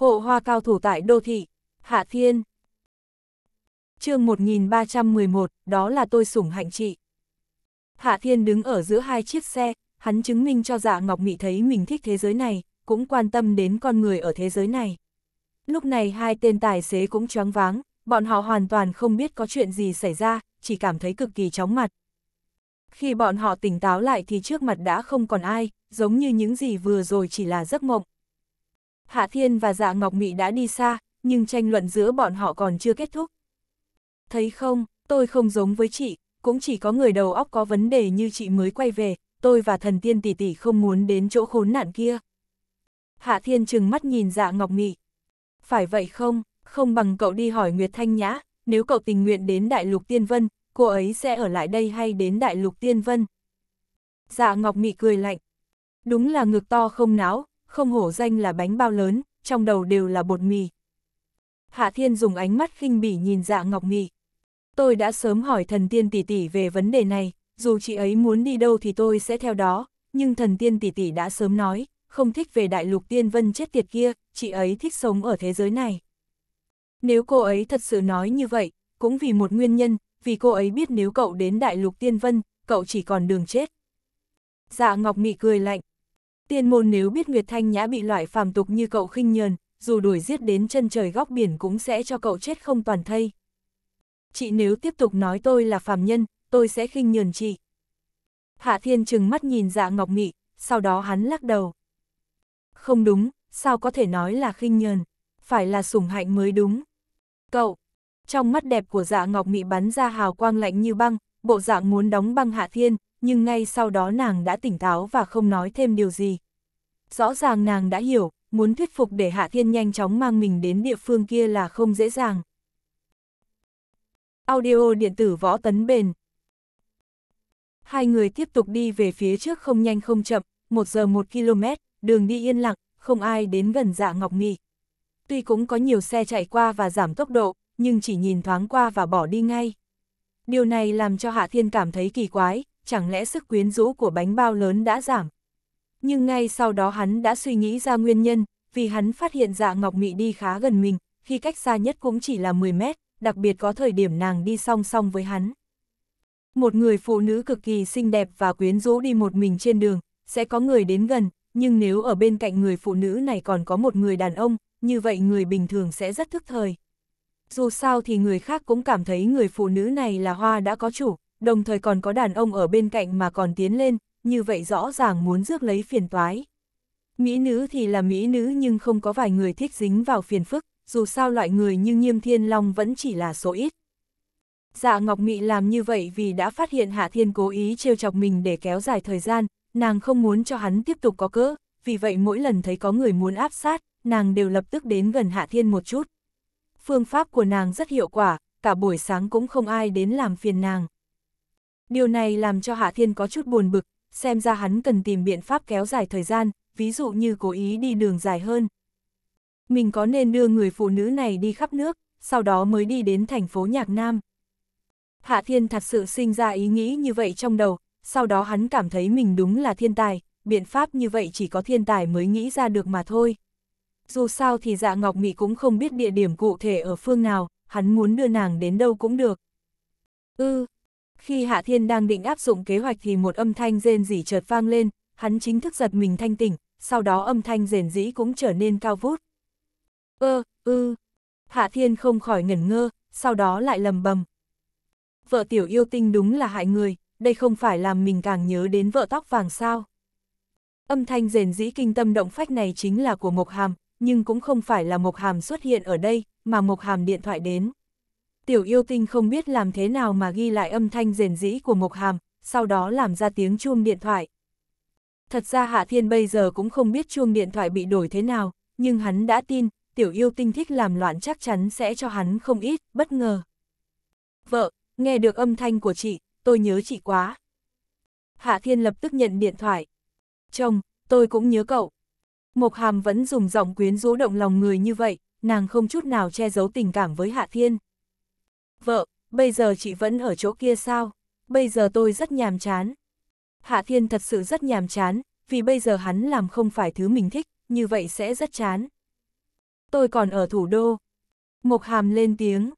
Hộ hoa cao thủ tại đô thị, Hạ Thiên. chương 1311, đó là tôi sủng hạnh trị Hạ Thiên đứng ở giữa hai chiếc xe, hắn chứng minh cho dạ Ngọc Mị thấy mình thích thế giới này, cũng quan tâm đến con người ở thế giới này. Lúc này hai tên tài xế cũng choáng váng, bọn họ hoàn toàn không biết có chuyện gì xảy ra, chỉ cảm thấy cực kỳ chóng mặt. Khi bọn họ tỉnh táo lại thì trước mặt đã không còn ai, giống như những gì vừa rồi chỉ là giấc mộng, Hạ Thiên và Dạ Ngọc Mị đã đi xa, nhưng tranh luận giữa bọn họ còn chưa kết thúc. Thấy không, tôi không giống với chị, cũng chỉ có người đầu óc có vấn đề như chị mới quay về, tôi và thần tiên tỷ tỷ không muốn đến chỗ khốn nạn kia. Hạ Thiên trừng mắt nhìn Dạ Ngọc Mị. Phải vậy không, không bằng cậu đi hỏi Nguyệt Thanh Nhã, nếu cậu tình nguyện đến Đại Lục Tiên Vân, cô ấy sẽ ở lại đây hay đến Đại Lục Tiên Vân? Dạ Ngọc Mị cười lạnh. Đúng là ngực to không náo, không hổ danh là bánh bao lớn, trong đầu đều là bột mì. Hạ Thiên dùng ánh mắt khinh bỉ nhìn dạ Ngọc Nghị. Tôi đã sớm hỏi thần tiên tỷ tỷ về vấn đề này, dù chị ấy muốn đi đâu thì tôi sẽ theo đó, nhưng thần tiên tỷ tỷ đã sớm nói, không thích về đại lục tiên vân chết tiệt kia, chị ấy thích sống ở thế giới này. Nếu cô ấy thật sự nói như vậy, cũng vì một nguyên nhân, vì cô ấy biết nếu cậu đến đại lục tiên vân, cậu chỉ còn đường chết. Dạ Ngọc Mị cười lạnh, Tiên môn nếu biết Nguyệt Thanh Nhã bị loại phàm tục như cậu khinh nhờn, dù đuổi giết đến chân trời góc biển cũng sẽ cho cậu chết không toàn thây. Chị nếu tiếp tục nói tôi là phàm nhân, tôi sẽ khinh nhờn chị. Hạ Thiên trừng mắt nhìn dạ Ngọc Mị, sau đó hắn lắc đầu. Không đúng, sao có thể nói là khinh nhờn, phải là sủng hạnh mới đúng. Cậu, trong mắt đẹp của dạ Ngọc Mị bắn ra hào quang lạnh như băng, bộ dạng muốn đóng băng Hạ Thiên, nhưng ngay sau đó nàng đã tỉnh táo và không nói thêm điều gì. Rõ ràng nàng đã hiểu, muốn thuyết phục để Hạ Thiên nhanh chóng mang mình đến địa phương kia là không dễ dàng. Audio điện tử võ tấn bền Hai người tiếp tục đi về phía trước không nhanh không chậm, một giờ một km, đường đi yên lặng, không ai đến gần dạ ngọc nghị. Tuy cũng có nhiều xe chạy qua và giảm tốc độ, nhưng chỉ nhìn thoáng qua và bỏ đi ngay. Điều này làm cho Hạ Thiên cảm thấy kỳ quái, chẳng lẽ sức quyến rũ của bánh bao lớn đã giảm. Nhưng ngay sau đó hắn đã suy nghĩ ra nguyên nhân, vì hắn phát hiện dạ Ngọc Mị đi khá gần mình, khi cách xa nhất cũng chỉ là 10 mét, đặc biệt có thời điểm nàng đi song song với hắn. Một người phụ nữ cực kỳ xinh đẹp và quyến rũ đi một mình trên đường, sẽ có người đến gần, nhưng nếu ở bên cạnh người phụ nữ này còn có một người đàn ông, như vậy người bình thường sẽ rất thức thời. Dù sao thì người khác cũng cảm thấy người phụ nữ này là hoa đã có chủ, đồng thời còn có đàn ông ở bên cạnh mà còn tiến lên, như vậy rõ ràng muốn rước lấy phiền toái. Mỹ nữ thì là mỹ nữ nhưng không có vài người thích dính vào phiền phức, dù sao loại người như Nghiêm Thiên Long vẫn chỉ là số ít. Dạ Ngọc Mị làm như vậy vì đã phát hiện Hạ Thiên cố ý trêu chọc mình để kéo dài thời gian, nàng không muốn cho hắn tiếp tục có cỡ, vì vậy mỗi lần thấy có người muốn áp sát, nàng đều lập tức đến gần Hạ Thiên một chút. Phương pháp của nàng rất hiệu quả, cả buổi sáng cũng không ai đến làm phiền nàng. Điều này làm cho Hạ Thiên có chút buồn bực, xem ra hắn cần tìm biện pháp kéo dài thời gian, ví dụ như cố ý đi đường dài hơn. Mình có nên đưa người phụ nữ này đi khắp nước, sau đó mới đi đến thành phố Nhạc Nam. Hạ Thiên thật sự sinh ra ý nghĩ như vậy trong đầu, sau đó hắn cảm thấy mình đúng là thiên tài, biện pháp như vậy chỉ có thiên tài mới nghĩ ra được mà thôi. Dù sao thì dạ Ngọc Mỹ cũng không biết địa điểm cụ thể ở phương nào, hắn muốn đưa nàng đến đâu cũng được. Ư, ừ, khi Hạ Thiên đang định áp dụng kế hoạch thì một âm thanh rên rỉ chợt vang lên, hắn chính thức giật mình thanh tỉnh, sau đó âm thanh rền rĩ cũng trở nên cao vút. Ơ, ư, Hạ Thiên không khỏi ngẩn ngơ, sau đó lại lầm bầm. Vợ tiểu yêu tinh đúng là hại người, đây không phải làm mình càng nhớ đến vợ tóc vàng sao. Âm thanh rền rĩ kinh tâm động phách này chính là của Mộc Hàm, nhưng cũng không phải là Mộc Hàm xuất hiện ở đây, mà Mộc Hàm điện thoại đến tiểu yêu tinh không biết làm thế nào mà ghi lại âm thanh rền rĩ của Mộc Hàm, sau đó làm ra tiếng chuông điện thoại. Thật ra Hạ Thiên bây giờ cũng không biết chuông điện thoại bị đổi thế nào, nhưng hắn đã tin, tiểu yêu tinh thích làm loạn chắc chắn sẽ cho hắn không ít, bất ngờ. Vợ, nghe được âm thanh của chị, tôi nhớ chị quá. Hạ Thiên lập tức nhận điện thoại. Chồng, tôi cũng nhớ cậu. Mộc Hàm vẫn dùng giọng quyến rũ động lòng người như vậy, nàng không chút nào che giấu tình cảm với Hạ Thiên. Vợ, bây giờ chị vẫn ở chỗ kia sao? Bây giờ tôi rất nhàm chán. Hạ Thiên thật sự rất nhàm chán, vì bây giờ hắn làm không phải thứ mình thích, như vậy sẽ rất chán. Tôi còn ở thủ đô. Mộc Hàm lên tiếng.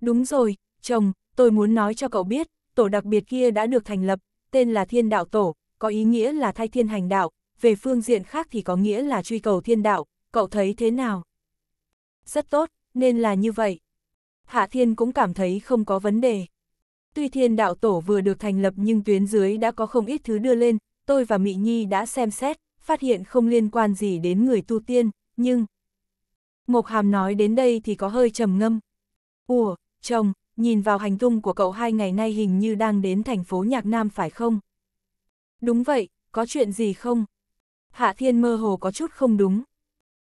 Đúng rồi, chồng, tôi muốn nói cho cậu biết, tổ đặc biệt kia đã được thành lập, tên là Thiên Đạo Tổ, có ý nghĩa là thay thiên hành đạo, về phương diện khác thì có nghĩa là truy cầu thiên đạo, cậu thấy thế nào? Rất tốt, nên là như vậy. Hạ Thiên cũng cảm thấy không có vấn đề. Tuy thiên đạo tổ vừa được thành lập nhưng tuyến dưới đã có không ít thứ đưa lên, tôi và Mị Nhi đã xem xét, phát hiện không liên quan gì đến người tu tiên, nhưng... Mộc Hàm nói đến đây thì có hơi trầm ngâm. Ủa, chồng, nhìn vào hành tung của cậu hai ngày nay hình như đang đến thành phố Nhạc Nam phải không? Đúng vậy, có chuyện gì không? Hạ Thiên mơ hồ có chút không đúng.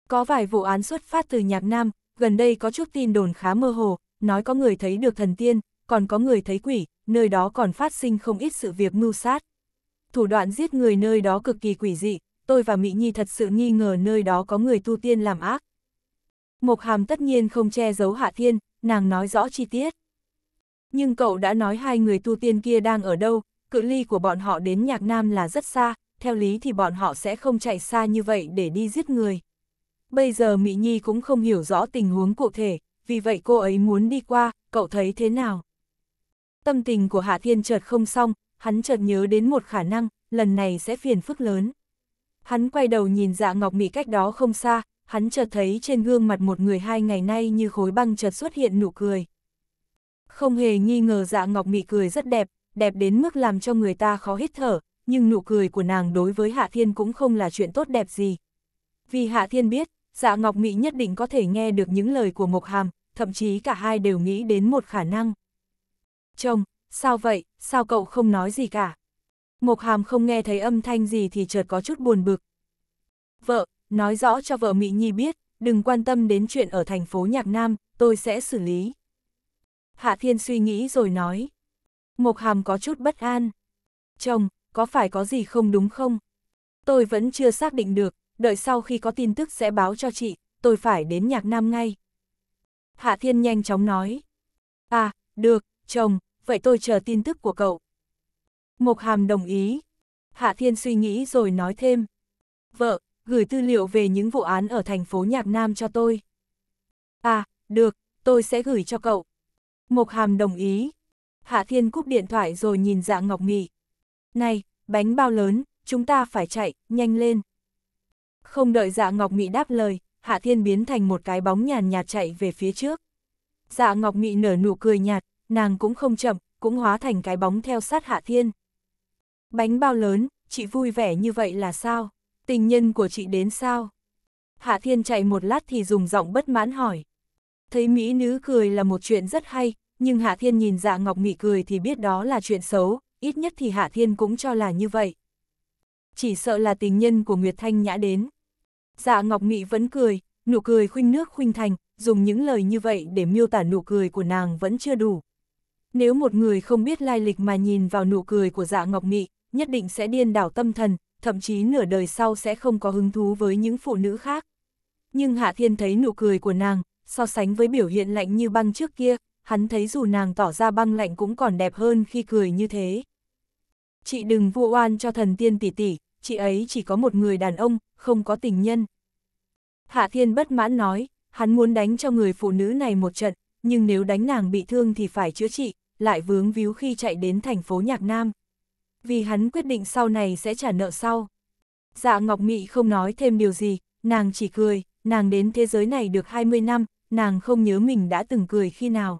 Có vài vụ án xuất phát từ Nhạc Nam, gần đây có chút tin đồn khá mơ hồ, nói có người thấy được thần tiên, còn có người thấy quỷ, nơi đó còn phát sinh không ít sự việc mưu sát. Thủ đoạn giết người nơi đó cực kỳ quỷ dị, tôi và Mỹ Nhi thật sự nghi ngờ nơi đó có người tu tiên làm ác. Mộc Hàm tất nhiên không che giấu Hạ Thiên, nàng nói rõ chi tiết. Nhưng cậu đã nói hai người tu tiên kia đang ở đâu, cự ly của bọn họ đến Nhạc Nam là rất xa, theo lý thì bọn họ sẽ không chạy xa như vậy để đi giết người. Bây giờ Mỹ Nhi cũng không hiểu rõ tình huống cụ thể, vì vậy cô ấy muốn đi qua, cậu thấy thế nào? Tâm tình của Hạ Thiên chợt không xong, hắn chợt nhớ đến một khả năng, lần này sẽ phiền phức lớn. Hắn quay đầu nhìn dạ ngọc mị cách đó không xa, hắn chợt thấy trên gương mặt một người hai ngày nay như khối băng chợt xuất hiện nụ cười. Không hề nghi ngờ dạ ngọc mị cười rất đẹp, đẹp đến mức làm cho người ta khó hít thở, nhưng nụ cười của nàng đối với Hạ Thiên cũng không là chuyện tốt đẹp gì. Vì Hạ Thiên biết, dạ ngọc mị nhất định có thể nghe được những lời của Mộc Hàm, thậm chí cả hai đều nghĩ đến một khả năng. Chồng, sao vậy, sao cậu không nói gì cả? Mộc Hàm không nghe thấy âm thanh gì thì chợt có chút buồn bực. Vợ, nói rõ cho vợ Mỹ Nhi biết, đừng quan tâm đến chuyện ở thành phố Nhạc Nam, tôi sẽ xử lý. Hạ Thiên suy nghĩ rồi nói. Mộc Hàm có chút bất an. Chồng, có phải có gì không đúng không? Tôi vẫn chưa xác định được, đợi sau khi có tin tức sẽ báo cho chị, tôi phải đến Nhạc Nam ngay. Hạ Thiên nhanh chóng nói. À, được, chồng, vậy tôi chờ tin tức của cậu. Mộc Hàm đồng ý. Hạ Thiên suy nghĩ rồi nói thêm. Vợ, gửi tư liệu về những vụ án ở thành phố Nhạc Nam cho tôi. À, được, tôi sẽ gửi cho cậu. Mộc Hàm đồng ý. Hạ Thiên cúp điện thoại rồi nhìn dạ Ngọc Nghị. Này, bánh bao lớn, chúng ta phải chạy, nhanh lên. Không đợi dạ Ngọc Nghị đáp lời, Hạ Thiên biến thành một cái bóng nhàn nhạt chạy về phía trước. Dạ Ngọc Mị nở nụ cười nhạt, nàng cũng không chậm, cũng hóa thành cái bóng theo sát Hạ Thiên. Bánh bao lớn, chị vui vẻ như vậy là sao? Tình nhân của chị đến sao? Hạ Thiên chạy một lát thì dùng giọng bất mãn hỏi. Thấy Mỹ nữ cười là một chuyện rất hay, nhưng Hạ Thiên nhìn dạ Ngọc Mị cười thì biết đó là chuyện xấu, ít nhất thì Hạ Thiên cũng cho là như vậy. Chỉ sợ là tình nhân của Nguyệt Thanh Nhã đến. Dạ Ngọc Mị vẫn cười, nụ cười khuynh nước khuynh thành, dùng những lời như vậy để miêu tả nụ cười của nàng vẫn chưa đủ. Nếu một người không biết lai lịch mà nhìn vào nụ cười của dạ Ngọc Mị, nhất định sẽ điên đảo tâm thần, thậm chí nửa đời sau sẽ không có hứng thú với những phụ nữ khác. Nhưng Hạ Thiên thấy nụ cười của nàng, so sánh với biểu hiện lạnh như băng trước kia, hắn thấy dù nàng tỏ ra băng lạnh cũng còn đẹp hơn khi cười như thế. Chị đừng vu oan cho thần tiên tỷ tỷ, chị ấy chỉ có một người đàn ông, không có tình nhân. Hạ Thiên bất mãn nói, hắn muốn đánh cho người phụ nữ này một trận, nhưng nếu đánh nàng bị thương thì phải chữa trị, lại vướng víu khi chạy đến thành phố Nhạc Nam. Vì hắn quyết định sau này sẽ trả nợ sau. Dạ Ngọc Mị không nói thêm điều gì, nàng chỉ cười, nàng đến thế giới này được 20 năm, nàng không nhớ mình đã từng cười khi nào.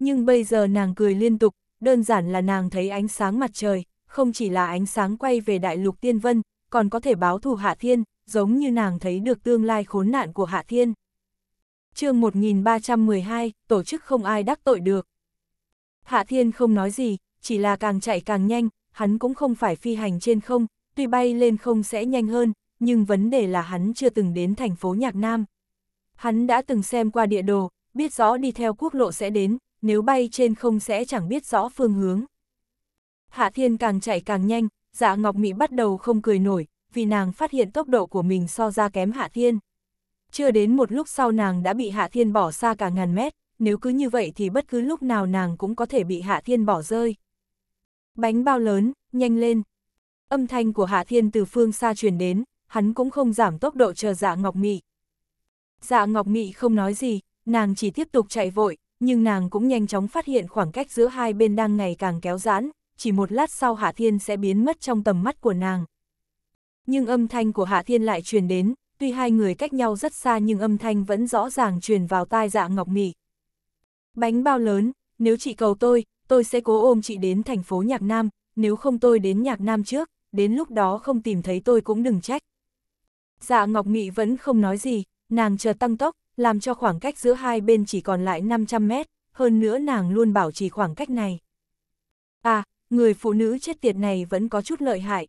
Nhưng bây giờ nàng cười liên tục, đơn giản là nàng thấy ánh sáng mặt trời, không chỉ là ánh sáng quay về đại lục tiên vân, còn có thể báo thù Hạ Thiên, giống như nàng thấy được tương lai khốn nạn của Hạ Thiên. chương 1312, tổ chức không ai đắc tội được. Hạ Thiên không nói gì, chỉ là càng chạy càng nhanh, hắn cũng không phải phi hành trên không, tuy bay lên không sẽ nhanh hơn, nhưng vấn đề là hắn chưa từng đến thành phố Nhạc Nam. Hắn đã từng xem qua địa đồ, biết rõ đi theo quốc lộ sẽ đến, nếu bay trên không sẽ chẳng biết rõ phương hướng. Hạ Thiên càng chạy càng nhanh, dạ Ngọc Mỹ bắt đầu không cười nổi, vì nàng phát hiện tốc độ của mình so ra kém Hạ Thiên. Chưa đến một lúc sau nàng đã bị Hạ Thiên bỏ xa cả ngàn mét, nếu cứ như vậy thì bất cứ lúc nào nàng cũng có thể bị Hạ Thiên bỏ rơi. Bánh bao lớn, nhanh lên. Âm thanh của Hạ Thiên từ phương xa truyền đến, hắn cũng không giảm tốc độ chờ dạ Ngọc mỹ Dạ Ngọc mỹ không nói gì, nàng chỉ tiếp tục chạy vội, nhưng nàng cũng nhanh chóng phát hiện khoảng cách giữa hai bên đang ngày càng kéo giãn, chỉ một lát sau Hạ Thiên sẽ biến mất trong tầm mắt của nàng. Nhưng âm thanh của Hạ Thiên lại truyền đến, tuy hai người cách nhau rất xa nhưng âm thanh vẫn rõ ràng truyền vào tai dạ Ngọc Mị. Bánh bao lớn, nếu chị cầu tôi, tôi sẽ cố ôm chị đến thành phố Nhạc Nam, nếu không tôi đến Nhạc Nam trước, đến lúc đó không tìm thấy tôi cũng đừng trách. Dạ Ngọc Mị vẫn không nói gì, nàng chờ tăng tốc, làm cho khoảng cách giữa hai bên chỉ còn lại 500 mét, hơn nữa nàng luôn bảo trì khoảng cách này. À, người phụ nữ chết tiệt này vẫn có chút lợi hại.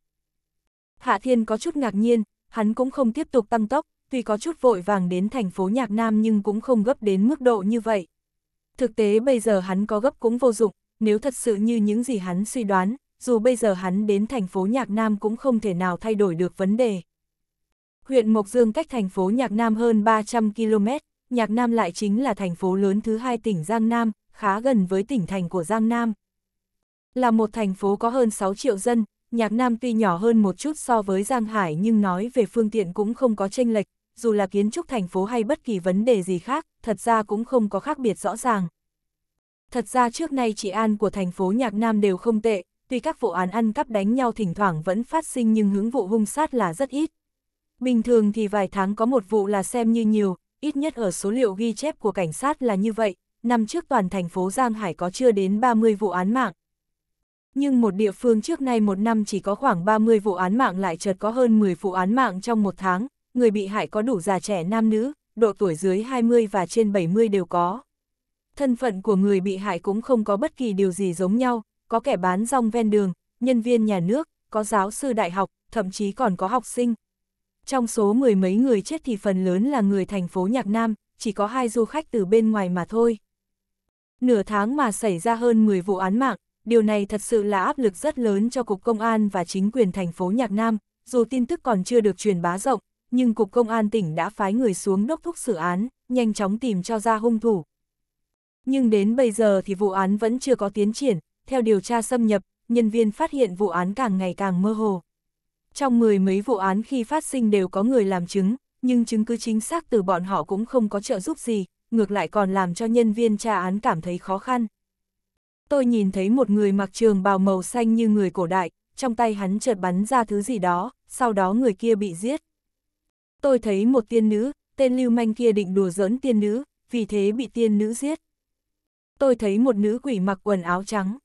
Hạ Thiên có chút ngạc nhiên, hắn cũng không tiếp tục tăng tốc, tuy có chút vội vàng đến thành phố Nhạc Nam nhưng cũng không gấp đến mức độ như vậy. Thực tế bây giờ hắn có gấp cũng vô dụng, nếu thật sự như những gì hắn suy đoán, dù bây giờ hắn đến thành phố Nhạc Nam cũng không thể nào thay đổi được vấn đề. Huyện Mộc Dương cách thành phố Nhạc Nam hơn 300 km, Nhạc Nam lại chính là thành phố lớn thứ hai tỉnh Giang Nam, khá gần với tỉnh thành của Giang Nam. Là một thành phố có hơn 6 triệu dân, Nhạc Nam tuy nhỏ hơn một chút so với Giang Hải nhưng nói về phương tiện cũng không có tranh lệch, dù là kiến trúc thành phố hay bất kỳ vấn đề gì khác, thật ra cũng không có khác biệt rõ ràng. Thật ra trước nay trị an của thành phố Nhạc Nam đều không tệ, tuy các vụ án ăn cắp đánh nhau thỉnh thoảng vẫn phát sinh nhưng hướng vụ hung sát là rất ít. Bình thường thì vài tháng có một vụ là xem như nhiều, ít nhất ở số liệu ghi chép của cảnh sát là như vậy, năm trước toàn thành phố Giang Hải có chưa đến 30 vụ án mạng, nhưng một địa phương trước nay một năm chỉ có khoảng 30 vụ án mạng lại chợt có hơn 10 vụ án mạng trong một tháng, người bị hại có đủ già trẻ nam nữ, độ tuổi dưới 20 và trên 70 đều có. Thân phận của người bị hại cũng không có bất kỳ điều gì giống nhau, có kẻ bán rong ven đường, nhân viên nhà nước, có giáo sư đại học, thậm chí còn có học sinh. Trong số mười mấy người chết thì phần lớn là người thành phố Nhạc Nam, chỉ có hai du khách từ bên ngoài mà thôi. Nửa tháng mà xảy ra hơn 10 vụ án mạng, điều này thật sự là áp lực rất lớn cho Cục Công an và chính quyền thành phố Nhạc Nam, dù tin tức còn chưa được truyền bá rộng, nhưng Cục Công an tỉnh đã phái người xuống đốc thúc xử án, nhanh chóng tìm cho ra hung thủ. Nhưng đến bây giờ thì vụ án vẫn chưa có tiến triển, theo điều tra xâm nhập, nhân viên phát hiện vụ án càng ngày càng mơ hồ. Trong mười mấy vụ án khi phát sinh đều có người làm chứng, nhưng chứng cứ chính xác từ bọn họ cũng không có trợ giúp gì, ngược lại còn làm cho nhân viên tra án cảm thấy khó khăn tôi nhìn thấy một người mặc trường bào màu xanh như người cổ đại, trong tay hắn chợt bắn ra thứ gì đó, sau đó người kia bị giết. Tôi thấy một tiên nữ, tên lưu manh kia định đùa giỡn tiên nữ, vì thế bị tiên nữ giết. Tôi thấy một nữ quỷ mặc quần áo trắng.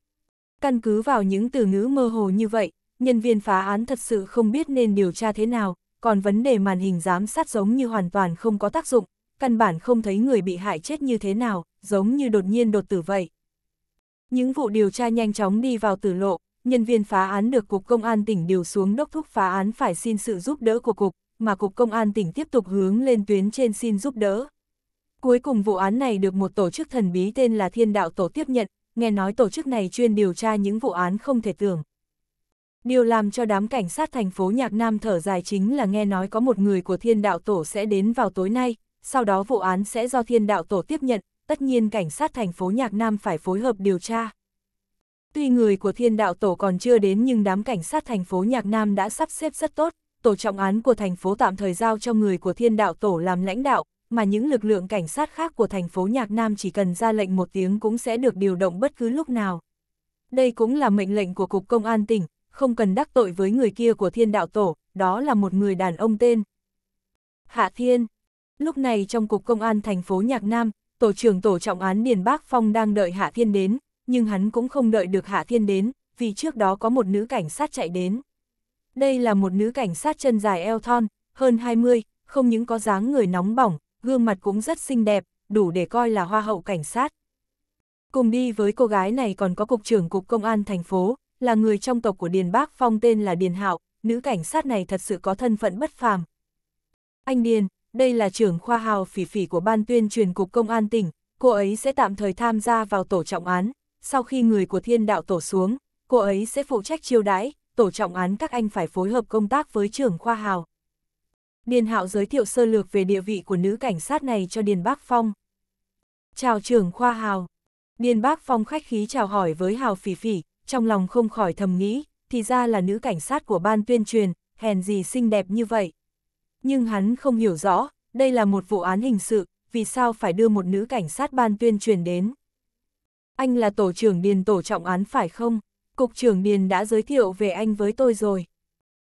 Căn cứ vào những từ ngữ mơ hồ như vậy, nhân viên phá án thật sự không biết nên điều tra thế nào, còn vấn đề màn hình giám sát giống như hoàn toàn không có tác dụng, căn bản không thấy người bị hại chết như thế nào, giống như đột nhiên đột tử vậy. Những vụ điều tra nhanh chóng đi vào tử lộ, nhân viên phá án được Cục Công an tỉnh điều xuống đốc thúc phá án phải xin sự giúp đỡ của Cục, mà Cục Công an tỉnh tiếp tục hướng lên tuyến trên xin giúp đỡ. Cuối cùng vụ án này được một tổ chức thần bí tên là Thiên Đạo Tổ tiếp nhận, nghe nói tổ chức này chuyên điều tra những vụ án không thể tưởng. Điều làm cho đám cảnh sát thành phố Nhạc Nam thở dài chính là nghe nói có một người của Thiên Đạo Tổ sẽ đến vào tối nay, sau đó vụ án sẽ do Thiên Đạo Tổ tiếp nhận, tất nhiên cảnh sát thành phố Nhạc Nam phải phối hợp điều tra. Tuy người của thiên đạo tổ còn chưa đến nhưng đám cảnh sát thành phố Nhạc Nam đã sắp xếp rất tốt, tổ trọng án của thành phố tạm thời giao cho người của thiên đạo tổ làm lãnh đạo, mà những lực lượng cảnh sát khác của thành phố Nhạc Nam chỉ cần ra lệnh một tiếng cũng sẽ được điều động bất cứ lúc nào. Đây cũng là mệnh lệnh của Cục Công an tỉnh, không cần đắc tội với người kia của thiên đạo tổ, đó là một người đàn ông tên. Hạ Thiên Lúc này trong Cục Công an thành phố Nhạc Nam, tổ trưởng tổ trọng án Điền Bác Phong đang đợi Hạ Thiên đến, nhưng hắn cũng không đợi được Hạ Thiên đến, vì trước đó có một nữ cảnh sát chạy đến. Đây là một nữ cảnh sát chân dài eo thon, hơn 20, không những có dáng người nóng bỏng, gương mặt cũng rất xinh đẹp, đủ để coi là hoa hậu cảnh sát. Cùng đi với cô gái này còn có cục trưởng cục công an thành phố, là người trong tộc của Điền Bác Phong tên là Điền Hạo, nữ cảnh sát này thật sự có thân phận bất phàm. Anh Điền, đây là trưởng khoa hào phỉ phỉ của ban tuyên truyền cục công an tỉnh, cô ấy sẽ tạm thời tham gia vào tổ trọng án, sau khi người của thiên đạo tổ xuống, cô ấy sẽ phụ trách chiêu đãi, tổ trọng án các anh phải phối hợp công tác với trưởng khoa hào. Điền Hạo giới thiệu sơ lược về địa vị của nữ cảnh sát này cho Điền Bác Phong. Chào trưởng khoa hào. Điền Bác Phong khách khí chào hỏi với Hào Phỉ Phỉ, trong lòng không khỏi thầm nghĩ, thì ra là nữ cảnh sát của ban tuyên truyền, hèn gì xinh đẹp như vậy nhưng hắn không hiểu rõ, đây là một vụ án hình sự, vì sao phải đưa một nữ cảnh sát ban tuyên truyền đến. Anh là tổ trưởng Điền tổ trọng án phải không? Cục trưởng Điền đã giới thiệu về anh với tôi rồi.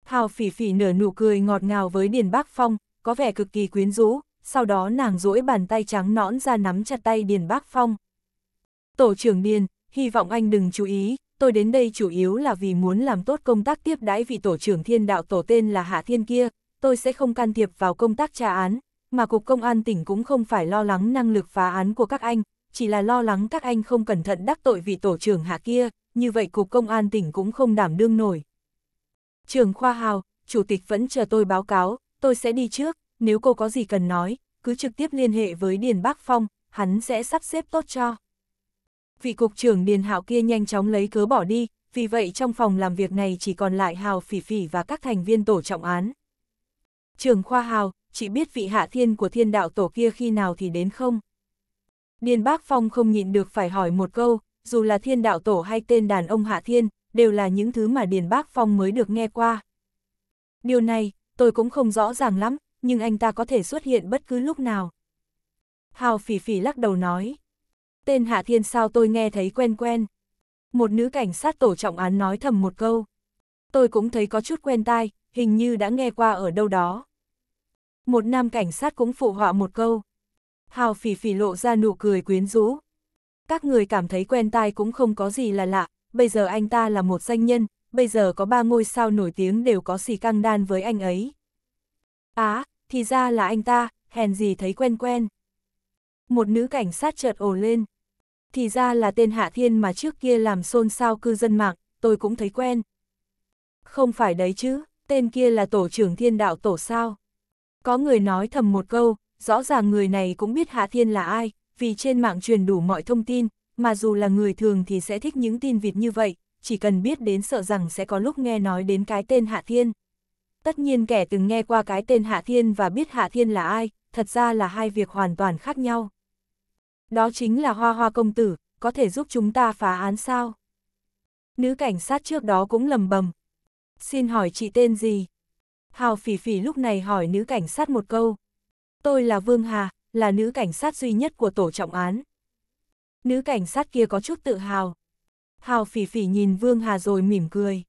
Hào phỉ phỉ nở nụ cười ngọt ngào với Điền Bác Phong, có vẻ cực kỳ quyến rũ, sau đó nàng duỗi bàn tay trắng nõn ra nắm chặt tay Điền Bác Phong. Tổ trưởng Điền, hy vọng anh đừng chú ý, tôi đến đây chủ yếu là vì muốn làm tốt công tác tiếp đãi vị tổ trưởng thiên đạo tổ tên là Hạ Thiên kia, tôi sẽ không can thiệp vào công tác tra án, mà Cục Công an tỉnh cũng không phải lo lắng năng lực phá án của các anh, chỉ là lo lắng các anh không cẩn thận đắc tội vị tổ trưởng hạ kia, như vậy Cục Công an tỉnh cũng không đảm đương nổi. Trường Khoa Hào, Chủ tịch vẫn chờ tôi báo cáo, tôi sẽ đi trước, nếu cô có gì cần nói, cứ trực tiếp liên hệ với Điền Bác Phong, hắn sẽ sắp xếp tốt cho. Vị Cục trưởng Điền Hạo kia nhanh chóng lấy cớ bỏ đi, vì vậy trong phòng làm việc này chỉ còn lại Hào Phỉ Phỉ và các thành viên tổ trọng án. Trường Khoa Hào, chỉ biết vị hạ thiên của thiên đạo tổ kia khi nào thì đến không? Điền Bác Phong không nhịn được phải hỏi một câu, dù là thiên đạo tổ hay tên đàn ông hạ thiên, đều là những thứ mà Điền Bác Phong mới được nghe qua. Điều này, tôi cũng không rõ ràng lắm, nhưng anh ta có thể xuất hiện bất cứ lúc nào. Hào phỉ phỉ lắc đầu nói. Tên Hạ Thiên sao tôi nghe thấy quen quen. Một nữ cảnh sát tổ trọng án nói thầm một câu tôi cũng thấy có chút quen tai, hình như đã nghe qua ở đâu đó. Một nam cảnh sát cũng phụ họa một câu. Hào phỉ phỉ lộ ra nụ cười quyến rũ. Các người cảm thấy quen tai cũng không có gì là lạ, bây giờ anh ta là một danh nhân, bây giờ có ba ngôi sao nổi tiếng đều có xì căng đan với anh ấy. Á, thì ra là anh ta, hèn gì thấy quen quen. Một nữ cảnh sát chợt ồ lên. Thì ra là tên Hạ Thiên mà trước kia làm xôn xao cư dân mạng, tôi cũng thấy quen. Không phải đấy chứ, tên kia là tổ trưởng thiên đạo tổ sao. Có người nói thầm một câu, rõ ràng người này cũng biết Hạ Thiên là ai, vì trên mạng truyền đủ mọi thông tin, mà dù là người thường thì sẽ thích những tin vịt như vậy, chỉ cần biết đến sợ rằng sẽ có lúc nghe nói đến cái tên Hạ Thiên. Tất nhiên kẻ từng nghe qua cái tên Hạ Thiên và biết Hạ Thiên là ai, thật ra là hai việc hoàn toàn khác nhau. Đó chính là Hoa Hoa Công Tử, có thể giúp chúng ta phá án sao? Nữ cảnh sát trước đó cũng lầm bầm, xin hỏi chị tên gì? Hào phỉ phỉ lúc này hỏi nữ cảnh sát một câu. Tôi là Vương Hà, là nữ cảnh sát duy nhất của tổ trọng án. Nữ cảnh sát kia có chút tự hào. Hào phỉ phỉ nhìn Vương Hà rồi mỉm cười.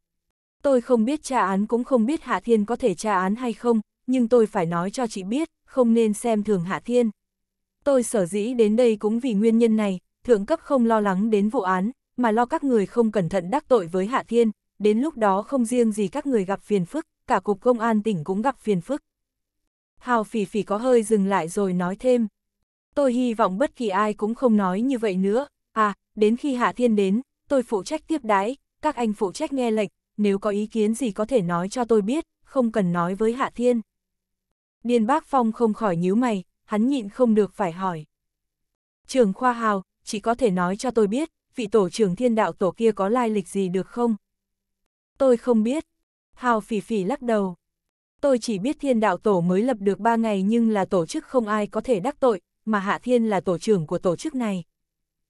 Tôi không biết tra án cũng không biết Hạ Thiên có thể tra án hay không, nhưng tôi phải nói cho chị biết, không nên xem thường Hạ Thiên. Tôi sở dĩ đến đây cũng vì nguyên nhân này, thượng cấp không lo lắng đến vụ án, mà lo các người không cẩn thận đắc tội với Hạ Thiên, đến lúc đó không riêng gì các người gặp phiền phức, cả cục công an tỉnh cũng gặp phiền phức. Hào phỉ phỉ có hơi dừng lại rồi nói thêm. Tôi hy vọng bất kỳ ai cũng không nói như vậy nữa, à, đến khi Hạ Thiên đến, tôi phụ trách tiếp đái, các anh phụ trách nghe lệnh, nếu có ý kiến gì có thể nói cho tôi biết, không cần nói với Hạ Thiên. Điền Bác Phong không khỏi nhíu mày, hắn nhịn không được phải hỏi. Trường Khoa Hào, chỉ có thể nói cho tôi biết, vị tổ trưởng thiên đạo tổ kia có lai lịch gì được không? Tôi không biết. Hào phỉ phỉ lắc đầu. Tôi chỉ biết thiên đạo tổ mới lập được ba ngày nhưng là tổ chức không ai có thể đắc tội, mà Hạ Thiên là tổ trưởng của tổ chức này.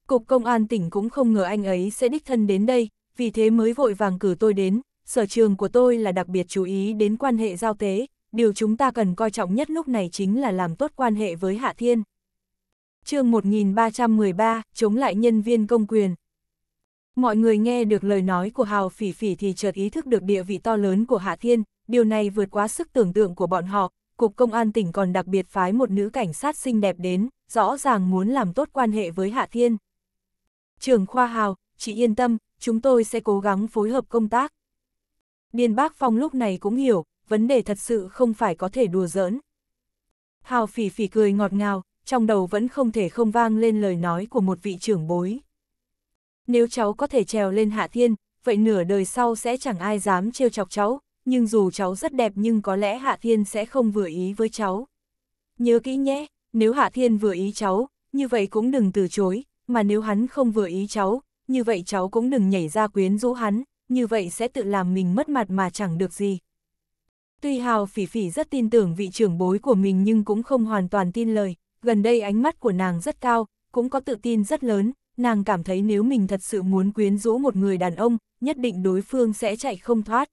Cục công an tỉnh cũng không ngờ anh ấy sẽ đích thân đến đây, vì thế mới vội vàng cử tôi đến, sở trường của tôi là đặc biệt chú ý đến quan hệ giao tế, điều chúng ta cần coi trọng nhất lúc này chính là làm tốt quan hệ với Hạ Thiên. chương 1313, chống lại nhân viên công quyền. Mọi người nghe được lời nói của Hào Phỉ Phỉ thì chợt ý thức được địa vị to lớn của Hạ Thiên, điều này vượt quá sức tưởng tượng của bọn họ, Cục Công an tỉnh còn đặc biệt phái một nữ cảnh sát xinh đẹp đến, rõ ràng muốn làm tốt quan hệ với Hạ Thiên. Trường Khoa Hào, chị yên tâm, chúng tôi sẽ cố gắng phối hợp công tác. Điền Bác Phong lúc này cũng hiểu, vấn đề thật sự không phải có thể đùa giỡn. Hào Phỉ Phỉ cười ngọt ngào, trong đầu vẫn không thể không vang lên lời nói của một vị trưởng bối nếu cháu có thể trèo lên hạ thiên, vậy nửa đời sau sẽ chẳng ai dám trêu chọc cháu, nhưng dù cháu rất đẹp nhưng có lẽ hạ thiên sẽ không vừa ý với cháu. Nhớ kỹ nhé, nếu hạ thiên vừa ý cháu, như vậy cũng đừng từ chối, mà nếu hắn không vừa ý cháu, như vậy cháu cũng đừng nhảy ra quyến rũ hắn, như vậy sẽ tự làm mình mất mặt mà chẳng được gì. Tuy Hào Phỉ Phỉ rất tin tưởng vị trưởng bối của mình nhưng cũng không hoàn toàn tin lời, gần đây ánh mắt của nàng rất cao, cũng có tự tin rất lớn, nàng cảm thấy nếu mình thật sự muốn quyến rũ một người đàn ông, nhất định đối phương sẽ chạy không thoát.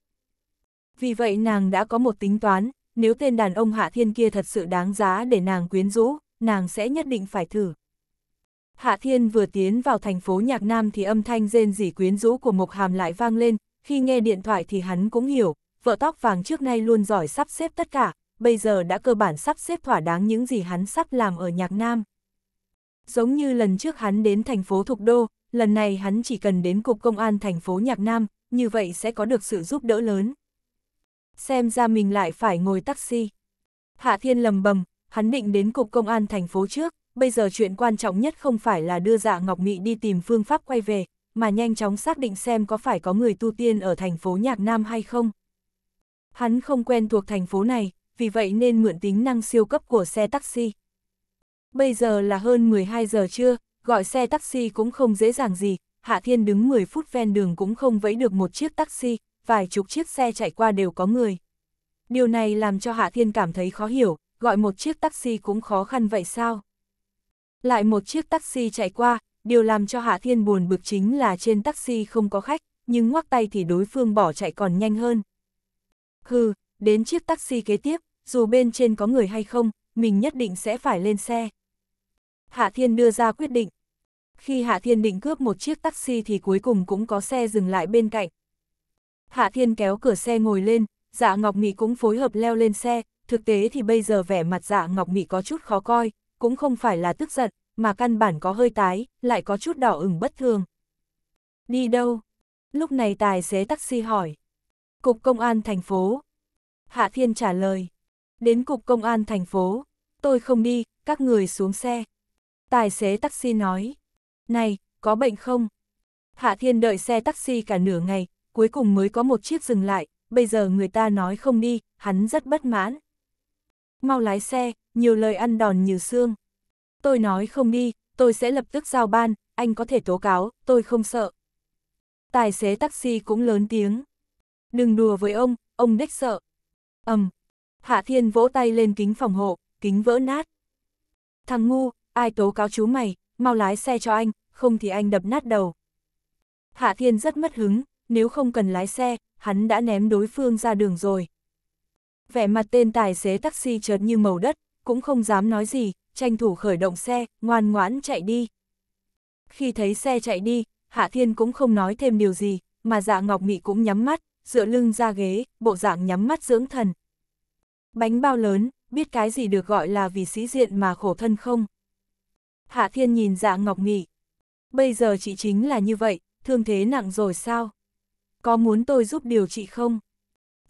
Vì vậy nàng đã có một tính toán, nếu tên đàn ông Hạ Thiên kia thật sự đáng giá để nàng quyến rũ, nàng sẽ nhất định phải thử. Hạ Thiên vừa tiến vào thành phố Nhạc Nam thì âm thanh rên rỉ quyến rũ của Mộc Hàm lại vang lên, khi nghe điện thoại thì hắn cũng hiểu, vợ tóc vàng trước nay luôn giỏi sắp xếp tất cả, bây giờ đã cơ bản sắp xếp thỏa đáng những gì hắn sắp làm ở Nhạc Nam. Giống như lần trước hắn đến thành phố Thục Đô, lần này hắn chỉ cần đến Cục Công an thành phố Nhạc Nam, như vậy sẽ có được sự giúp đỡ lớn. Xem ra mình lại phải ngồi taxi. Hạ Thiên lầm bầm, hắn định đến Cục Công an thành phố trước, bây giờ chuyện quan trọng nhất không phải là đưa dạ Ngọc Mị đi tìm phương pháp quay về, mà nhanh chóng xác định xem có phải có người tu tiên ở thành phố Nhạc Nam hay không. Hắn không quen thuộc thành phố này, vì vậy nên mượn tính năng siêu cấp của xe taxi bây giờ là hơn 12 giờ trưa, gọi xe taxi cũng không dễ dàng gì, Hạ Thiên đứng 10 phút ven đường cũng không vẫy được một chiếc taxi, vài chục chiếc xe chạy qua đều có người. Điều này làm cho Hạ Thiên cảm thấy khó hiểu, gọi một chiếc taxi cũng khó khăn vậy sao? Lại một chiếc taxi chạy qua, điều làm cho Hạ Thiên buồn bực chính là trên taxi không có khách, nhưng ngoắc tay thì đối phương bỏ chạy còn nhanh hơn. Hừ, đến chiếc taxi kế tiếp, dù bên trên có người hay không, mình nhất định sẽ phải lên xe. Hạ Thiên đưa ra quyết định. Khi Hạ Thiên định cướp một chiếc taxi thì cuối cùng cũng có xe dừng lại bên cạnh. Hạ Thiên kéo cửa xe ngồi lên, dạ Ngọc Mỹ cũng phối hợp leo lên xe, thực tế thì bây giờ vẻ mặt dạ Ngọc Mỹ có chút khó coi, cũng không phải là tức giận, mà căn bản có hơi tái, lại có chút đỏ ửng bất thường. Đi đâu? Lúc này tài xế taxi hỏi. Cục Công an thành phố. Hạ Thiên trả lời. Đến Cục Công an thành phố. Tôi không đi, các người xuống xe. Tài xế taxi nói, này, có bệnh không? Hạ Thiên đợi xe taxi cả nửa ngày, cuối cùng mới có một chiếc dừng lại, bây giờ người ta nói không đi, hắn rất bất mãn. Mau lái xe, nhiều lời ăn đòn như xương. Tôi nói không đi, tôi sẽ lập tức giao ban, anh có thể tố cáo, tôi không sợ. Tài xế taxi cũng lớn tiếng. Đừng đùa với ông, ông đích sợ. ầm Hạ Thiên vỗ tay lên kính phòng hộ, kính vỡ nát. Thằng ngu, ai tố cáo chú mày, mau lái xe cho anh, không thì anh đập nát đầu. Hạ Thiên rất mất hứng, nếu không cần lái xe, hắn đã ném đối phương ra đường rồi. Vẻ mặt tên tài xế taxi chợt như màu đất, cũng không dám nói gì, tranh thủ khởi động xe, ngoan ngoãn chạy đi. Khi thấy xe chạy đi, Hạ Thiên cũng không nói thêm điều gì, mà dạ Ngọc Mị cũng nhắm mắt, dựa lưng ra ghế, bộ dạng nhắm mắt dưỡng thần. Bánh bao lớn, biết cái gì được gọi là vì sĩ diện mà khổ thân không? Hạ Thiên nhìn dạ Ngọc Nghị. Bây giờ chị chính là như vậy, thương thế nặng rồi sao? Có muốn tôi giúp điều trị không?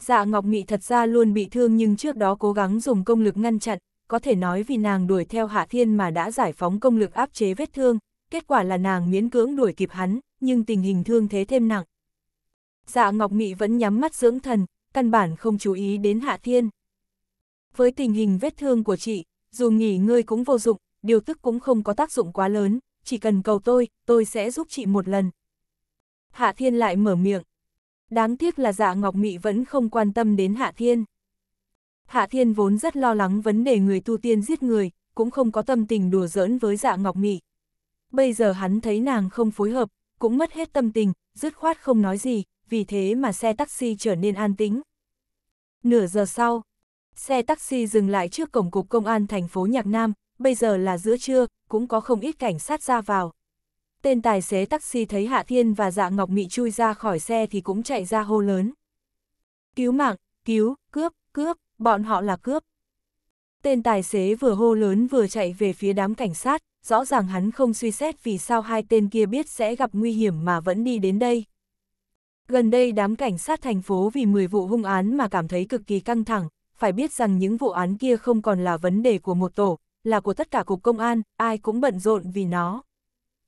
Dạ Ngọc Nghị thật ra luôn bị thương nhưng trước đó cố gắng dùng công lực ngăn chặn, có thể nói vì nàng đuổi theo Hạ Thiên mà đã giải phóng công lực áp chế vết thương, kết quả là nàng miễn cưỡng đuổi kịp hắn, nhưng tình hình thương thế thêm nặng. Dạ Ngọc Nghị vẫn nhắm mắt dưỡng thần, căn bản không chú ý đến Hạ Thiên. Với tình hình vết thương của chị, dù nghỉ ngơi cũng vô dụng, điều tức cũng không có tác dụng quá lớn, chỉ cần cầu tôi, tôi sẽ giúp chị một lần. Hạ Thiên lại mở miệng. Đáng tiếc là dạ Ngọc Mị vẫn không quan tâm đến Hạ Thiên. Hạ Thiên vốn rất lo lắng vấn đề người tu tiên giết người, cũng không có tâm tình đùa giỡn với dạ Ngọc Mị. Bây giờ hắn thấy nàng không phối hợp, cũng mất hết tâm tình, dứt khoát không nói gì, vì thế mà xe taxi trở nên an tĩnh. Nửa giờ sau, xe taxi dừng lại trước cổng cục công an thành phố Nhạc Nam, bây giờ là giữa trưa, cũng có không ít cảnh sát ra vào. Tên tài xế taxi thấy Hạ Thiên và Dạ Ngọc Mị chui ra khỏi xe thì cũng chạy ra hô lớn. Cứu mạng, cứu, cướp, cướp, bọn họ là cướp. Tên tài xế vừa hô lớn vừa chạy về phía đám cảnh sát, rõ ràng hắn không suy xét vì sao hai tên kia biết sẽ gặp nguy hiểm mà vẫn đi đến đây. Gần đây đám cảnh sát thành phố vì 10 vụ hung án mà cảm thấy cực kỳ căng thẳng, phải biết rằng những vụ án kia không còn là vấn đề của một tổ, là của tất cả cục công an, ai cũng bận rộn vì nó.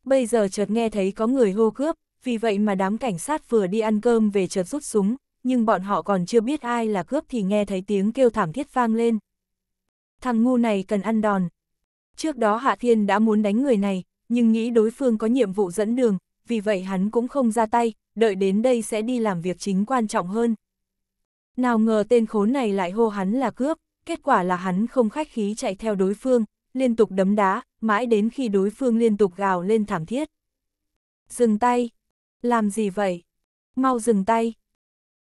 Bây giờ chợt nghe thấy có người hô cướp, vì vậy mà đám cảnh sát vừa đi ăn cơm về chợt rút súng, nhưng bọn họ còn chưa biết ai là cướp thì nghe thấy tiếng kêu thảm thiết vang lên. Thằng ngu này cần ăn đòn. Trước đó Hạ Thiên đã muốn đánh người này, nhưng nghĩ đối phương có nhiệm vụ dẫn đường, vì vậy hắn cũng không ra tay, đợi đến đây sẽ đi làm việc chính quan trọng hơn. Nào ngờ tên khốn này lại hô hắn là cướp, kết quả là hắn không khách khí chạy theo đối phương, liên tục đấm đá, mãi đến khi đối phương liên tục gào lên thảm thiết. Dừng tay! Làm gì vậy? Mau dừng tay!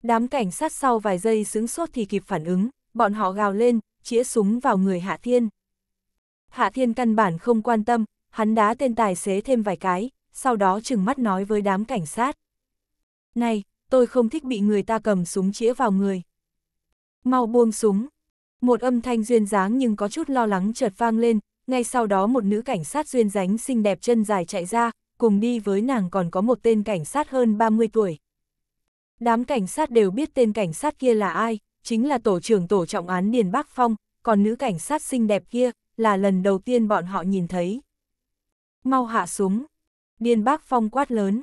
Đám cảnh sát sau vài giây sững sốt thì kịp phản ứng, bọn họ gào lên, chĩa súng vào người Hạ Thiên. Hạ Thiên căn bản không quan tâm, hắn đá tên tài xế thêm vài cái, sau đó chừng mắt nói với đám cảnh sát. Này, tôi không thích bị người ta cầm súng chĩa vào người. Mau buông súng. Một âm thanh duyên dáng nhưng có chút lo lắng chợt vang lên, ngay sau đó một nữ cảnh sát duyên dáng xinh đẹp chân dài chạy ra, cùng đi với nàng còn có một tên cảnh sát hơn 30 tuổi. Đám cảnh sát đều biết tên cảnh sát kia là ai, chính là tổ trưởng tổ trọng án Điền Bắc Phong, còn nữ cảnh sát xinh đẹp kia là lần đầu tiên bọn họ nhìn thấy. Mau hạ súng. Điền Bắc Phong quát lớn.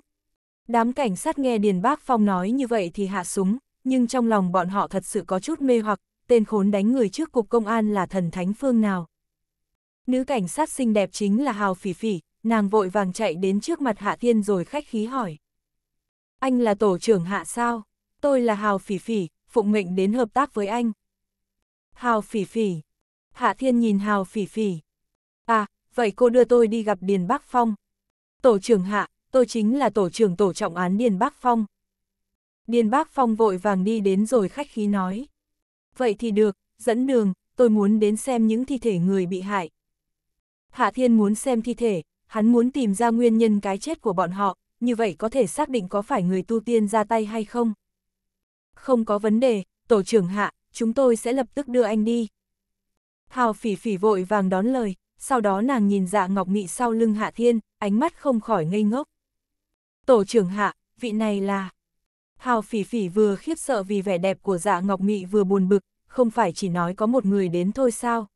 Đám cảnh sát nghe Điền Bắc Phong nói như vậy thì hạ súng, nhưng trong lòng bọn họ thật sự có chút mê hoặc, tên khốn đánh người trước cục công an là thần thánh phương nào. Nữ cảnh sát xinh đẹp chính là Hào Phỉ Phỉ, nàng vội vàng chạy đến trước mặt Hạ Thiên rồi khách khí hỏi. Anh là tổ trưởng Hạ sao? Tôi là Hào Phỉ Phỉ, phụng mệnh đến hợp tác với anh. Hào Phỉ Phỉ. Hạ Thiên nhìn Hào Phỉ Phỉ. À, vậy cô đưa tôi đi gặp Điền Bắc Phong. Tổ trưởng Hạ, tôi chính là tổ trưởng tổ trọng án Điền Bắc Phong. Điền Bắc Phong vội vàng đi đến rồi khách khí nói vậy thì được, dẫn đường, tôi muốn đến xem những thi thể người bị hại. Hạ Thiên muốn xem thi thể, hắn muốn tìm ra nguyên nhân cái chết của bọn họ, như vậy có thể xác định có phải người tu tiên ra tay hay không. Không có vấn đề, tổ trưởng Hạ, chúng tôi sẽ lập tức đưa anh đi. Hào phỉ phỉ vội vàng đón lời, sau đó nàng nhìn dạ ngọc nghị sau lưng Hạ Thiên, ánh mắt không khỏi ngây ngốc. Tổ trưởng Hạ, vị này là... Hào phỉ phỉ vừa khiếp sợ vì vẻ đẹp của dạ Ngọc Mị vừa buồn bực, không phải chỉ nói có một người đến thôi sao?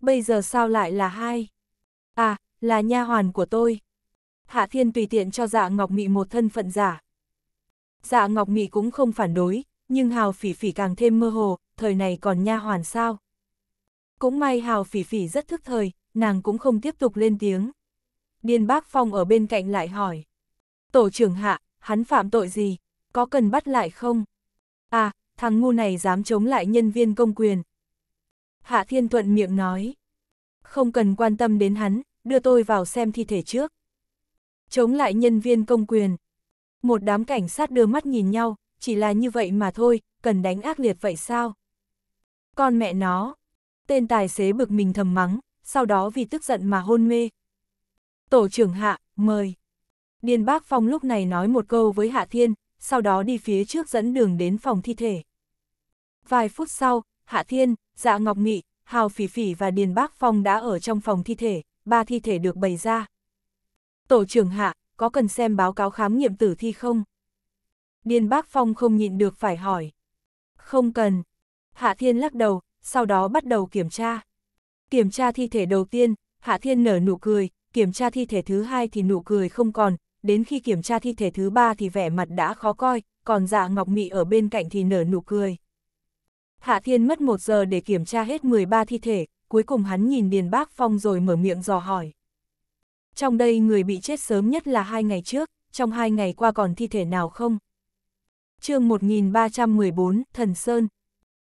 Bây giờ sao lại là hai? À, là nha hoàn của tôi. Hạ Thiên tùy tiện cho dạ Ngọc Mị một thân phận giả. Dạ Ngọc Mị cũng không phản đối, nhưng Hào phỉ phỉ càng thêm mơ hồ, thời này còn nha hoàn sao? Cũng may Hào phỉ phỉ rất thức thời, nàng cũng không tiếp tục lên tiếng. Điên Bác Phong ở bên cạnh lại hỏi. Tổ trưởng hạ, hắn phạm tội gì, có cần bắt lại không? À, thằng ngu này dám chống lại nhân viên công quyền. Hạ Thiên Thuận miệng nói. Không cần quan tâm đến hắn, đưa tôi vào xem thi thể trước. Chống lại nhân viên công quyền. Một đám cảnh sát đưa mắt nhìn nhau, chỉ là như vậy mà thôi, cần đánh ác liệt vậy sao? Con mẹ nó. Tên tài xế bực mình thầm mắng, sau đó vì tức giận mà hôn mê. Tổ trưởng hạ, mời. Điền Bác Phong lúc này nói một câu với Hạ Thiên, sau đó đi phía trước dẫn đường đến phòng thi thể. Vài phút sau, Hạ Thiên, Dạ Ngọc Mị, Hào Phỉ Phỉ và Điền Bác Phong đã ở trong phòng thi thể, ba thi thể được bày ra. Tổ trưởng Hạ, có cần xem báo cáo khám nghiệm tử thi không? Điền Bác Phong không nhịn được phải hỏi. Không cần. Hạ Thiên lắc đầu, sau đó bắt đầu kiểm tra. Kiểm tra thi thể đầu tiên, Hạ Thiên nở nụ cười, kiểm tra thi thể thứ hai thì nụ cười không còn, đến khi kiểm tra thi thể thứ ba thì vẻ mặt đã khó coi, còn dạ ngọc mị ở bên cạnh thì nở nụ cười. Hạ Thiên mất một giờ để kiểm tra hết 13 thi thể, cuối cùng hắn nhìn Điền Bác Phong rồi mở miệng dò hỏi. Trong đây người bị chết sớm nhất là hai ngày trước, trong hai ngày qua còn thi thể nào không? chương 1314, Thần Sơn.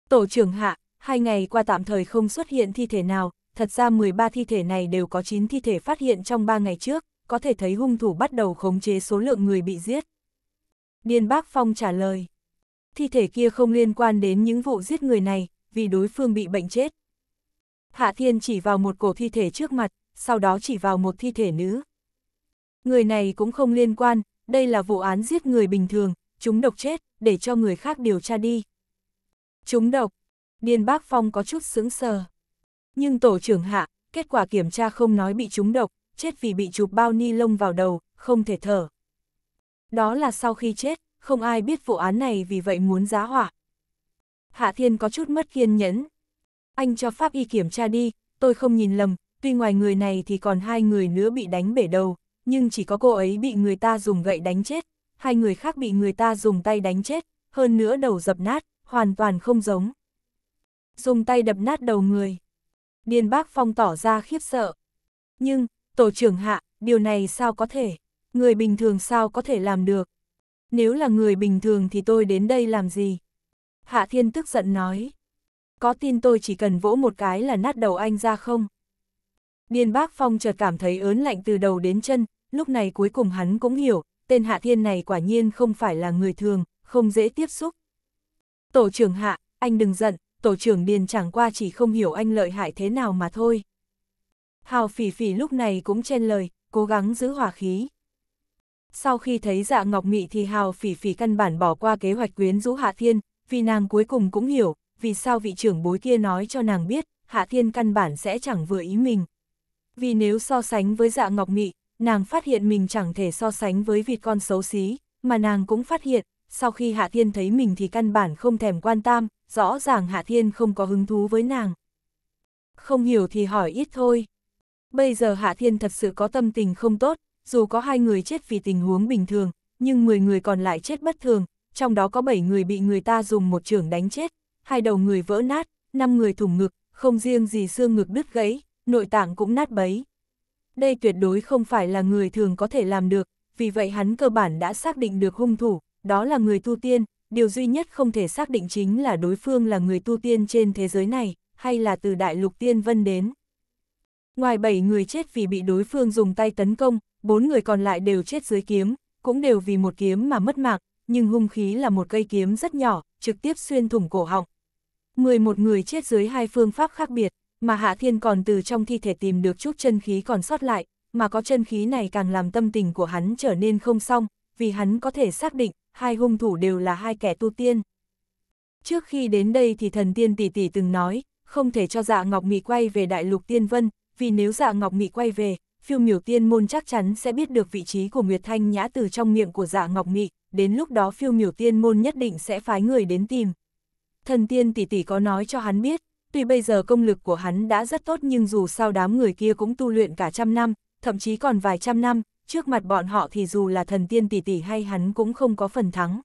Tổ trưởng Hạ, hai ngày qua tạm thời không xuất hiện thi thể nào, thật ra 13 thi thể này đều có 9 thi thể phát hiện trong 3 ngày trước, có thể thấy hung thủ bắt đầu khống chế số lượng người bị giết. Điền Bác Phong trả lời, thi thể kia không liên quan đến những vụ giết người này, vì đối phương bị bệnh chết. Hạ Thiên chỉ vào một cổ thi thể trước mặt, sau đó chỉ vào một thi thể nữ. Người này cũng không liên quan, đây là vụ án giết người bình thường, chúng độc chết, để cho người khác điều tra đi. Chúng độc, Điền Bác Phong có chút sững sờ. Nhưng tổ trưởng hạ, kết quả kiểm tra không nói bị chúng độc, chết vì bị chụp bao ni lông vào đầu, không thể thở. Đó là sau khi chết, không ai biết vụ án này vì vậy muốn giá hỏa. Hạ Thiên có chút mất kiên nhẫn. Anh cho pháp y kiểm tra đi, tôi không nhìn lầm, tuy ngoài người này thì còn hai người nữa bị đánh bể đầu, nhưng chỉ có cô ấy bị người ta dùng gậy đánh chết, hai người khác bị người ta dùng tay đánh chết, hơn nữa đầu dập nát, hoàn toàn không giống. Dùng tay đập nát đầu người. Điền bác phong tỏ ra khiếp sợ. Nhưng, Tổ trưởng hạ, điều này sao có thể? Người bình thường sao có thể làm được? Nếu là người bình thường thì tôi đến đây làm gì? Hạ Thiên tức giận nói. Có tin tôi chỉ cần vỗ một cái là nát đầu anh ra không? Điên bác Phong chợt cảm thấy ớn lạnh từ đầu đến chân, lúc này cuối cùng hắn cũng hiểu, tên Hạ Thiên này quả nhiên không phải là người thường, không dễ tiếp xúc. Tổ trưởng Hạ, anh đừng giận, tổ trưởng Điền chẳng qua chỉ không hiểu anh lợi hại thế nào mà thôi. Hào phỉ phỉ lúc này cũng chen lời, cố gắng giữ hòa khí. Sau khi thấy dạ ngọc mị thì hào phỉ phỉ căn bản bỏ qua kế hoạch quyến rũ Hạ Thiên, vì nàng cuối cùng cũng hiểu, vì sao vị trưởng bối kia nói cho nàng biết, Hạ Thiên căn bản sẽ chẳng vừa ý mình. Vì nếu so sánh với dạ ngọc mị, nàng phát hiện mình chẳng thể so sánh với vịt con xấu xí, mà nàng cũng phát hiện, sau khi Hạ Thiên thấy mình thì căn bản không thèm quan tâm, rõ ràng Hạ Thiên không có hứng thú với nàng. Không hiểu thì hỏi ít thôi. Bây giờ Hạ Thiên thật sự có tâm tình không tốt, dù có hai người chết vì tình huống bình thường, nhưng 10 người còn lại chết bất thường, trong đó có 7 người bị người ta dùng một trường đánh chết, hai đầu người vỡ nát, 5 người thủng ngực, không riêng gì xương ngực đứt gãy, nội tạng cũng nát bấy. Đây tuyệt đối không phải là người thường có thể làm được, vì vậy hắn cơ bản đã xác định được hung thủ, đó là người tu tiên, điều duy nhất không thể xác định chính là đối phương là người tu tiên trên thế giới này, hay là từ đại lục tiên vân đến. Ngoài 7 người chết vì bị đối phương dùng tay tấn công, 4 người còn lại đều chết dưới kiếm, cũng đều vì một kiếm mà mất mạng, nhưng hung khí là một cây kiếm rất nhỏ, trực tiếp xuyên thủng cổ họng. 11 người chết dưới hai phương pháp khác biệt, mà Hạ Thiên còn từ trong thi thể tìm được chút chân khí còn sót lại, mà có chân khí này càng làm tâm tình của hắn trở nên không xong, vì hắn có thể xác định, hai hung thủ đều là hai kẻ tu tiên. Trước khi đến đây thì thần tiên tỷ tỷ từng nói, không thể cho dạ Ngọc Mị quay về đại lục tiên vân, vì nếu dạ Ngọc Nghị quay về, phiêu miểu tiên môn chắc chắn sẽ biết được vị trí của Nguyệt Thanh Nhã từ trong miệng của dạ Ngọc Nghị, đến lúc đó phiêu miểu tiên môn nhất định sẽ phái người đến tìm. Thần tiên tỷ tỷ có nói cho hắn biết, tuy bây giờ công lực của hắn đã rất tốt nhưng dù sao đám người kia cũng tu luyện cả trăm năm, thậm chí còn vài trăm năm, trước mặt bọn họ thì dù là thần tiên tỷ tỷ hay hắn cũng không có phần thắng.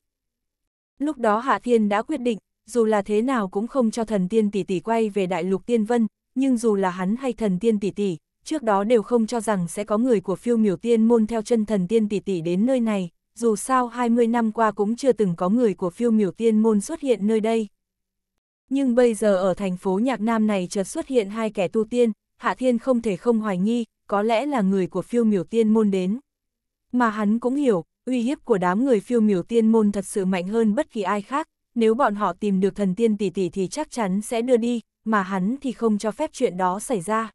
Lúc đó Hạ Thiên đã quyết định, dù là thế nào cũng không cho thần tiên tỷ tỷ quay về đại lục tiên vân, nhưng dù là hắn hay thần tiên tỷ tỷ, trước đó đều không cho rằng sẽ có người của phiêu miểu tiên môn theo chân thần tiên tỷ tỷ đến nơi này, dù sao 20 năm qua cũng chưa từng có người của phiêu miểu tiên môn xuất hiện nơi đây. Nhưng bây giờ ở thành phố Nhạc Nam này chợt xuất hiện hai kẻ tu tiên, Hạ Thiên không thể không hoài nghi, có lẽ là người của phiêu miểu tiên môn đến. Mà hắn cũng hiểu, uy hiếp của đám người phiêu miểu tiên môn thật sự mạnh hơn bất kỳ ai khác, nếu bọn họ tìm được thần tiên tỷ tỷ thì chắc chắn sẽ đưa đi, mà hắn thì không cho phép chuyện đó xảy ra.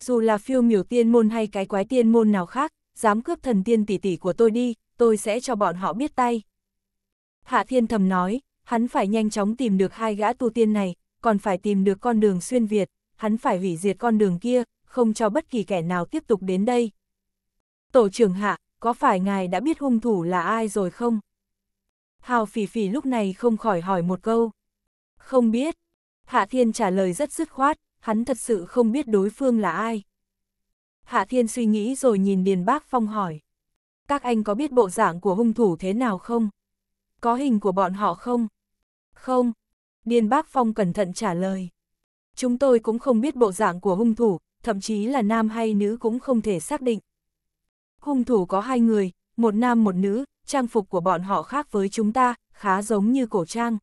Dù là phiêu miểu tiên môn hay cái quái tiên môn nào khác, dám cướp thần tiên tỷ tỷ của tôi đi, tôi sẽ cho bọn họ biết tay. Hạ thiên thầm nói, hắn phải nhanh chóng tìm được hai gã tu tiên này, còn phải tìm được con đường xuyên Việt, hắn phải hủy diệt con đường kia, không cho bất kỳ kẻ nào tiếp tục đến đây. Tổ trưởng hạ, có phải ngài đã biết hung thủ là ai rồi không? Hào phỉ phỉ lúc này không khỏi hỏi một câu. Không biết. Hạ Thiên trả lời rất dứt khoát, hắn thật sự không biết đối phương là ai. Hạ Thiên suy nghĩ rồi nhìn Điền Bác Phong hỏi. Các anh có biết bộ dạng của hung thủ thế nào không? Có hình của bọn họ không? Không. Điền Bác Phong cẩn thận trả lời. Chúng tôi cũng không biết bộ dạng của hung thủ, thậm chí là nam hay nữ cũng không thể xác định. Hung thủ có hai người, một nam một nữ, trang phục của bọn họ khác với chúng ta, khá giống như cổ trang.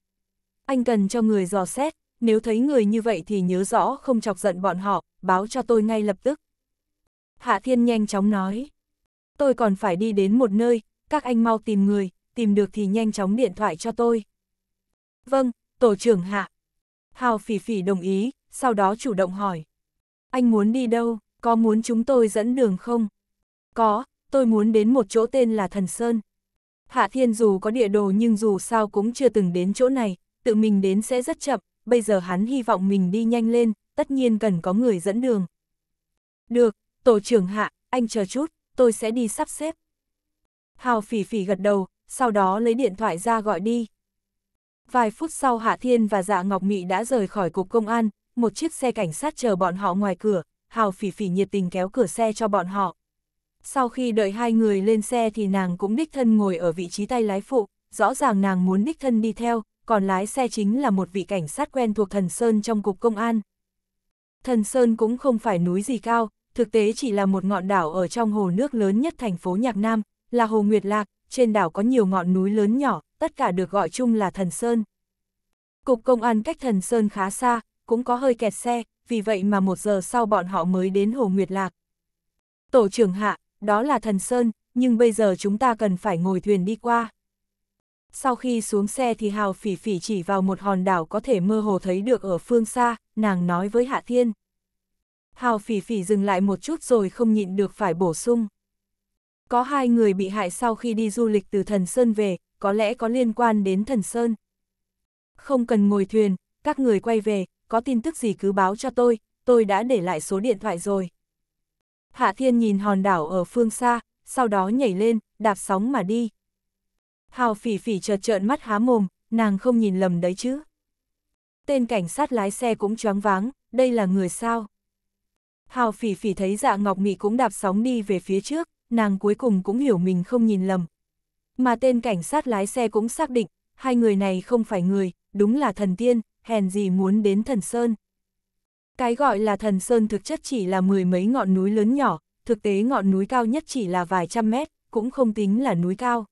Anh cần cho người dò xét, nếu thấy người như vậy thì nhớ rõ không chọc giận bọn họ, báo cho tôi ngay lập tức. Hạ Thiên nhanh chóng nói. Tôi còn phải đi đến một nơi, các anh mau tìm người, tìm được thì nhanh chóng điện thoại cho tôi. Vâng, tổ trưởng Hạ. Hào phỉ phỉ đồng ý, sau đó chủ động hỏi. Anh muốn đi đâu, có muốn chúng tôi dẫn đường không? Có, tôi muốn đến một chỗ tên là Thần Sơn. Hạ Thiên dù có địa đồ nhưng dù sao cũng chưa từng đến chỗ này, tự mình đến sẽ rất chậm, bây giờ hắn hy vọng mình đi nhanh lên, tất nhiên cần có người dẫn đường. Được, tổ trưởng Hạ, anh chờ chút, tôi sẽ đi sắp xếp. Hào phỉ phỉ gật đầu, sau đó lấy điện thoại ra gọi đi. Vài phút sau Hạ Thiên và Dạ Ngọc Mị đã rời khỏi cục công an, một chiếc xe cảnh sát chờ bọn họ ngoài cửa, Hào phỉ phỉ nhiệt tình kéo cửa xe cho bọn họ sau khi đợi hai người lên xe thì nàng cũng đích thân ngồi ở vị trí tay lái phụ, rõ ràng nàng muốn đích thân đi theo, còn lái xe chính là một vị cảnh sát quen thuộc Thần Sơn trong cục công an. Thần Sơn cũng không phải núi gì cao, thực tế chỉ là một ngọn đảo ở trong hồ nước lớn nhất thành phố Nhạc Nam, là Hồ Nguyệt Lạc, trên đảo có nhiều ngọn núi lớn nhỏ, tất cả được gọi chung là Thần Sơn. Cục công an cách Thần Sơn khá xa, cũng có hơi kẹt xe, vì vậy mà một giờ sau bọn họ mới đến Hồ Nguyệt Lạc. Tổ trưởng hạ, đó là thần Sơn, nhưng bây giờ chúng ta cần phải ngồi thuyền đi qua. Sau khi xuống xe thì Hào phỉ phỉ chỉ vào một hòn đảo có thể mơ hồ thấy được ở phương xa, nàng nói với Hạ Thiên. Hào phỉ phỉ dừng lại một chút rồi không nhịn được phải bổ sung. Có hai người bị hại sau khi đi du lịch từ Thần Sơn về, có lẽ có liên quan đến Thần Sơn. Không cần ngồi thuyền, các người quay về, có tin tức gì cứ báo cho tôi, tôi đã để lại số điện thoại rồi. Hạ Thiên nhìn hòn đảo ở phương xa, sau đó nhảy lên, đạp sóng mà đi. Hào phỉ phỉ chợt trợn mắt há mồm, nàng không nhìn lầm đấy chứ. Tên cảnh sát lái xe cũng choáng váng, đây là người sao? Hào phỉ phỉ thấy dạ ngọc mị cũng đạp sóng đi về phía trước, nàng cuối cùng cũng hiểu mình không nhìn lầm. Mà tên cảnh sát lái xe cũng xác định, hai người này không phải người, đúng là thần tiên, hèn gì muốn đến thần sơn. Cái gọi là thần sơn thực chất chỉ là mười mấy ngọn núi lớn nhỏ, thực tế ngọn núi cao nhất chỉ là vài trăm mét, cũng không tính là núi cao.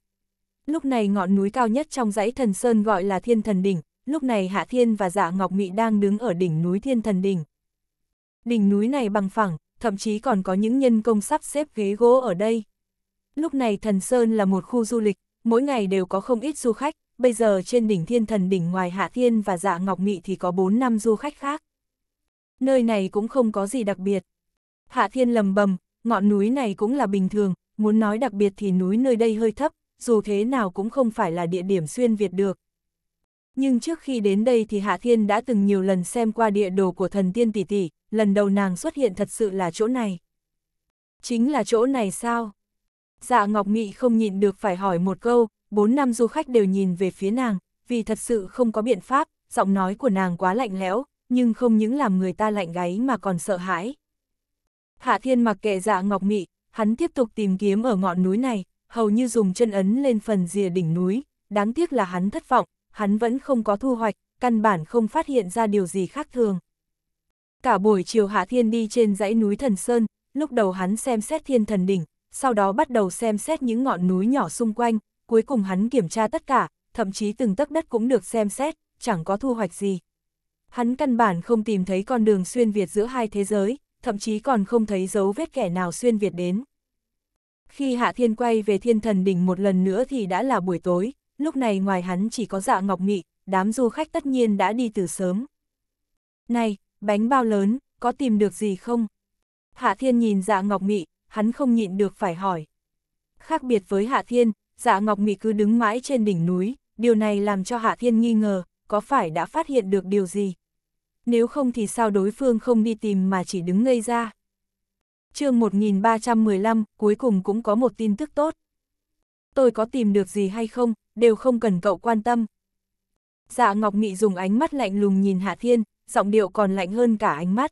Lúc này ngọn núi cao nhất trong dãy thần sơn gọi là thiên thần đỉnh, lúc này Hạ Thiên và Dạ Ngọc Mị đang đứng ở đỉnh núi thiên thần đỉnh. Đỉnh núi này bằng phẳng, thậm chí còn có những nhân công sắp xếp ghế gỗ ở đây. Lúc này thần sơn là một khu du lịch, mỗi ngày đều có không ít du khách, bây giờ trên đỉnh thiên thần đỉnh ngoài Hạ Thiên và Dạ Ngọc Mị thì có 4 năm du khách khác nơi này cũng không có gì đặc biệt. Hạ Thiên lầm bầm, ngọn núi này cũng là bình thường, muốn nói đặc biệt thì núi nơi đây hơi thấp, dù thế nào cũng không phải là địa điểm xuyên Việt được. Nhưng trước khi đến đây thì Hạ Thiên đã từng nhiều lần xem qua địa đồ của thần tiên tỷ tỷ, lần đầu nàng xuất hiện thật sự là chỗ này. Chính là chỗ này sao? Dạ Ngọc Mị không nhịn được phải hỏi một câu, bốn năm du khách đều nhìn về phía nàng, vì thật sự không có biện pháp, giọng nói của nàng quá lạnh lẽo, nhưng không những làm người ta lạnh gáy mà còn sợ hãi. Hạ Thiên mặc kệ dạ ngọc mị, hắn tiếp tục tìm kiếm ở ngọn núi này, hầu như dùng chân ấn lên phần rìa đỉnh núi, đáng tiếc là hắn thất vọng, hắn vẫn không có thu hoạch, căn bản không phát hiện ra điều gì khác thường. Cả buổi chiều Hạ Thiên đi trên dãy núi Thần Sơn, lúc đầu hắn xem xét thiên thần đỉnh, sau đó bắt đầu xem xét những ngọn núi nhỏ xung quanh, cuối cùng hắn kiểm tra tất cả, thậm chí từng tấc đất cũng được xem xét, chẳng có thu hoạch gì hắn căn bản không tìm thấy con đường xuyên Việt giữa hai thế giới, thậm chí còn không thấy dấu vết kẻ nào xuyên Việt đến. Khi Hạ Thiên quay về Thiên Thần Đỉnh một lần nữa thì đã là buổi tối, lúc này ngoài hắn chỉ có dạ ngọc nghị, đám du khách tất nhiên đã đi từ sớm. Này, bánh bao lớn, có tìm được gì không? Hạ Thiên nhìn dạ ngọc nghị, hắn không nhịn được phải hỏi. Khác biệt với Hạ Thiên, dạ ngọc nghị cứ đứng mãi trên đỉnh núi, điều này làm cho Hạ Thiên nghi ngờ, có phải đã phát hiện được điều gì? nếu không thì sao đối phương không đi tìm mà chỉ đứng ngây ra. chương 1315, cuối cùng cũng có một tin tức tốt. Tôi có tìm được gì hay không, đều không cần cậu quan tâm. Dạ Ngọc Mị dùng ánh mắt lạnh lùng nhìn Hạ Thiên, giọng điệu còn lạnh hơn cả ánh mắt.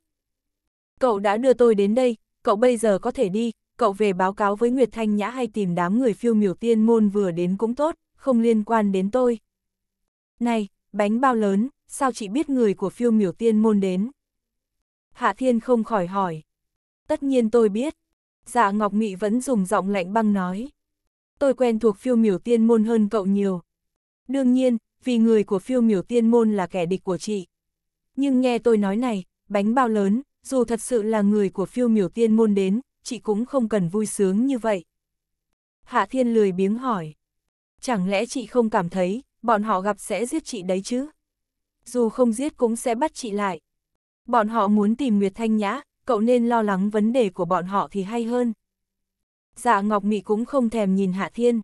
Cậu đã đưa tôi đến đây, cậu bây giờ có thể đi, cậu về báo cáo với Nguyệt Thanh Nhã hay tìm đám người phiêu miểu tiên môn vừa đến cũng tốt, không liên quan đến tôi. Này, bánh bao lớn, sao chị biết người của phiêu miểu tiên môn đến? Hạ Thiên không khỏi hỏi. Tất nhiên tôi biết. Dạ Ngọc Mị vẫn dùng giọng lạnh băng nói. Tôi quen thuộc phiêu miểu tiên môn hơn cậu nhiều. Đương nhiên, vì người của phiêu miểu tiên môn là kẻ địch của chị. Nhưng nghe tôi nói này, bánh bao lớn, dù thật sự là người của phiêu miểu tiên môn đến, chị cũng không cần vui sướng như vậy. Hạ Thiên lười biếng hỏi. Chẳng lẽ chị không cảm thấy bọn họ gặp sẽ giết chị đấy chứ. Dù không giết cũng sẽ bắt chị lại. Bọn họ muốn tìm Nguyệt Thanh Nhã, cậu nên lo lắng vấn đề của bọn họ thì hay hơn. Dạ Ngọc Mị cũng không thèm nhìn Hạ Thiên.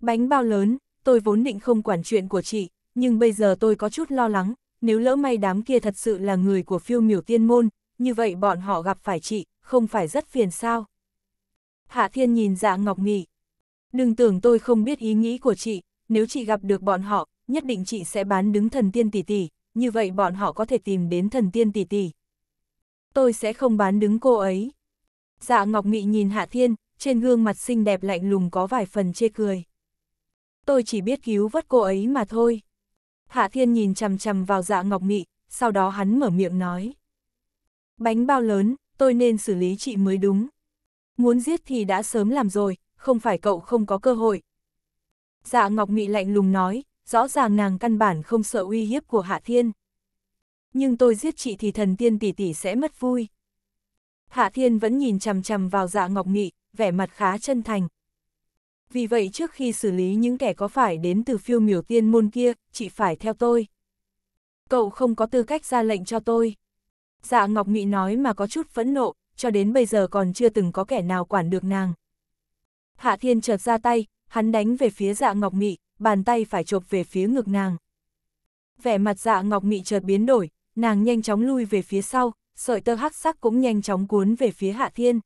Bánh bao lớn, tôi vốn định không quản chuyện của chị, nhưng bây giờ tôi có chút lo lắng, nếu lỡ may đám kia thật sự là người của phiêu miểu tiên môn, như vậy bọn họ gặp phải chị, không phải rất phiền sao. Hạ Thiên nhìn dạ Ngọc Mị. Đừng tưởng tôi không biết ý nghĩ của chị, nếu chị gặp được bọn họ, nhất định chị sẽ bán đứng thần tiên tỷ tỷ, như vậy bọn họ có thể tìm đến thần tiên tỷ tỷ. Tôi sẽ không bán đứng cô ấy. Dạ Ngọc Nghị nhìn Hạ Thiên, trên gương mặt xinh đẹp lạnh lùng có vài phần chê cười. Tôi chỉ biết cứu vớt cô ấy mà thôi. Hạ Thiên nhìn chằm chằm vào dạ Ngọc Nghị, sau đó hắn mở miệng nói. Bánh bao lớn, tôi nên xử lý chị mới đúng. Muốn giết thì đã sớm làm rồi, không phải cậu không có cơ hội, Dạ Ngọc Mị lạnh lùng nói, rõ ràng nàng căn bản không sợ uy hiếp của Hạ Thiên. Nhưng tôi giết chị thì thần tiên tỷ tỷ sẽ mất vui. Hạ Thiên vẫn nhìn chằm chằm vào dạ Ngọc Mị, vẻ mặt khá chân thành. Vì vậy trước khi xử lý những kẻ có phải đến từ phiêu miểu tiên môn kia, chị phải theo tôi. Cậu không có tư cách ra lệnh cho tôi. Dạ Ngọc Mị nói mà có chút phẫn nộ, cho đến bây giờ còn chưa từng có kẻ nào quản được nàng. Hạ Thiên chợt ra tay, hắn đánh về phía dạ ngọc mị, bàn tay phải chộp về phía ngực nàng. Vẻ mặt dạ ngọc mị chợt biến đổi, nàng nhanh chóng lui về phía sau, sợi tơ hắc sắc cũng nhanh chóng cuốn về phía Hạ Thiên.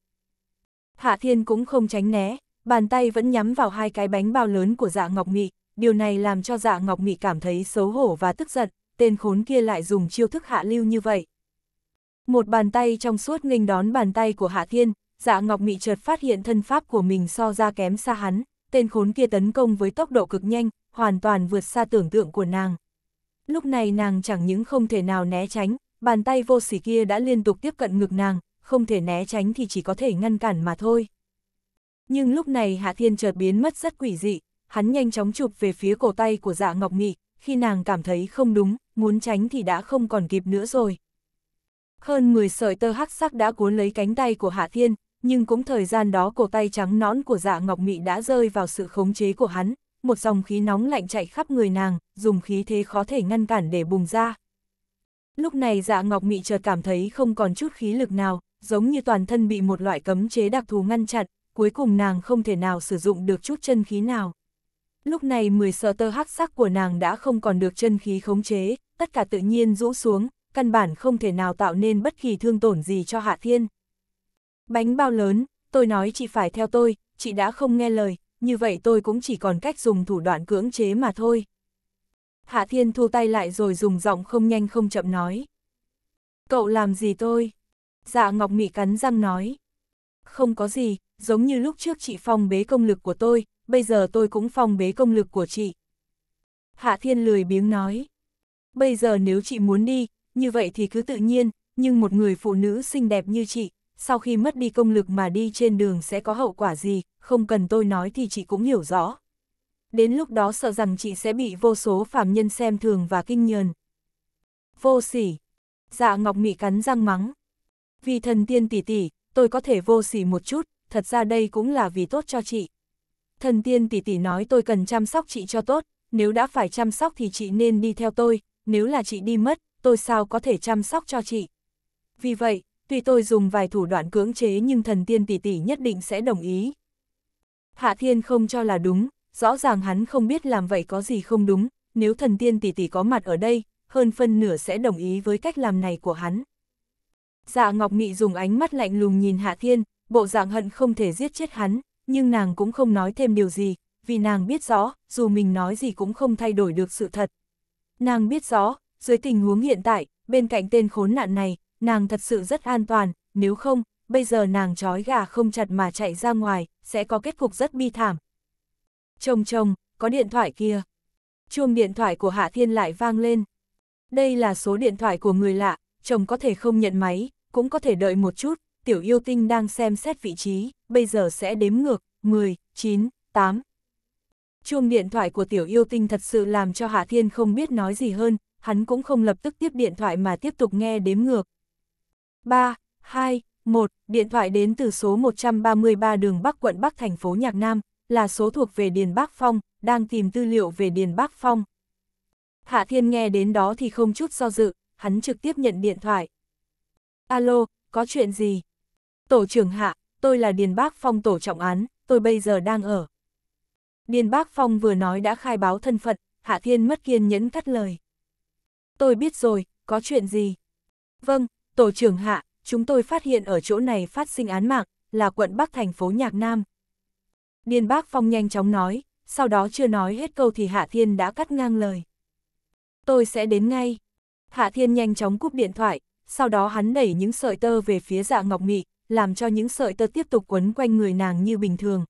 Hạ Thiên cũng không tránh né, bàn tay vẫn nhắm vào hai cái bánh bao lớn của dạ ngọc mị, điều này làm cho dạ ngọc mị cảm thấy xấu hổ và tức giận, tên khốn kia lại dùng chiêu thức hạ lưu như vậy. Một bàn tay trong suốt nghênh đón bàn tay của Hạ Thiên, dạ ngọc mị chợt phát hiện thân pháp của mình so ra kém xa hắn, tên khốn kia tấn công với tốc độ cực nhanh, hoàn toàn vượt xa tưởng tượng của nàng. Lúc này nàng chẳng những không thể nào né tránh, bàn tay vô sỉ kia đã liên tục tiếp cận ngực nàng, không thể né tránh thì chỉ có thể ngăn cản mà thôi. Nhưng lúc này Hạ Thiên chợt biến mất rất quỷ dị, hắn nhanh chóng chụp về phía cổ tay của dạ Ngọc Nghị, khi nàng cảm thấy không đúng, muốn tránh thì đã không còn kịp nữa rồi. Hơn 10 sợi tơ hắc sắc đã cuốn lấy cánh tay của Hạ Thiên, nhưng cũng thời gian đó cổ tay trắng nõn của dạ ngọc mị đã rơi vào sự khống chế của hắn, một dòng khí nóng lạnh chạy khắp người nàng, dùng khí thế khó thể ngăn cản để bùng ra. Lúc này dạ ngọc mị chợt cảm thấy không còn chút khí lực nào, giống như toàn thân bị một loại cấm chế đặc thù ngăn chặn, cuối cùng nàng không thể nào sử dụng được chút chân khí nào. Lúc này 10 sợ tơ hắc sắc của nàng đã không còn được chân khí khống chế, tất cả tự nhiên rũ xuống, căn bản không thể nào tạo nên bất kỳ thương tổn gì cho Hạ Thiên. Bánh bao lớn, tôi nói chị phải theo tôi, chị đã không nghe lời, như vậy tôi cũng chỉ còn cách dùng thủ đoạn cưỡng chế mà thôi. Hạ Thiên thu tay lại rồi dùng giọng không nhanh không chậm nói. Cậu làm gì tôi? Dạ Ngọc Mị cắn răng nói. Không có gì, giống như lúc trước chị phong bế công lực của tôi, bây giờ tôi cũng phong bế công lực của chị. Hạ Thiên lười biếng nói. Bây giờ nếu chị muốn đi, như vậy thì cứ tự nhiên, nhưng một người phụ nữ xinh đẹp như chị, sau khi mất đi công lực mà đi trên đường sẽ có hậu quả gì, không cần tôi nói thì chị cũng hiểu rõ. Đến lúc đó sợ rằng chị sẽ bị vô số phàm nhân xem thường và kinh nhờn. Vô sỉ. Dạ Ngọc Mị cắn răng mắng. Vì thần tiên tỷ tỷ, tôi có thể vô sỉ một chút, thật ra đây cũng là vì tốt cho chị. Thần tiên tỷ tỷ nói tôi cần chăm sóc chị cho tốt, nếu đã phải chăm sóc thì chị nên đi theo tôi, nếu là chị đi mất, tôi sao có thể chăm sóc cho chị. Vì vậy, tuy tôi dùng vài thủ đoạn cưỡng chế nhưng thần tiên tỷ tỷ nhất định sẽ đồng ý. Hạ thiên không cho là đúng, rõ ràng hắn không biết làm vậy có gì không đúng, nếu thần tiên tỷ tỷ có mặt ở đây, hơn phân nửa sẽ đồng ý với cách làm này của hắn. Dạ Ngọc Mị dùng ánh mắt lạnh lùng nhìn Hạ Thiên, bộ dạng hận không thể giết chết hắn, nhưng nàng cũng không nói thêm điều gì, vì nàng biết rõ, dù mình nói gì cũng không thay đổi được sự thật. Nàng biết rõ, dưới tình huống hiện tại, bên cạnh tên khốn nạn này, nàng thật sự rất an toàn, nếu không, bây giờ nàng trói gà không chặt mà chạy ra ngoài, sẽ có kết cục rất bi thảm. Chồng chồng, có điện thoại kia. Chuông điện thoại của Hạ Thiên lại vang lên. Đây là số điện thoại của người lạ, chồng có thể không nhận máy, cũng có thể đợi một chút, tiểu yêu tinh đang xem xét vị trí, bây giờ sẽ đếm ngược, 10, 9, 8. Chuông điện thoại của tiểu yêu tinh thật sự làm cho Hạ Thiên không biết nói gì hơn, hắn cũng không lập tức tiếp điện thoại mà tiếp tục nghe đếm ngược, 3, 2, 1, điện thoại đến từ số 133 đường Bắc quận Bắc thành phố Nhạc Nam, là số thuộc về Điền Bắc Phong, đang tìm tư liệu về Điền Bắc Phong. Hạ Thiên nghe đến đó thì không chút do dự, hắn trực tiếp nhận điện thoại. Alo, có chuyện gì? Tổ trưởng Hạ, tôi là Điền Bác Phong tổ trọng án, tôi bây giờ đang ở. Điền Bác Phong vừa nói đã khai báo thân phận, Hạ Thiên mất kiên nhẫn cắt lời. Tôi biết rồi, có chuyện gì? Vâng, Tổ trưởng hạ, chúng tôi phát hiện ở chỗ này phát sinh án mạng, là quận Bắc thành phố Nhạc Nam. Điền Bác Phong nhanh chóng nói, sau đó chưa nói hết câu thì Hạ Thiên đã cắt ngang lời. Tôi sẽ đến ngay. Hạ Thiên nhanh chóng cúp điện thoại, sau đó hắn đẩy những sợi tơ về phía dạ ngọc mị, làm cho những sợi tơ tiếp tục quấn quanh người nàng như bình thường.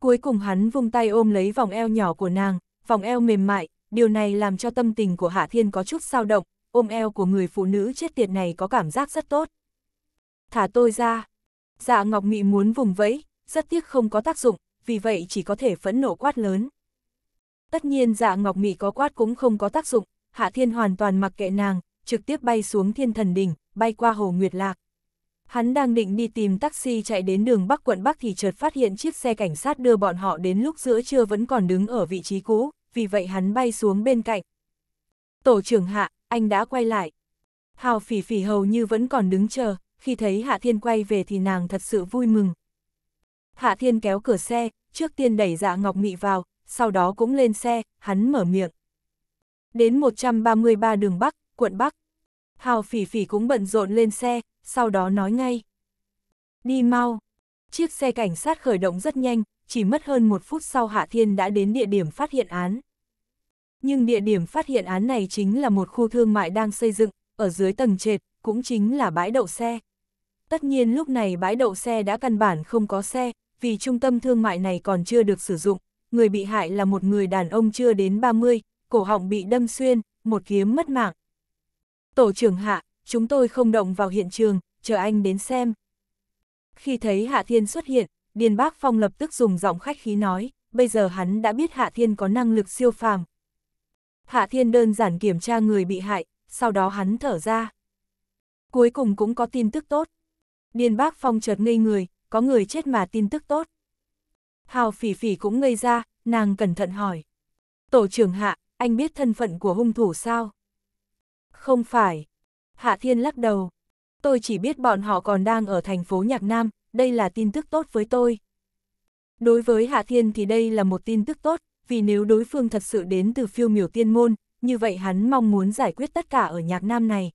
Cuối cùng hắn vung tay ôm lấy vòng eo nhỏ của nàng, vòng eo mềm mại, điều này làm cho tâm tình của Hạ Thiên có chút sao động, ôm eo của người phụ nữ chết tiệt này có cảm giác rất tốt. Thả tôi ra. Dạ Ngọc Mị muốn vùng vẫy, rất tiếc không có tác dụng, vì vậy chỉ có thể phẫn nộ quát lớn. Tất nhiên dạ Ngọc Mị có quát cũng không có tác dụng, Hạ Thiên hoàn toàn mặc kệ nàng, trực tiếp bay xuống thiên thần đỉnh, bay qua Hồ Nguyệt Lạc. Hắn đang định đi tìm taxi chạy đến đường Bắc quận Bắc thì chợt phát hiện chiếc xe cảnh sát đưa bọn họ đến lúc giữa trưa vẫn còn đứng ở vị trí cũ, vì vậy hắn bay xuống bên cạnh. Tổ trưởng Hạ, anh đã quay lại. Hào phỉ phỉ hầu như vẫn còn đứng chờ, khi thấy Hạ Thiên quay về thì nàng thật sự vui mừng. Hạ Thiên kéo cửa xe, trước tiên đẩy dạ Ngọc Nghị vào, sau đó cũng lên xe, hắn mở miệng. Đến 133 đường Bắc, quận Bắc. Hào phỉ phỉ cũng bận rộn lên xe, sau đó nói ngay. Đi mau. Chiếc xe cảnh sát khởi động rất nhanh, chỉ mất hơn một phút sau Hạ Thiên đã đến địa điểm phát hiện án. Nhưng địa điểm phát hiện án này chính là một khu thương mại đang xây dựng, ở dưới tầng trệt, cũng chính là bãi đậu xe. Tất nhiên lúc này bãi đậu xe đã căn bản không có xe, vì trung tâm thương mại này còn chưa được sử dụng, người bị hại là một người đàn ông chưa đến 30, cổ họng bị đâm xuyên, một kiếm mất mạng. Tổ trưởng Hạ, chúng tôi không động vào hiện trường, chờ anh đến xem. Khi thấy Hạ Thiên xuất hiện, Điền Bác Phong lập tức dùng giọng khách khí nói, bây giờ hắn đã biết Hạ Thiên có năng lực siêu phàm, Hạ Thiên đơn giản kiểm tra người bị hại, sau đó hắn thở ra. Cuối cùng cũng có tin tức tốt. Điền Bác Phong chợt ngây người, có người chết mà tin tức tốt. Hào Phỉ Phỉ cũng ngây ra, nàng cẩn thận hỏi. Tổ trưởng Hạ, anh biết thân phận của hung thủ sao? Không phải. Hạ Thiên lắc đầu. Tôi chỉ biết bọn họ còn đang ở thành phố Nhạc Nam, đây là tin tức tốt với tôi. Đối với Hạ Thiên thì đây là một tin tức tốt, vì nếu đối phương thật sự đến từ phiêu miểu tiên môn, như vậy hắn mong muốn giải quyết tất cả ở nhạc nam này.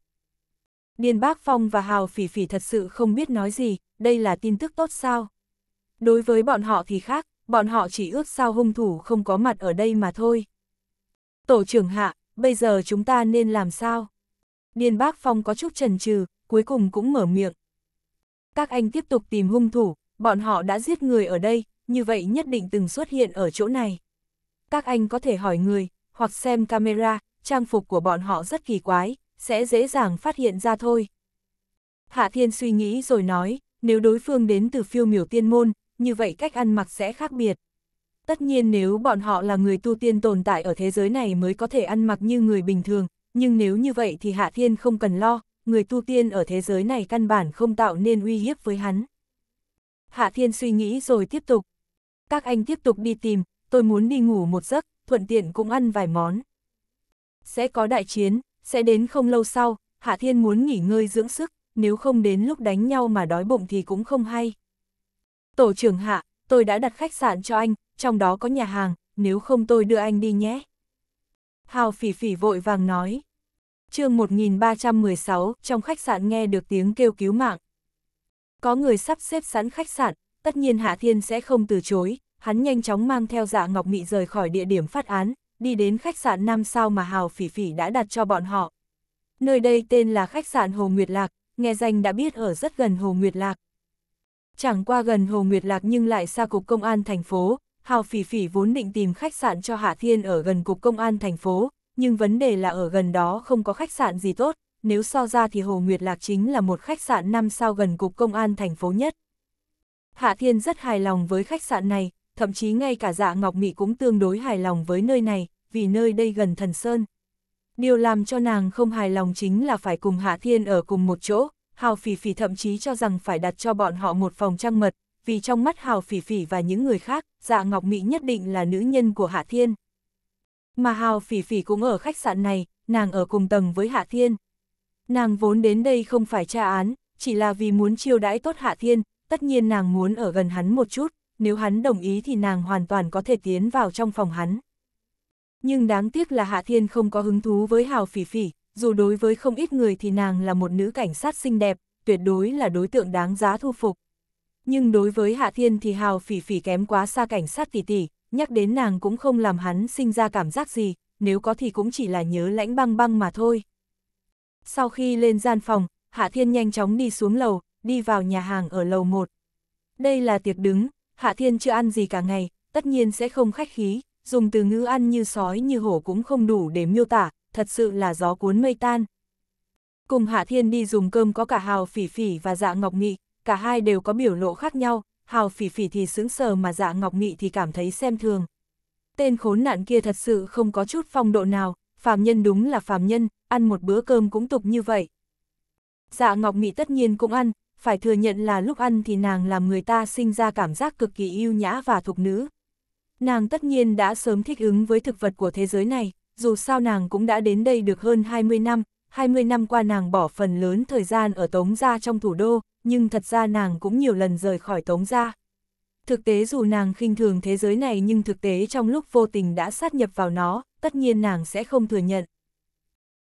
Điền Bác Phong và Hào Phỉ Phỉ thật sự không biết nói gì, đây là tin tức tốt sao? Đối với bọn họ thì khác, bọn họ chỉ ước sao hung thủ không có mặt ở đây mà thôi. Tổ trưởng hạ, bây giờ chúng ta nên làm sao? Điền Bác Phong có chút chần chừ cuối cùng cũng mở miệng. Các anh tiếp tục tìm hung thủ, bọn họ đã giết người ở đây, như vậy nhất định từng xuất hiện ở chỗ này các anh có thể hỏi người, hoặc xem camera, trang phục của bọn họ rất kỳ quái, sẽ dễ dàng phát hiện ra thôi. Hạ Thiên suy nghĩ rồi nói, nếu đối phương đến từ phiêu miểu tiên môn, như vậy cách ăn mặc sẽ khác biệt. Tất nhiên nếu bọn họ là người tu tiên tồn tại ở thế giới này mới có thể ăn mặc như người bình thường, nhưng nếu như vậy thì Hạ Thiên không cần lo, người tu tiên ở thế giới này căn bản không tạo nên uy hiếp với hắn. Hạ Thiên suy nghĩ rồi tiếp tục. Các anh tiếp tục đi tìm, tôi muốn đi ngủ một giấc, thuận tiện cũng ăn vài món. Sẽ có đại chiến, sẽ đến không lâu sau, Hạ Thiên muốn nghỉ ngơi dưỡng sức, nếu không đến lúc đánh nhau mà đói bụng thì cũng không hay. Tổ trưởng Hạ, tôi đã đặt khách sạn cho anh, trong đó có nhà hàng, nếu không tôi đưa anh đi nhé. Hào phỉ phỉ vội vàng nói. chương 1316, trong khách sạn nghe được tiếng kêu cứu mạng. Có người sắp xếp sẵn khách sạn, tất nhiên Hạ Thiên sẽ không từ chối, hắn nhanh chóng mang theo dạ Ngọc Mị rời khỏi địa điểm phát án, đi đến khách sạn 5 sao mà Hào Phỉ Phỉ đã đặt cho bọn họ. Nơi đây tên là khách sạn Hồ Nguyệt Lạc, nghe danh đã biết ở rất gần Hồ Nguyệt Lạc. Chẳng qua gần Hồ Nguyệt Lạc nhưng lại xa cục công an thành phố, Hào Phỉ Phỉ vốn định tìm khách sạn cho Hạ Thiên ở gần cục công an thành phố, nhưng vấn đề là ở gần đó không có khách sạn gì tốt, nếu so ra thì Hồ Nguyệt Lạc chính là một khách sạn 5 sao gần cục công an thành phố nhất. Hạ Thiên rất hài lòng với khách sạn này, thậm chí ngay cả dạ Ngọc Mị cũng tương đối hài lòng với nơi này, vì nơi đây gần thần sơn. Điều làm cho nàng không hài lòng chính là phải cùng Hạ Thiên ở cùng một chỗ, Hào Phỉ Phỉ thậm chí cho rằng phải đặt cho bọn họ một phòng trang mật, vì trong mắt Hào Phỉ Phỉ và những người khác, dạ Ngọc Mỹ nhất định là nữ nhân của Hạ Thiên. Mà Hào Phỉ Phỉ cũng ở khách sạn này, nàng ở cùng tầng với Hạ Thiên. Nàng vốn đến đây không phải tra án, chỉ là vì muốn chiêu đãi tốt Hạ Thiên, tất nhiên nàng muốn ở gần hắn một chút nếu hắn đồng ý thì nàng hoàn toàn có thể tiến vào trong phòng hắn. Nhưng đáng tiếc là Hạ Thiên không có hứng thú với Hào Phỉ Phỉ, dù đối với không ít người thì nàng là một nữ cảnh sát xinh đẹp, tuyệt đối là đối tượng đáng giá thu phục. Nhưng đối với Hạ Thiên thì Hào Phỉ Phỉ kém quá xa cảnh sát tỷ tỷ, nhắc đến nàng cũng không làm hắn sinh ra cảm giác gì, nếu có thì cũng chỉ là nhớ lãnh băng băng mà thôi. Sau khi lên gian phòng, Hạ Thiên nhanh chóng đi xuống lầu, đi vào nhà hàng ở lầu 1. Đây là tiệc đứng, Hạ Thiên chưa ăn gì cả ngày, tất nhiên sẽ không khách khí, dùng từ ngữ ăn như sói như hổ cũng không đủ để miêu tả, thật sự là gió cuốn mây tan. Cùng Hạ Thiên đi dùng cơm có cả Hào Phỉ Phỉ và Dạ Ngọc Nghị, cả hai đều có biểu lộ khác nhau, Hào Phỉ Phỉ thì sững sờ mà Dạ Ngọc Nghị thì cảm thấy xem thường. Tên khốn nạn kia thật sự không có chút phong độ nào, phàm nhân đúng là phàm nhân, ăn một bữa cơm cũng tục như vậy. Dạ Ngọc Nghị tất nhiên cũng ăn, phải thừa nhận là lúc ăn thì nàng làm người ta sinh ra cảm giác cực kỳ yêu nhã và thục nữ. Nàng tất nhiên đã sớm thích ứng với thực vật của thế giới này, dù sao nàng cũng đã đến đây được hơn 20 năm, 20 năm qua nàng bỏ phần lớn thời gian ở Tống Gia trong thủ đô, nhưng thật ra nàng cũng nhiều lần rời khỏi Tống Gia. Thực tế dù nàng khinh thường thế giới này nhưng thực tế trong lúc vô tình đã sát nhập vào nó, tất nhiên nàng sẽ không thừa nhận.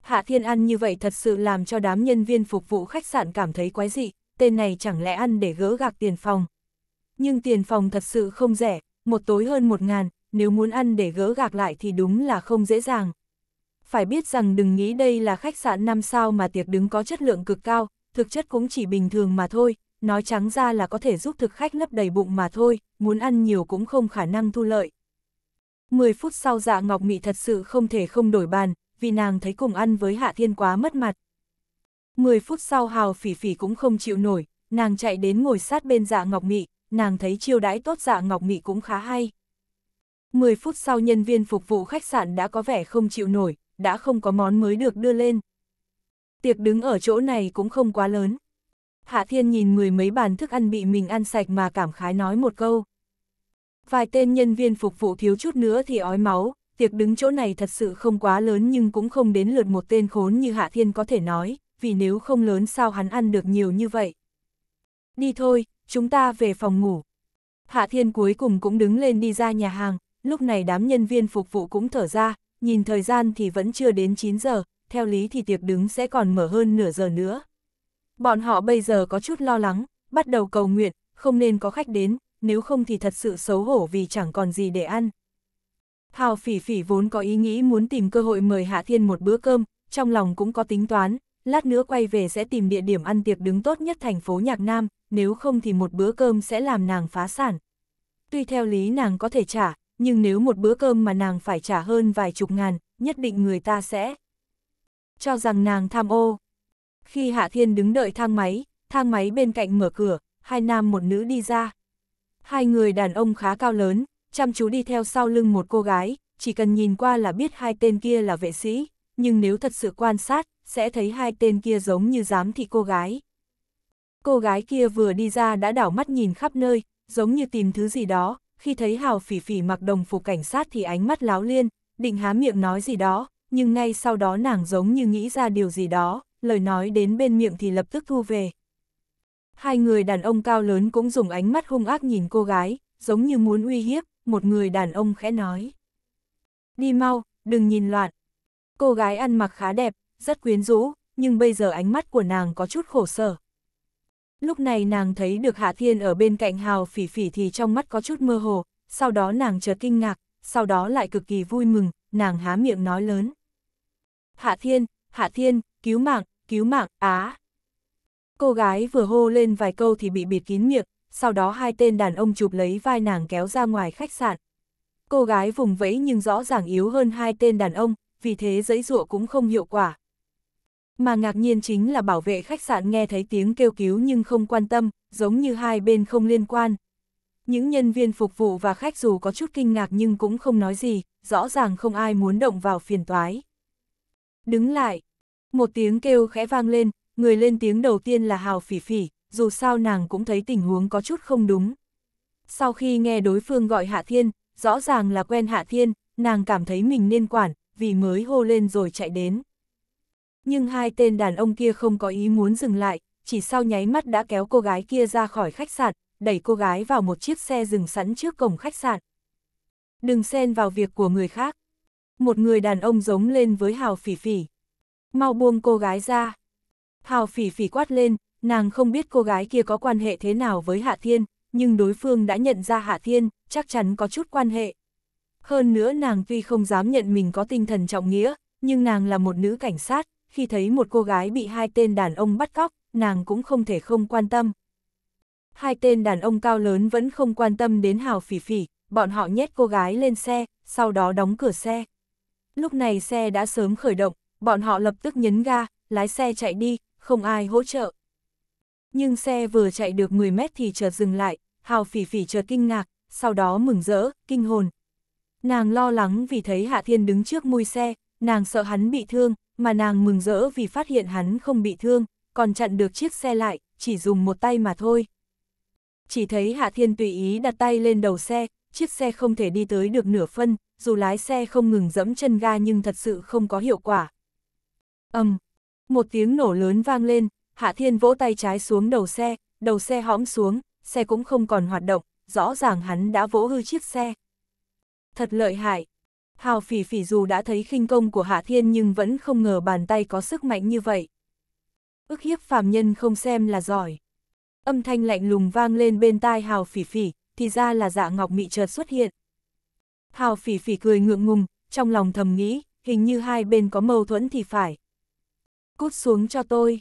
Hạ Thiên ăn như vậy thật sự làm cho đám nhân viên phục vụ khách sạn cảm thấy quái dị, tên này chẳng lẽ ăn để gỡ gạc tiền phòng. Nhưng tiền phòng thật sự không rẻ, một tối hơn một ngàn, nếu muốn ăn để gỡ gạc lại thì đúng là không dễ dàng. Phải biết rằng đừng nghĩ đây là khách sạn 5 sao mà tiệc đứng có chất lượng cực cao, thực chất cũng chỉ bình thường mà thôi, nói trắng ra là có thể giúp thực khách lấp đầy bụng mà thôi, muốn ăn nhiều cũng không khả năng thu lợi. 10 phút sau dạ Ngọc Mị thật sự không thể không đổi bàn, vì nàng thấy cùng ăn với Hạ Thiên quá mất mặt. 10 phút sau Hào Phỉ Phỉ cũng không chịu nổi, nàng chạy đến ngồi sát bên dạ Ngọc Mị, nàng thấy chiêu đãi tốt dạ Ngọc Mị cũng khá hay. 10 phút sau nhân viên phục vụ khách sạn đã có vẻ không chịu nổi, đã không có món mới được đưa lên. Tiệc đứng ở chỗ này cũng không quá lớn. Hạ Thiên nhìn mười mấy bàn thức ăn bị mình ăn sạch mà cảm khái nói một câu. Vài tên nhân viên phục vụ thiếu chút nữa thì ói máu, tiệc đứng chỗ này thật sự không quá lớn nhưng cũng không đến lượt một tên khốn như Hạ Thiên có thể nói, vì nếu không lớn sao hắn ăn được nhiều như vậy. Đi thôi, chúng ta về phòng ngủ. Hạ Thiên cuối cùng cũng đứng lên đi ra nhà hàng, lúc này đám nhân viên phục vụ cũng thở ra, nhìn thời gian thì vẫn chưa đến 9 giờ, theo lý thì tiệc đứng sẽ còn mở hơn nửa giờ nữa. Bọn họ bây giờ có chút lo lắng, bắt đầu cầu nguyện, không nên có khách đến, nếu không thì thật sự xấu hổ vì chẳng còn gì để ăn. Hào phỉ phỉ vốn có ý nghĩ muốn tìm cơ hội mời Hạ Thiên một bữa cơm, trong lòng cũng có tính toán, lát nữa quay về sẽ tìm địa điểm ăn tiệc đứng tốt nhất thành phố Nhạc Nam, nếu không thì một bữa cơm sẽ làm nàng phá sản. Tuy theo lý nàng có thể trả, nhưng nếu một bữa cơm mà nàng phải trả hơn vài chục ngàn, nhất định người ta sẽ cho rằng nàng tham ô. Khi Hạ Thiên đứng đợi thang máy, thang máy bên cạnh mở cửa, hai nam một nữ đi ra. Hai người đàn ông khá cao lớn, chăm chú đi theo sau lưng một cô gái, chỉ cần nhìn qua là biết hai tên kia là vệ sĩ, nhưng nếu thật sự quan sát, sẽ thấy hai tên kia giống như giám thị cô gái. Cô gái kia vừa đi ra đã đảo mắt nhìn khắp nơi, giống như tìm thứ gì đó, khi thấy Hào Phỉ Phỉ mặc đồng phục cảnh sát thì ánh mắt láo liên, định há miệng nói gì đó, nhưng ngay sau đó nàng giống như nghĩ ra điều gì đó, lời nói đến bên miệng thì lập tức thu về. Hai người đàn ông cao lớn cũng dùng ánh mắt hung ác nhìn cô gái, giống như muốn uy hiếp, một người đàn ông khẽ nói. Đi mau, đừng nhìn loạn. Cô gái ăn mặc khá đẹp, rất quyến rũ, nhưng bây giờ ánh mắt của nàng có chút khổ sở. Lúc này nàng thấy được Hạ Thiên ở bên cạnh Hào Phỉ Phỉ thì trong mắt có chút mơ hồ, sau đó nàng chợt kinh ngạc, sau đó lại cực kỳ vui mừng, nàng há miệng nói lớn. Hạ Thiên, Hạ Thiên, cứu mạng, cứu mạng, á. Cô gái vừa hô lên vài câu thì bị bịt kín miệng, sau đó hai tên đàn ông chụp lấy vai nàng kéo ra ngoài khách sạn. Cô gái vùng vẫy nhưng rõ ràng yếu hơn hai tên đàn ông, vì thế giấy ruộ cũng không hiệu quả, mà ngạc nhiên chính là bảo vệ khách sạn nghe thấy tiếng kêu cứu nhưng không quan tâm, giống như hai bên không liên quan. Những nhân viên phục vụ và khách dù có chút kinh ngạc nhưng cũng không nói gì, rõ ràng không ai muốn động vào phiền toái. Đứng lại, một tiếng kêu khẽ vang lên, người lên tiếng đầu tiên là Hào Phỉ Phỉ, dù sao nàng cũng thấy tình huống có chút không đúng. Sau khi nghe đối phương gọi Hạ Thiên, rõ ràng là quen Hạ Thiên, nàng cảm thấy mình nên quản, vì mới hô lên rồi chạy đến. Nhưng hai tên đàn ông kia không có ý muốn dừng lại, chỉ sau nháy mắt đã kéo cô gái kia ra khỏi khách sạn, đẩy cô gái vào một chiếc xe dừng sẵn trước cổng khách sạn. Đừng xen vào việc của người khác. Một người đàn ông giống lên với Hào Phỉ Phỉ. Mau buông cô gái ra. Hào Phỉ Phỉ quát lên, nàng không biết cô gái kia có quan hệ thế nào với Hạ Thiên, nhưng đối phương đã nhận ra Hạ Thiên, chắc chắn có chút quan hệ. Hơn nữa nàng tuy không dám nhận mình có tinh thần trọng nghĩa, nhưng nàng là một nữ cảnh sát, khi thấy một cô gái bị hai tên đàn ông bắt cóc, nàng cũng không thể không quan tâm. Hai tên đàn ông cao lớn vẫn không quan tâm đến Hào Phỉ Phỉ, bọn họ nhét cô gái lên xe, sau đó đóng cửa xe. Lúc này xe đã sớm khởi động, bọn họ lập tức nhấn ga, lái xe chạy đi, không ai hỗ trợ. Nhưng xe vừa chạy được 10 mét thì chợt dừng lại, Hào Phỉ Phỉ chợt kinh ngạc, sau đó mừng rỡ, kinh hồn. Nàng lo lắng vì thấy Hạ Thiên đứng trước mui xe, nàng sợ hắn bị thương, mà nàng mừng rỡ vì phát hiện hắn không bị thương, còn chặn được chiếc xe lại, chỉ dùng một tay mà thôi. Chỉ thấy Hạ Thiên tùy ý đặt tay lên đầu xe, chiếc xe không thể đi tới được nửa phân, dù lái xe không ngừng dẫm chân ga nhưng thật sự không có hiệu quả. Âm, um, một tiếng nổ lớn vang lên, Hạ Thiên vỗ tay trái xuống đầu xe, đầu xe hõm xuống, xe cũng không còn hoạt động, rõ ràng hắn đã vỗ hư chiếc xe. Thật lợi hại, Hào phỉ phỉ dù đã thấy khinh công của Hạ Thiên nhưng vẫn không ngờ bàn tay có sức mạnh như vậy. Ước hiếp phàm nhân không xem là giỏi. Âm thanh lạnh lùng vang lên bên tai Hào phỉ phỉ, thì ra là dạ ngọc mị chợt xuất hiện. Hào phỉ phỉ cười ngượng ngùng, trong lòng thầm nghĩ, hình như hai bên có mâu thuẫn thì phải. Cút xuống cho tôi.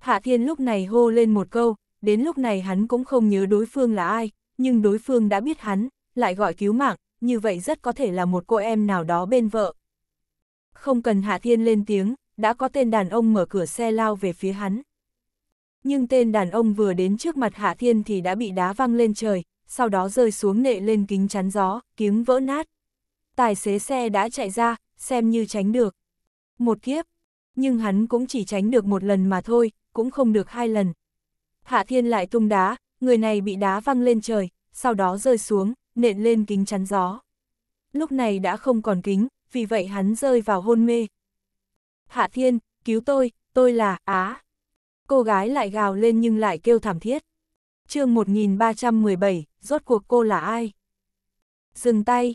Hạ Thiên lúc này hô lên một câu, đến lúc này hắn cũng không nhớ đối phương là ai, nhưng đối phương đã biết hắn, lại gọi cứu mạng, như vậy rất có thể là một cô em nào đó bên vợ. Không cần Hạ Thiên lên tiếng, đã có tên đàn ông mở cửa xe lao về phía hắn. Nhưng tên đàn ông vừa đến trước mặt Hạ Thiên thì đã bị đá văng lên trời, sau đó rơi xuống nệ lên kính chắn gió, kiếng vỡ nát. Tài xế xe đã chạy ra, xem như tránh được. Một kiếp, nhưng hắn cũng chỉ tránh được một lần mà thôi, cũng không được hai lần. Hạ Thiên lại tung đá, người này bị đá văng lên trời, sau đó rơi xuống, nện lên kính chắn gió. Lúc này đã không còn kính, vì vậy hắn rơi vào hôn mê. Hạ Thiên, cứu tôi, tôi là Á. Cô gái lại gào lên nhưng lại kêu thảm thiết. chương 1317, rốt cuộc cô là ai? Dừng tay.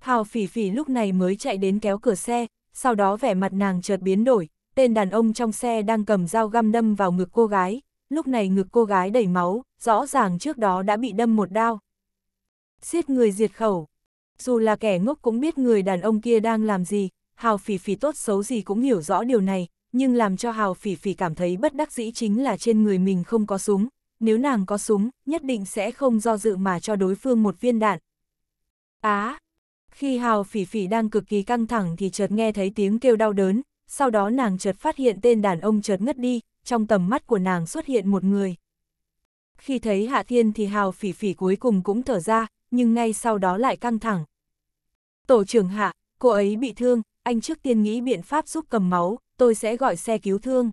Hào phỉ phỉ lúc này mới chạy đến kéo cửa xe, sau đó vẻ mặt nàng chợt biến đổi, tên đàn ông trong xe đang cầm dao găm đâm vào ngực cô gái, lúc này ngực cô gái đầy máu, rõ ràng trước đó đã bị đâm một đao giết người diệt khẩu. Dù là kẻ ngốc cũng biết người đàn ông kia đang làm gì, Hào Phỉ Phỉ tốt xấu gì cũng hiểu rõ điều này, nhưng làm cho Hào Phỉ Phỉ cảm thấy bất đắc dĩ chính là trên người mình không có súng, nếu nàng có súng, nhất định sẽ không do dự mà cho đối phương một viên đạn. Á! khi Hào Phỉ Phỉ đang cực kỳ căng thẳng thì chợt nghe thấy tiếng kêu đau đớn, sau đó nàng chợt phát hiện tên đàn ông chợt ngất đi, trong tầm mắt của nàng xuất hiện một người. Khi thấy Hạ Thiên thì Hào Phỉ Phỉ cuối cùng cũng thở ra, nhưng ngay sau đó lại căng thẳng. Tổ trưởng hạ, cô ấy bị thương, anh trước tiên nghĩ biện pháp giúp cầm máu, tôi sẽ gọi xe cứu thương.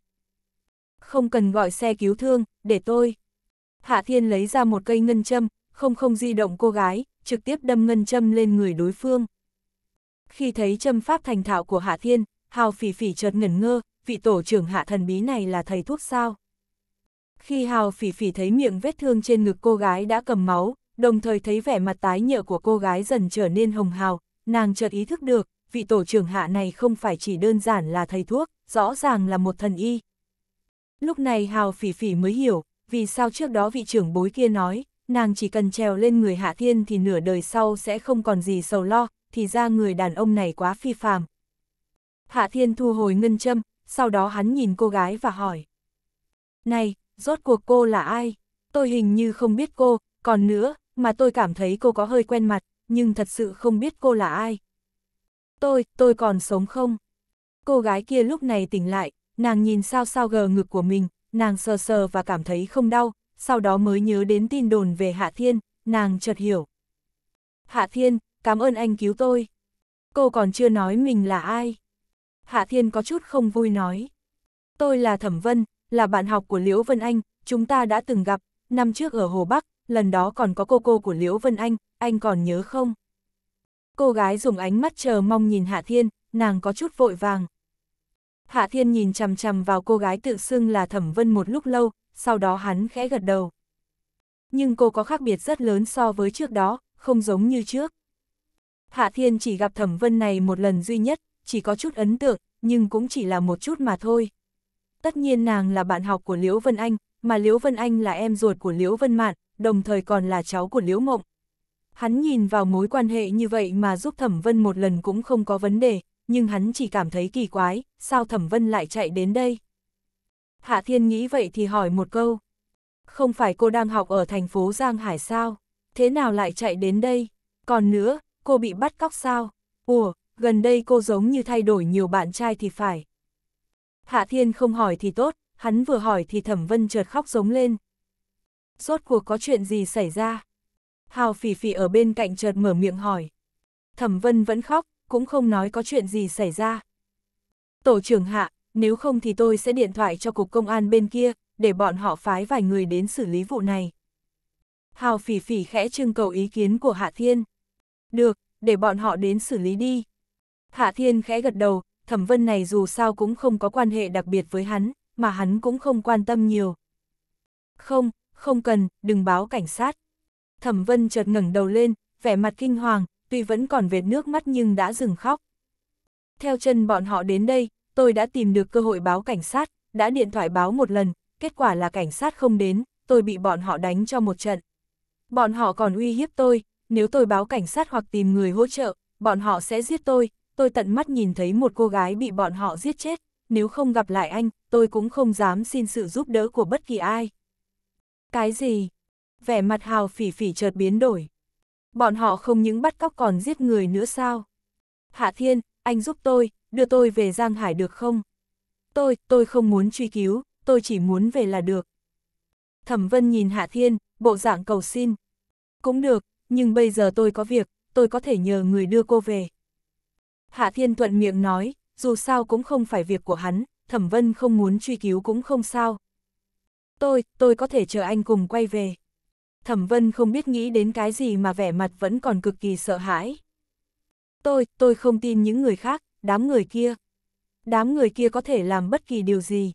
Không cần gọi xe cứu thương, để tôi. Hạ Thiên lấy ra một cây ngân châm, không không di động cô gái, trực tiếp đâm ngân châm lên người đối phương. Khi thấy châm pháp thành thạo của Hạ Thiên, Hào Phỉ Phỉ chợt ngẩn ngơ, vị tổ trưởng Hạ thần bí này là thầy thuốc sao? Khi Hào Phỉ Phỉ thấy miệng vết thương trên ngực cô gái đã cầm máu, đồng thời thấy vẻ mặt tái nhợ của cô gái dần trở nên hồng hào, nàng chợt ý thức được, vị tổ trưởng hạ này không phải chỉ đơn giản là thầy thuốc, rõ ràng là một thần y. Lúc này Hào Phỉ Phỉ mới hiểu, vì sao trước đó vị trưởng bối kia nói, nàng chỉ cần trèo lên người Hạ Thiên thì nửa đời sau sẽ không còn gì sầu lo, thì ra người đàn ông này quá phi phàm. Hạ Thiên thu hồi ngân châm, sau đó hắn nhìn cô gái và hỏi. Này, rốt cuộc cô là ai? Tôi hình như không biết cô, còn nữa, mà tôi cảm thấy cô có hơi quen mặt, nhưng thật sự không biết cô là ai. Tôi, tôi còn sống không? Cô gái kia lúc này tỉnh lại, nàng nhìn sao sao gờ ngực của mình, nàng sờ sờ và cảm thấy không đau, sau đó mới nhớ đến tin đồn về Hạ Thiên, nàng chợt hiểu. Hạ Thiên, cảm ơn anh cứu tôi. Cô còn chưa nói mình là ai. Hạ Thiên có chút không vui nói. Tôi là Thẩm Vân, là bạn học của Liễu Vân Anh, chúng ta đã từng gặp, năm trước ở Hồ Bắc, lần đó còn có cô cô của Liễu Vân Anh, anh còn nhớ không? Cô gái dùng ánh mắt chờ mong nhìn Hạ Thiên, nàng có chút vội vàng. Hạ Thiên nhìn chằm chằm vào cô gái tự xưng là Thẩm Vân một lúc lâu, sau đó hắn khẽ gật đầu. Nhưng cô có khác biệt rất lớn so với trước đó, không giống như trước. Hạ Thiên chỉ gặp Thẩm Vân này một lần duy nhất, chỉ có chút ấn tượng, nhưng cũng chỉ là một chút mà thôi. Tất nhiên nàng là bạn học của Liễu Vân Anh, mà Liễu Vân Anh là em ruột của Liễu Vân Mạn, đồng thời còn là cháu của Liễu Mộng. Hắn nhìn vào mối quan hệ như vậy mà giúp Thẩm Vân một lần cũng không có vấn đề, nhưng hắn chỉ cảm thấy kỳ quái, sao Thẩm Vân lại chạy đến đây? Hạ Thiên nghĩ vậy thì hỏi một câu. Không phải cô đang học ở thành phố Giang Hải sao? Thế nào lại chạy đến đây? Còn nữa, cô bị bắt cóc sao? Ủa, gần đây cô giống như thay đổi nhiều bạn trai thì phải. Hạ Thiên không hỏi thì tốt, hắn vừa hỏi thì Thẩm Vân chợt khóc giống lên, Rốt cuộc có chuyện gì xảy ra? Hào phỉ phỉ ở bên cạnh chợt mở miệng hỏi. Thẩm vân vẫn khóc, cũng không nói có chuyện gì xảy ra. Tổ trưởng hạ, nếu không thì tôi sẽ điện thoại cho cục công an bên kia, để bọn họ phái vài người đến xử lý vụ này. Hào phỉ phỉ khẽ trưng cầu ý kiến của Hạ Thiên. Được, để bọn họ đến xử lý đi. Hạ Thiên khẽ gật đầu, thẩm vân này dù sao cũng không có quan hệ đặc biệt với hắn, mà hắn cũng không quan tâm nhiều. Không, không cần, đừng báo cảnh sát. Thẩm Vân chợt ngẩng đầu lên, vẻ mặt kinh hoàng, tuy vẫn còn vệt nước mắt nhưng đã dừng khóc. Theo chân bọn họ đến đây, tôi đã tìm được cơ hội báo cảnh sát, đã điện thoại báo một lần, kết quả là cảnh sát không đến, tôi bị bọn họ đánh cho một trận. Bọn họ còn uy hiếp tôi, nếu tôi báo cảnh sát hoặc tìm người hỗ trợ, bọn họ sẽ giết tôi, tôi tận mắt nhìn thấy một cô gái bị bọn họ giết chết, nếu không gặp lại anh, tôi cũng không dám xin sự giúp đỡ của bất kỳ ai. Cái gì? Vẻ mặt hào phỉ phỉ chợt biến đổi. Bọn họ không những bắt cóc còn giết người nữa sao? Hạ Thiên, anh giúp tôi, đưa tôi về Giang Hải được không? Tôi, tôi không muốn truy cứu, tôi chỉ muốn về là được. Thẩm Vân nhìn Hạ Thiên, bộ dạng cầu xin. Cũng được, nhưng bây giờ tôi có việc, tôi có thể nhờ người đưa cô về. Hạ Thiên thuận miệng nói, dù sao cũng không phải việc của hắn, Thẩm Vân không muốn truy cứu cũng không sao, tôi, tôi có thể chờ anh cùng quay về. Thẩm Vân không biết nghĩ đến cái gì mà vẻ mặt vẫn còn cực kỳ sợ hãi. Tôi, tôi không tin những người khác, đám người kia. Đám người kia có thể làm bất kỳ điều gì.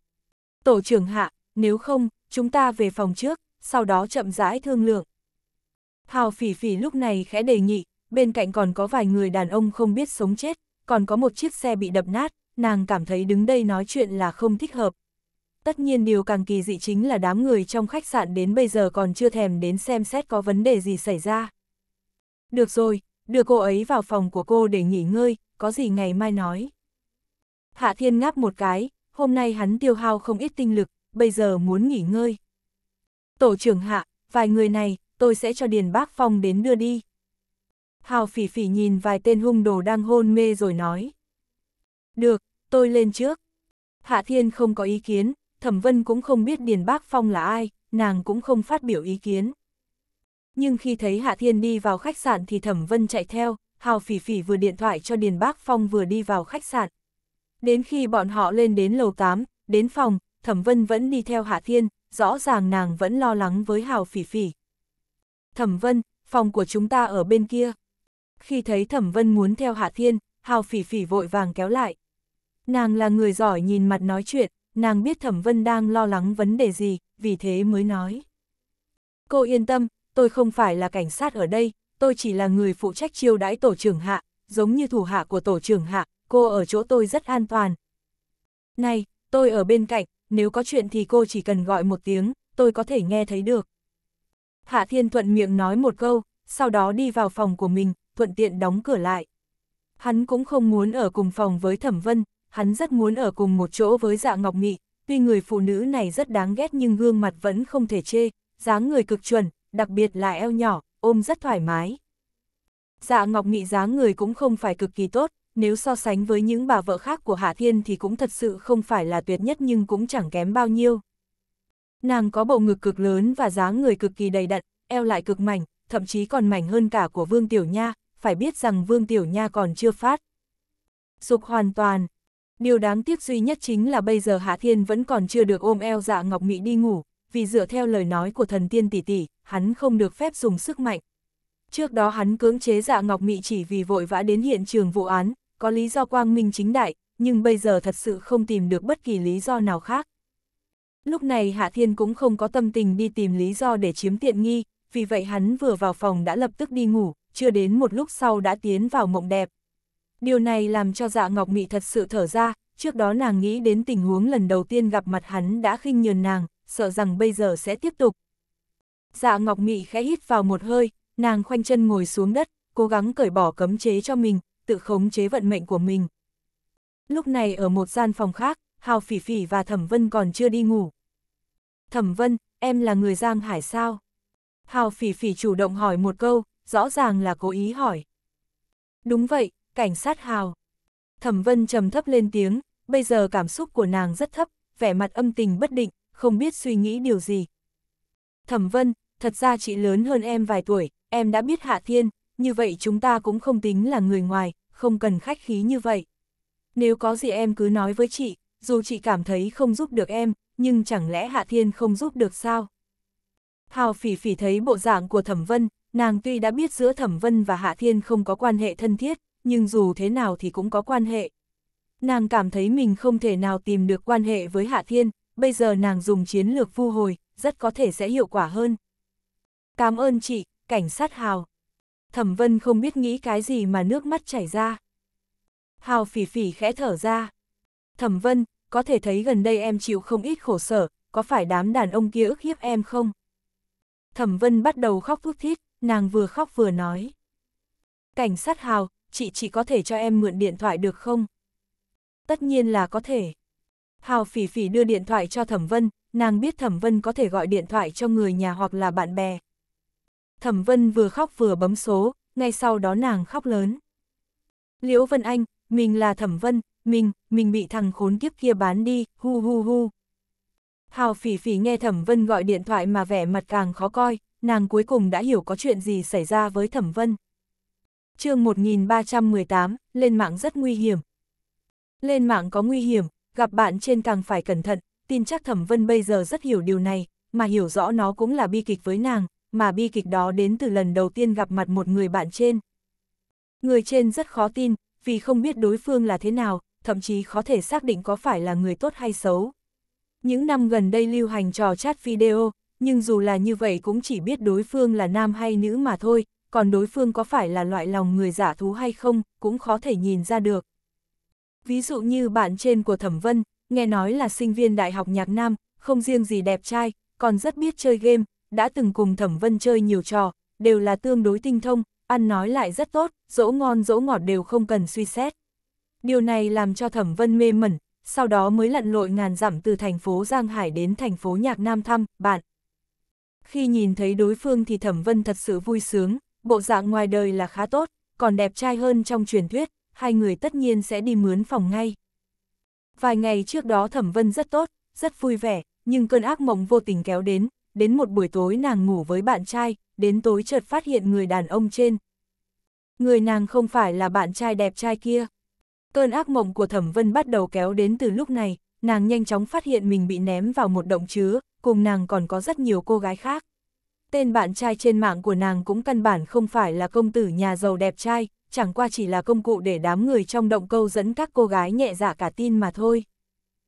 Tổ trưởng hạ, nếu không, chúng ta về phòng trước, sau đó chậm rãi thương lượng. Hào phỉ phỉ lúc này khẽ đề nghị, bên cạnh còn có vài người đàn ông không biết sống chết, còn có một chiếc xe bị đập nát, nàng cảm thấy đứng đây nói chuyện là không thích hợp, Tất nhiên điều càng kỳ dị chính là đám người trong khách sạn đến bây giờ còn chưa thèm đến xem xét có vấn đề gì xảy ra. Được rồi, đưa cô ấy vào phòng của cô để nghỉ ngơi, có gì ngày mai nói. Hạ Thiên ngáp một cái, hôm nay hắn tiêu hao không ít tinh lực, bây giờ muốn nghỉ ngơi. Tổ trưởng Hạ, vài người này, tôi sẽ cho Điền Bác Phong đến đưa đi. Hào phỉ phỉ nhìn vài tên hung đồ đang hôn mê rồi nói. Được, tôi lên trước. Hạ Thiên không có ý kiến, Thẩm Vân cũng không biết Điền Bác Phong là ai, nàng cũng không phát biểu ý kiến. Nhưng khi thấy Hạ Thiên đi vào khách sạn thì Thẩm Vân chạy theo, Hào Phỉ Phỉ vừa điện thoại cho Điền Bác Phong vừa đi vào khách sạn. Đến khi bọn họ lên đến lầu 8, đến phòng, Thẩm Vân vẫn đi theo Hạ Thiên, rõ ràng nàng vẫn lo lắng với Hào Phỉ Phỉ. Thẩm Vân, phòng của chúng ta ở bên kia. Khi thấy Thẩm Vân muốn theo Hạ Thiên, Hào Phỉ Phỉ vội vàng kéo lại. Nàng là người giỏi nhìn mặt nói chuyện, nàng biết Thẩm Vân đang lo lắng vấn đề gì, vì thế mới nói. Cô yên tâm, tôi không phải là cảnh sát ở đây, tôi chỉ là người phụ trách chiêu đãi tổ trưởng hạ, giống như thủ hạ của tổ trưởng hạ, cô ở chỗ tôi rất an toàn. Này, tôi ở bên cạnh, nếu có chuyện thì cô chỉ cần gọi một tiếng, tôi có thể nghe thấy được. Hạ Thiên Thuận miệng nói một câu, sau đó đi vào phòng của mình, thuận tiện đóng cửa lại. Hắn cũng không muốn ở cùng phòng với Thẩm Vân, hắn rất muốn ở cùng một chỗ với dạ ngọc nghị, tuy người phụ nữ này rất đáng ghét nhưng gương mặt vẫn không thể chê, dáng người cực chuẩn, đặc biệt là eo nhỏ, ôm rất thoải mái. Dạ Ngọc Nghị dáng người cũng không phải cực kỳ tốt, nếu so sánh với những bà vợ khác của Hạ Thiên thì cũng thật sự không phải là tuyệt nhất nhưng cũng chẳng kém bao nhiêu. Nàng có bộ ngực cực lớn và dáng người cực kỳ đầy đặn, eo lại cực mảnh, thậm chí còn mảnh hơn cả của Vương Tiểu Nha, phải biết rằng Vương Tiểu Nha còn chưa phát. Dục hoàn toàn, Điều đáng tiếc duy nhất chính là bây giờ Hạ Thiên vẫn còn chưa được ôm eo dạ Ngọc Mỹ đi ngủ, vì dựa theo lời nói của thần tiên tỷ tỷ, hắn không được phép dùng sức mạnh. Trước đó hắn cưỡng chế dạ Ngọc Mỹ chỉ vì vội vã đến hiện trường vụ án, có lý do quang minh chính đại, nhưng bây giờ thật sự không tìm được bất kỳ lý do nào khác. Lúc này Hạ Thiên cũng không có tâm tình đi tìm lý do để chiếm tiện nghi, vì vậy hắn vừa vào phòng đã lập tức đi ngủ, chưa đến một lúc sau đã tiến vào mộng đẹp. Điều này làm cho dạ Ngọc Mị thật sự thở ra, trước đó nàng nghĩ đến tình huống lần đầu tiên gặp mặt hắn đã khinh nhường nàng, sợ rằng bây giờ sẽ tiếp tục. Dạ Ngọc Mị khẽ hít vào một hơi, nàng khoanh chân ngồi xuống đất, cố gắng cởi bỏ cấm chế cho mình, tự khống chế vận mệnh của mình. Lúc này ở một gian phòng khác, Hào Phỉ Phỉ và Thẩm Vân còn chưa đi ngủ. Thẩm Vân, em là người Giang Hải sao? Hào Phỉ Phỉ chủ động hỏi một câu, rõ ràng là cố ý hỏi. Đúng vậy, cảnh sát hào. Thẩm Vân trầm thấp lên tiếng, bây giờ cảm xúc của nàng rất thấp, vẻ mặt âm tình bất định, không biết suy nghĩ điều gì. Thẩm Vân, thật ra chị lớn hơn em vài tuổi, em đã biết Hạ Thiên, như vậy chúng ta cũng không tính là người ngoài, không cần khách khí như vậy. Nếu có gì em cứ nói với chị, dù chị cảm thấy không giúp được em, nhưng chẳng lẽ Hạ Thiên không giúp được sao? Hào phỉ phỉ thấy bộ dạng của Thẩm Vân, nàng tuy đã biết giữa Thẩm Vân và Hạ Thiên không có quan hệ thân thiết, nhưng dù thế nào thì cũng có quan hệ. Nàng cảm thấy mình không thể nào tìm được quan hệ với Hạ Thiên, bây giờ nàng dùng chiến lược vu hồi, rất có thể sẽ hiệu quả hơn. Cảm ơn chị, cảnh sát Hào. Thẩm Vân không biết nghĩ cái gì mà nước mắt chảy ra. Hào phỉ phỉ khẽ thở ra. Thẩm Vân, có thể thấy gần đây em chịu không ít khổ sở, có phải đám đàn ông kia ức hiếp em không? Thẩm Vân bắt đầu khóc thút thít, nàng vừa khóc vừa nói. Cảnh sát Hào, chị chỉ có thể cho em mượn điện thoại được không? Tất nhiên là có thể. Hào phỉ phỉ đưa điện thoại cho Thẩm Vân, nàng biết Thẩm Vân có thể gọi điện thoại cho người nhà hoặc là bạn bè. Thẩm Vân vừa khóc vừa bấm số, ngay sau đó nàng khóc lớn. Liễu Vân Anh, mình là Thẩm Vân, mình, mình bị thằng khốn kiếp kia bán đi, hu hu hu. Hào phỉ phỉ nghe Thẩm Vân gọi điện thoại mà vẻ mặt càng khó coi, nàng cuối cùng đã hiểu có chuyện gì xảy ra với Thẩm Vân chương 1318, lên mạng rất nguy hiểm. Lên mạng có nguy hiểm, gặp bạn trên càng phải cẩn thận, tin chắc Thẩm Vân bây giờ rất hiểu điều này, mà hiểu rõ nó cũng là bi kịch với nàng, mà bi kịch đó đến từ lần đầu tiên gặp mặt một người bạn trên. Người trên rất khó tin, vì không biết đối phương là thế nào, thậm chí khó thể xác định có phải là người tốt hay xấu. Những năm gần đây lưu hành trò chat video, nhưng dù là như vậy cũng chỉ biết đối phương là nam hay nữ mà thôi, còn đối phương có phải là loại lòng người giả thú hay không, cũng khó thể nhìn ra được. Ví dụ như bạn trên của Thẩm Vân, nghe nói là sinh viên Đại học Nhạc Nam, không riêng gì đẹp trai, còn rất biết chơi game, đã từng cùng Thẩm Vân chơi nhiều trò, đều là tương đối tinh thông, ăn nói lại rất tốt, dỗ ngon dỗ ngọt đều không cần suy xét. Điều này làm cho Thẩm Vân mê mẩn, sau đó mới lặn lội ngàn dặm từ thành phố Giang Hải đến thành phố Nhạc Nam thăm, bạn. Khi nhìn thấy đối phương thì Thẩm Vân thật sự vui sướng, bộ dạng ngoài đời là khá tốt, còn đẹp trai hơn trong truyền thuyết, hai người tất nhiên sẽ đi mướn phòng ngay. Vài ngày trước đó Thẩm Vân rất tốt, rất vui vẻ, nhưng cơn ác mộng vô tình kéo đến, đến một buổi tối nàng ngủ với bạn trai, đến tối chợt phát hiện người đàn ông trên. Người nàng không phải là bạn trai đẹp trai kia. Cơn ác mộng của Thẩm Vân bắt đầu kéo đến từ lúc này, nàng nhanh chóng phát hiện mình bị ném vào một động chứa, cùng nàng còn có rất nhiều cô gái khác tên bạn trai trên mạng của nàng cũng căn bản không phải là công tử nhà giàu đẹp trai, chẳng qua chỉ là công cụ để đám người trong động câu dẫn các cô gái nhẹ dạ cả tin mà thôi.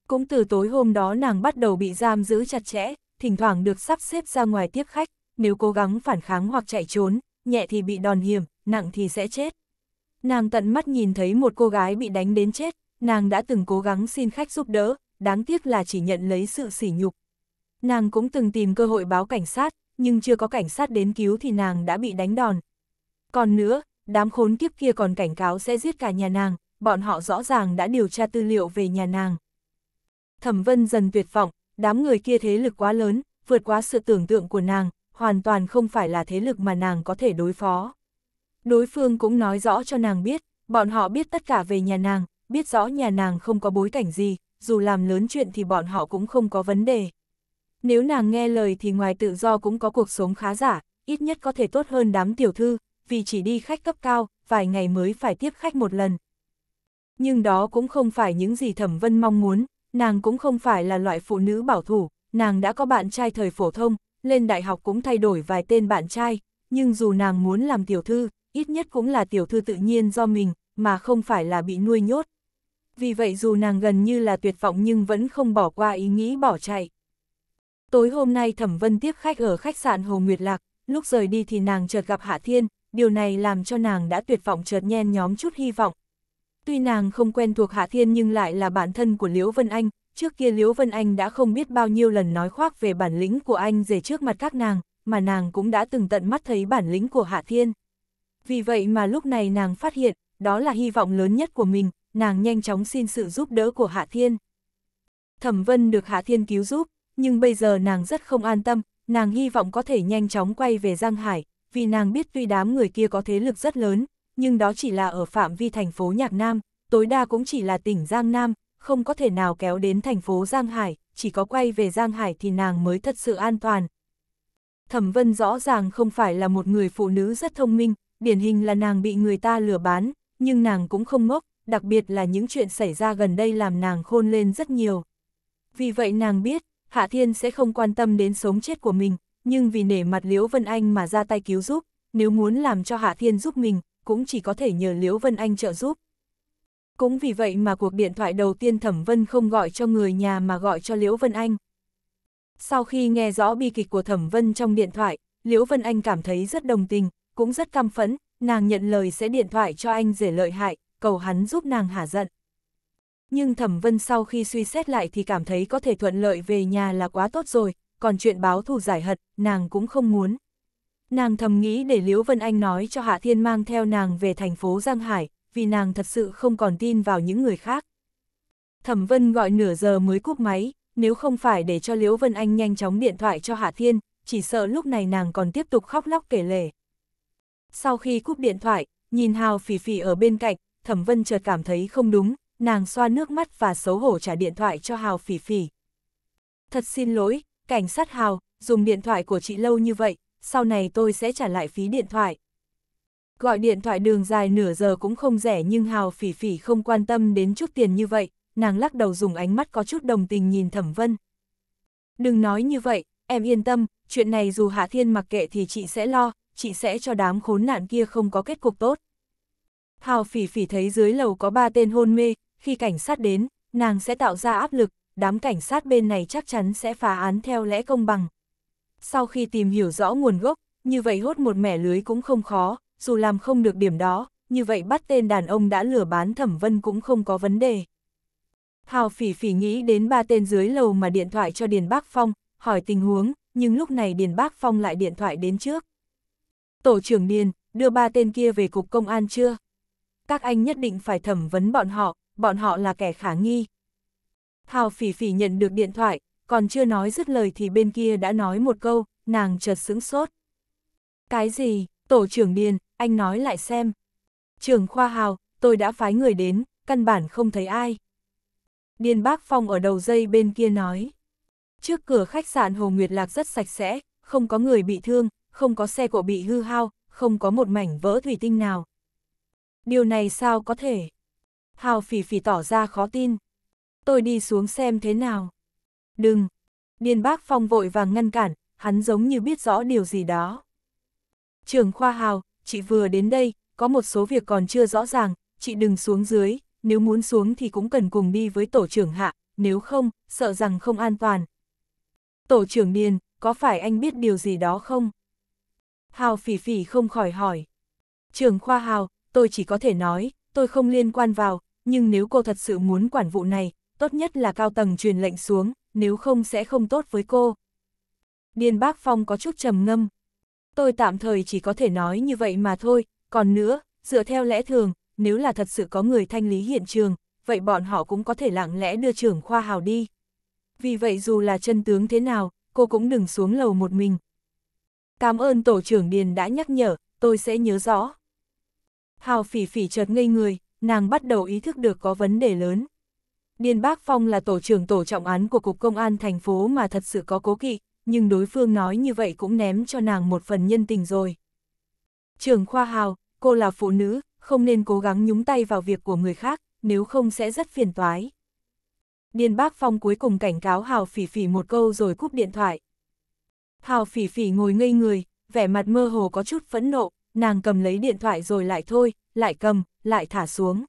Cũng từ tối hôm đó nàng bắt đầu bị giam giữ chặt chẽ, thỉnh thoảng được sắp xếp ra ngoài tiếp khách, nếu cố gắng phản kháng hoặc chạy trốn, nhẹ thì bị đòn hiểm, nặng thì sẽ chết. Nàng tận mắt nhìn thấy một cô gái bị đánh đến chết, nàng đã từng cố gắng xin khách giúp đỡ, đáng tiếc là chỉ nhận lấy sự sỉ nhục. Nàng cũng từng tìm cơ hội báo cảnh sát, nhưng chưa có cảnh sát đến cứu thì nàng đã bị đánh đòn. Còn nữa, đám khốn kiếp kia còn cảnh cáo sẽ giết cả nhà nàng, bọn họ rõ ràng đã điều tra tư liệu về nhà nàng. Thẩm Vân dần tuyệt vọng, đám người kia thế lực quá lớn, vượt quá sự tưởng tượng của nàng, hoàn toàn không phải là thế lực mà nàng có thể đối phó. Đối phương cũng nói rõ cho nàng biết, bọn họ biết tất cả về nhà nàng, biết rõ nhà nàng không có bối cảnh gì, dù làm lớn chuyện thì bọn họ cũng không có vấn đề. Nếu nàng nghe lời thì ngoài tự do cũng có cuộc sống khá giả, ít nhất có thể tốt hơn đám tiểu thư, vì chỉ đi khách cấp cao, vài ngày mới phải tiếp khách một lần. Nhưng đó cũng không phải những gì Thẩm Vân mong muốn, nàng cũng không phải là loại phụ nữ bảo thủ, nàng đã có bạn trai thời phổ thông, lên đại học cũng thay đổi vài tên bạn trai, nhưng dù nàng muốn làm tiểu thư, ít nhất cũng là tiểu thư tự nhiên do mình, mà không phải là bị nuôi nhốt. Vì vậy dù nàng gần như là tuyệt vọng nhưng vẫn không bỏ qua ý nghĩ bỏ chạy. Tối hôm nay Thẩm Vân tiếp khách ở khách sạn Hồ Nguyệt Lạc, lúc rời đi thì nàng chợt gặp Hạ Thiên, điều này làm cho nàng đã tuyệt vọng chợt nhen nhóm chút hy vọng. Tuy nàng không quen thuộc Hạ Thiên nhưng lại là bản thân của Liễu Vân Anh, trước kia Liễu Vân Anh đã không biết bao nhiêu lần nói khoác về bản lĩnh của anh về trước mặt các nàng, mà nàng cũng đã từng tận mắt thấy bản lĩnh của Hạ Thiên. Vì vậy mà lúc này nàng phát hiện, đó là hy vọng lớn nhất của mình, nàng nhanh chóng xin sự giúp đỡ của Hạ Thiên. Thẩm Vân được Hạ Thiên cứu giúp, nhưng bây giờ nàng rất không an tâm, nàng hy vọng có thể nhanh chóng quay về Giang Hải, vì nàng biết tuy đám người kia có thế lực rất lớn, nhưng đó chỉ là ở phạm vi thành phố Nhạc Nam, tối đa cũng chỉ là tỉnh Giang Nam, không có thể nào kéo đến thành phố Giang Hải, chỉ có quay về Giang Hải thì nàng mới thật sự an toàn. Thẩm Vân rõ ràng không phải là một người phụ nữ rất thông minh, điển hình là nàng bị người ta lừa bán, nhưng nàng cũng không ngốc, đặc biệt là những chuyện xảy ra gần đây làm nàng khôn lên rất nhiều. Vì vậy nàng biết, Hạ Thiên sẽ không quan tâm đến sống chết của mình, nhưng vì nể mặt Liễu Vân Anh mà ra tay cứu giúp, nếu muốn làm cho Hạ Thiên giúp mình, cũng chỉ có thể nhờ Liễu Vân Anh trợ giúp. Cũng vì vậy mà cuộc điện thoại đầu tiên Thẩm Vân không gọi cho người nhà mà gọi cho Liễu Vân Anh. Sau khi nghe rõ bi kịch của Thẩm Vân trong điện thoại, Liễu Vân Anh cảm thấy rất đồng tình, cũng rất căm phẫn, nàng nhận lời sẽ điện thoại cho anh rể lợi hại, cầu hắn giúp nàng hả giận nhưng Thẩm Vân sau khi suy xét lại thì cảm thấy có thể thuận lợi về nhà là quá tốt rồi, còn chuyện báo thù giải hận, nàng cũng không muốn. Nàng thầm nghĩ để Liễu Vân Anh nói cho Hạ Thiên mang theo nàng về thành phố Giang Hải, vì nàng thật sự không còn tin vào những người khác. Thẩm Vân gọi nửa giờ mới cúp máy, nếu không phải để cho Liễu Vân Anh nhanh chóng điện thoại cho Hạ Thiên, chỉ sợ lúc này nàng còn tiếp tục khóc lóc kể lể. Sau khi cúp điện thoại, nhìn Hào Phỉ Phỉ ở bên cạnh, Thẩm Vân chợt cảm thấy không đúng, nàng xoa nước mắt và xấu hổ trả điện thoại cho Hào phỉ phỉ. Thật xin lỗi, cảnh sát Hào, dùng điện thoại của chị lâu như vậy, sau này tôi sẽ trả lại phí điện thoại. Gọi điện thoại đường dài nửa giờ cũng không rẻ nhưng Hào phỉ phỉ không quan tâm đến chút tiền như vậy, nàng lắc đầu dùng ánh mắt có chút đồng tình nhìn Thẩm Vân. Đừng nói như vậy, em yên tâm, chuyện này dù Hạ Thiên mặc kệ thì chị sẽ lo, chị sẽ cho đám khốn nạn kia không có kết cục tốt. Hào phỉ phỉ thấy dưới lầu có ba tên hôn mê, khi cảnh sát đến, nàng sẽ tạo ra áp lực, đám cảnh sát bên này chắc chắn sẽ phá án theo lẽ công bằng. Sau khi tìm hiểu rõ nguồn gốc, như vậy hốt một mẻ lưới cũng không khó, dù làm không được điểm đó, như vậy bắt tên đàn ông đã lừa bán thẩm vân cũng không có vấn đề. Hào phỉ phỉ nghĩ đến ba tên dưới lầu mà điện thoại cho Điền Bác Phong, hỏi tình huống, nhưng lúc này Điền Bác Phong lại điện thoại đến trước. Tổ trưởng Điền, đưa ba tên kia về cục công an chưa? Các anh nhất định phải thẩm vấn bọn họ, bọn họ là kẻ khả nghi. Thảo phỉ phỉ nhận được điện thoại, còn chưa nói dứt lời thì bên kia đã nói một câu, nàng chợt sững sốt. Cái gì, tổ trưởng Điền, anh nói lại xem. Trường Khoa Hào, tôi đã phái người đến, căn bản không thấy ai. Điền Bác Phong ở đầu dây bên kia nói. Trước cửa khách sạn Hồ Nguyệt Lạc rất sạch sẽ, không có người bị thương, không có xe cộ bị hư hao, không có một mảnh vỡ thủy tinh nào. Điều này sao có thể? Hào phỉ phỉ tỏ ra khó tin. Tôi đi xuống xem thế nào. Đừng. Điền bác phong vội vàng ngăn cản, hắn giống như biết rõ điều gì đó. Trường khoa hào, chị vừa đến đây, có một số việc còn chưa rõ ràng, chị đừng xuống dưới, nếu muốn xuống thì cũng cần cùng đi với tổ trưởng hạ, nếu không, sợ rằng không an toàn. Tổ trưởng Điền, có phải anh biết điều gì đó không? Hào phỉ phỉ không khỏi hỏi. Trường khoa hào, tôi chỉ có thể nói, tôi không liên quan vào, nhưng nếu cô thật sự muốn quản vụ này, tốt nhất là cao tầng truyền lệnh xuống, nếu không sẽ không tốt với cô. Điền Bác Phong có chút trầm ngâm. Tôi tạm thời chỉ có thể nói như vậy mà thôi, còn nữa, dựa theo lẽ thường, nếu là thật sự có người thanh lý hiện trường, vậy bọn họ cũng có thể lặng lẽ đưa trưởng khoa hào đi. Vì vậy dù là chân tướng thế nào, cô cũng đừng xuống lầu một mình. Cảm ơn tổ trưởng Điền đã nhắc nhở, tôi sẽ nhớ rõ. Hào phỉ phỉ chợt ngây người, nàng bắt đầu ý thức được có vấn đề lớn. Điền Bác Phong là tổ trưởng tổ trọng án của Cục Công an thành phố mà thật sự có cố kỵ, nhưng đối phương nói như vậy cũng ném cho nàng một phần nhân tình rồi. Trường Khoa Hào, cô là phụ nữ, không nên cố gắng nhúng tay vào việc của người khác, nếu không sẽ rất phiền toái. Điền Bác Phong cuối cùng cảnh cáo Hào Phỉ Phỉ một câu rồi cúp điện thoại. Hào Phỉ Phỉ ngồi ngây người, vẻ mặt mơ hồ có chút phẫn nộ, nàng cầm lấy điện thoại rồi lại thôi, lại cầm, lại thả xuống.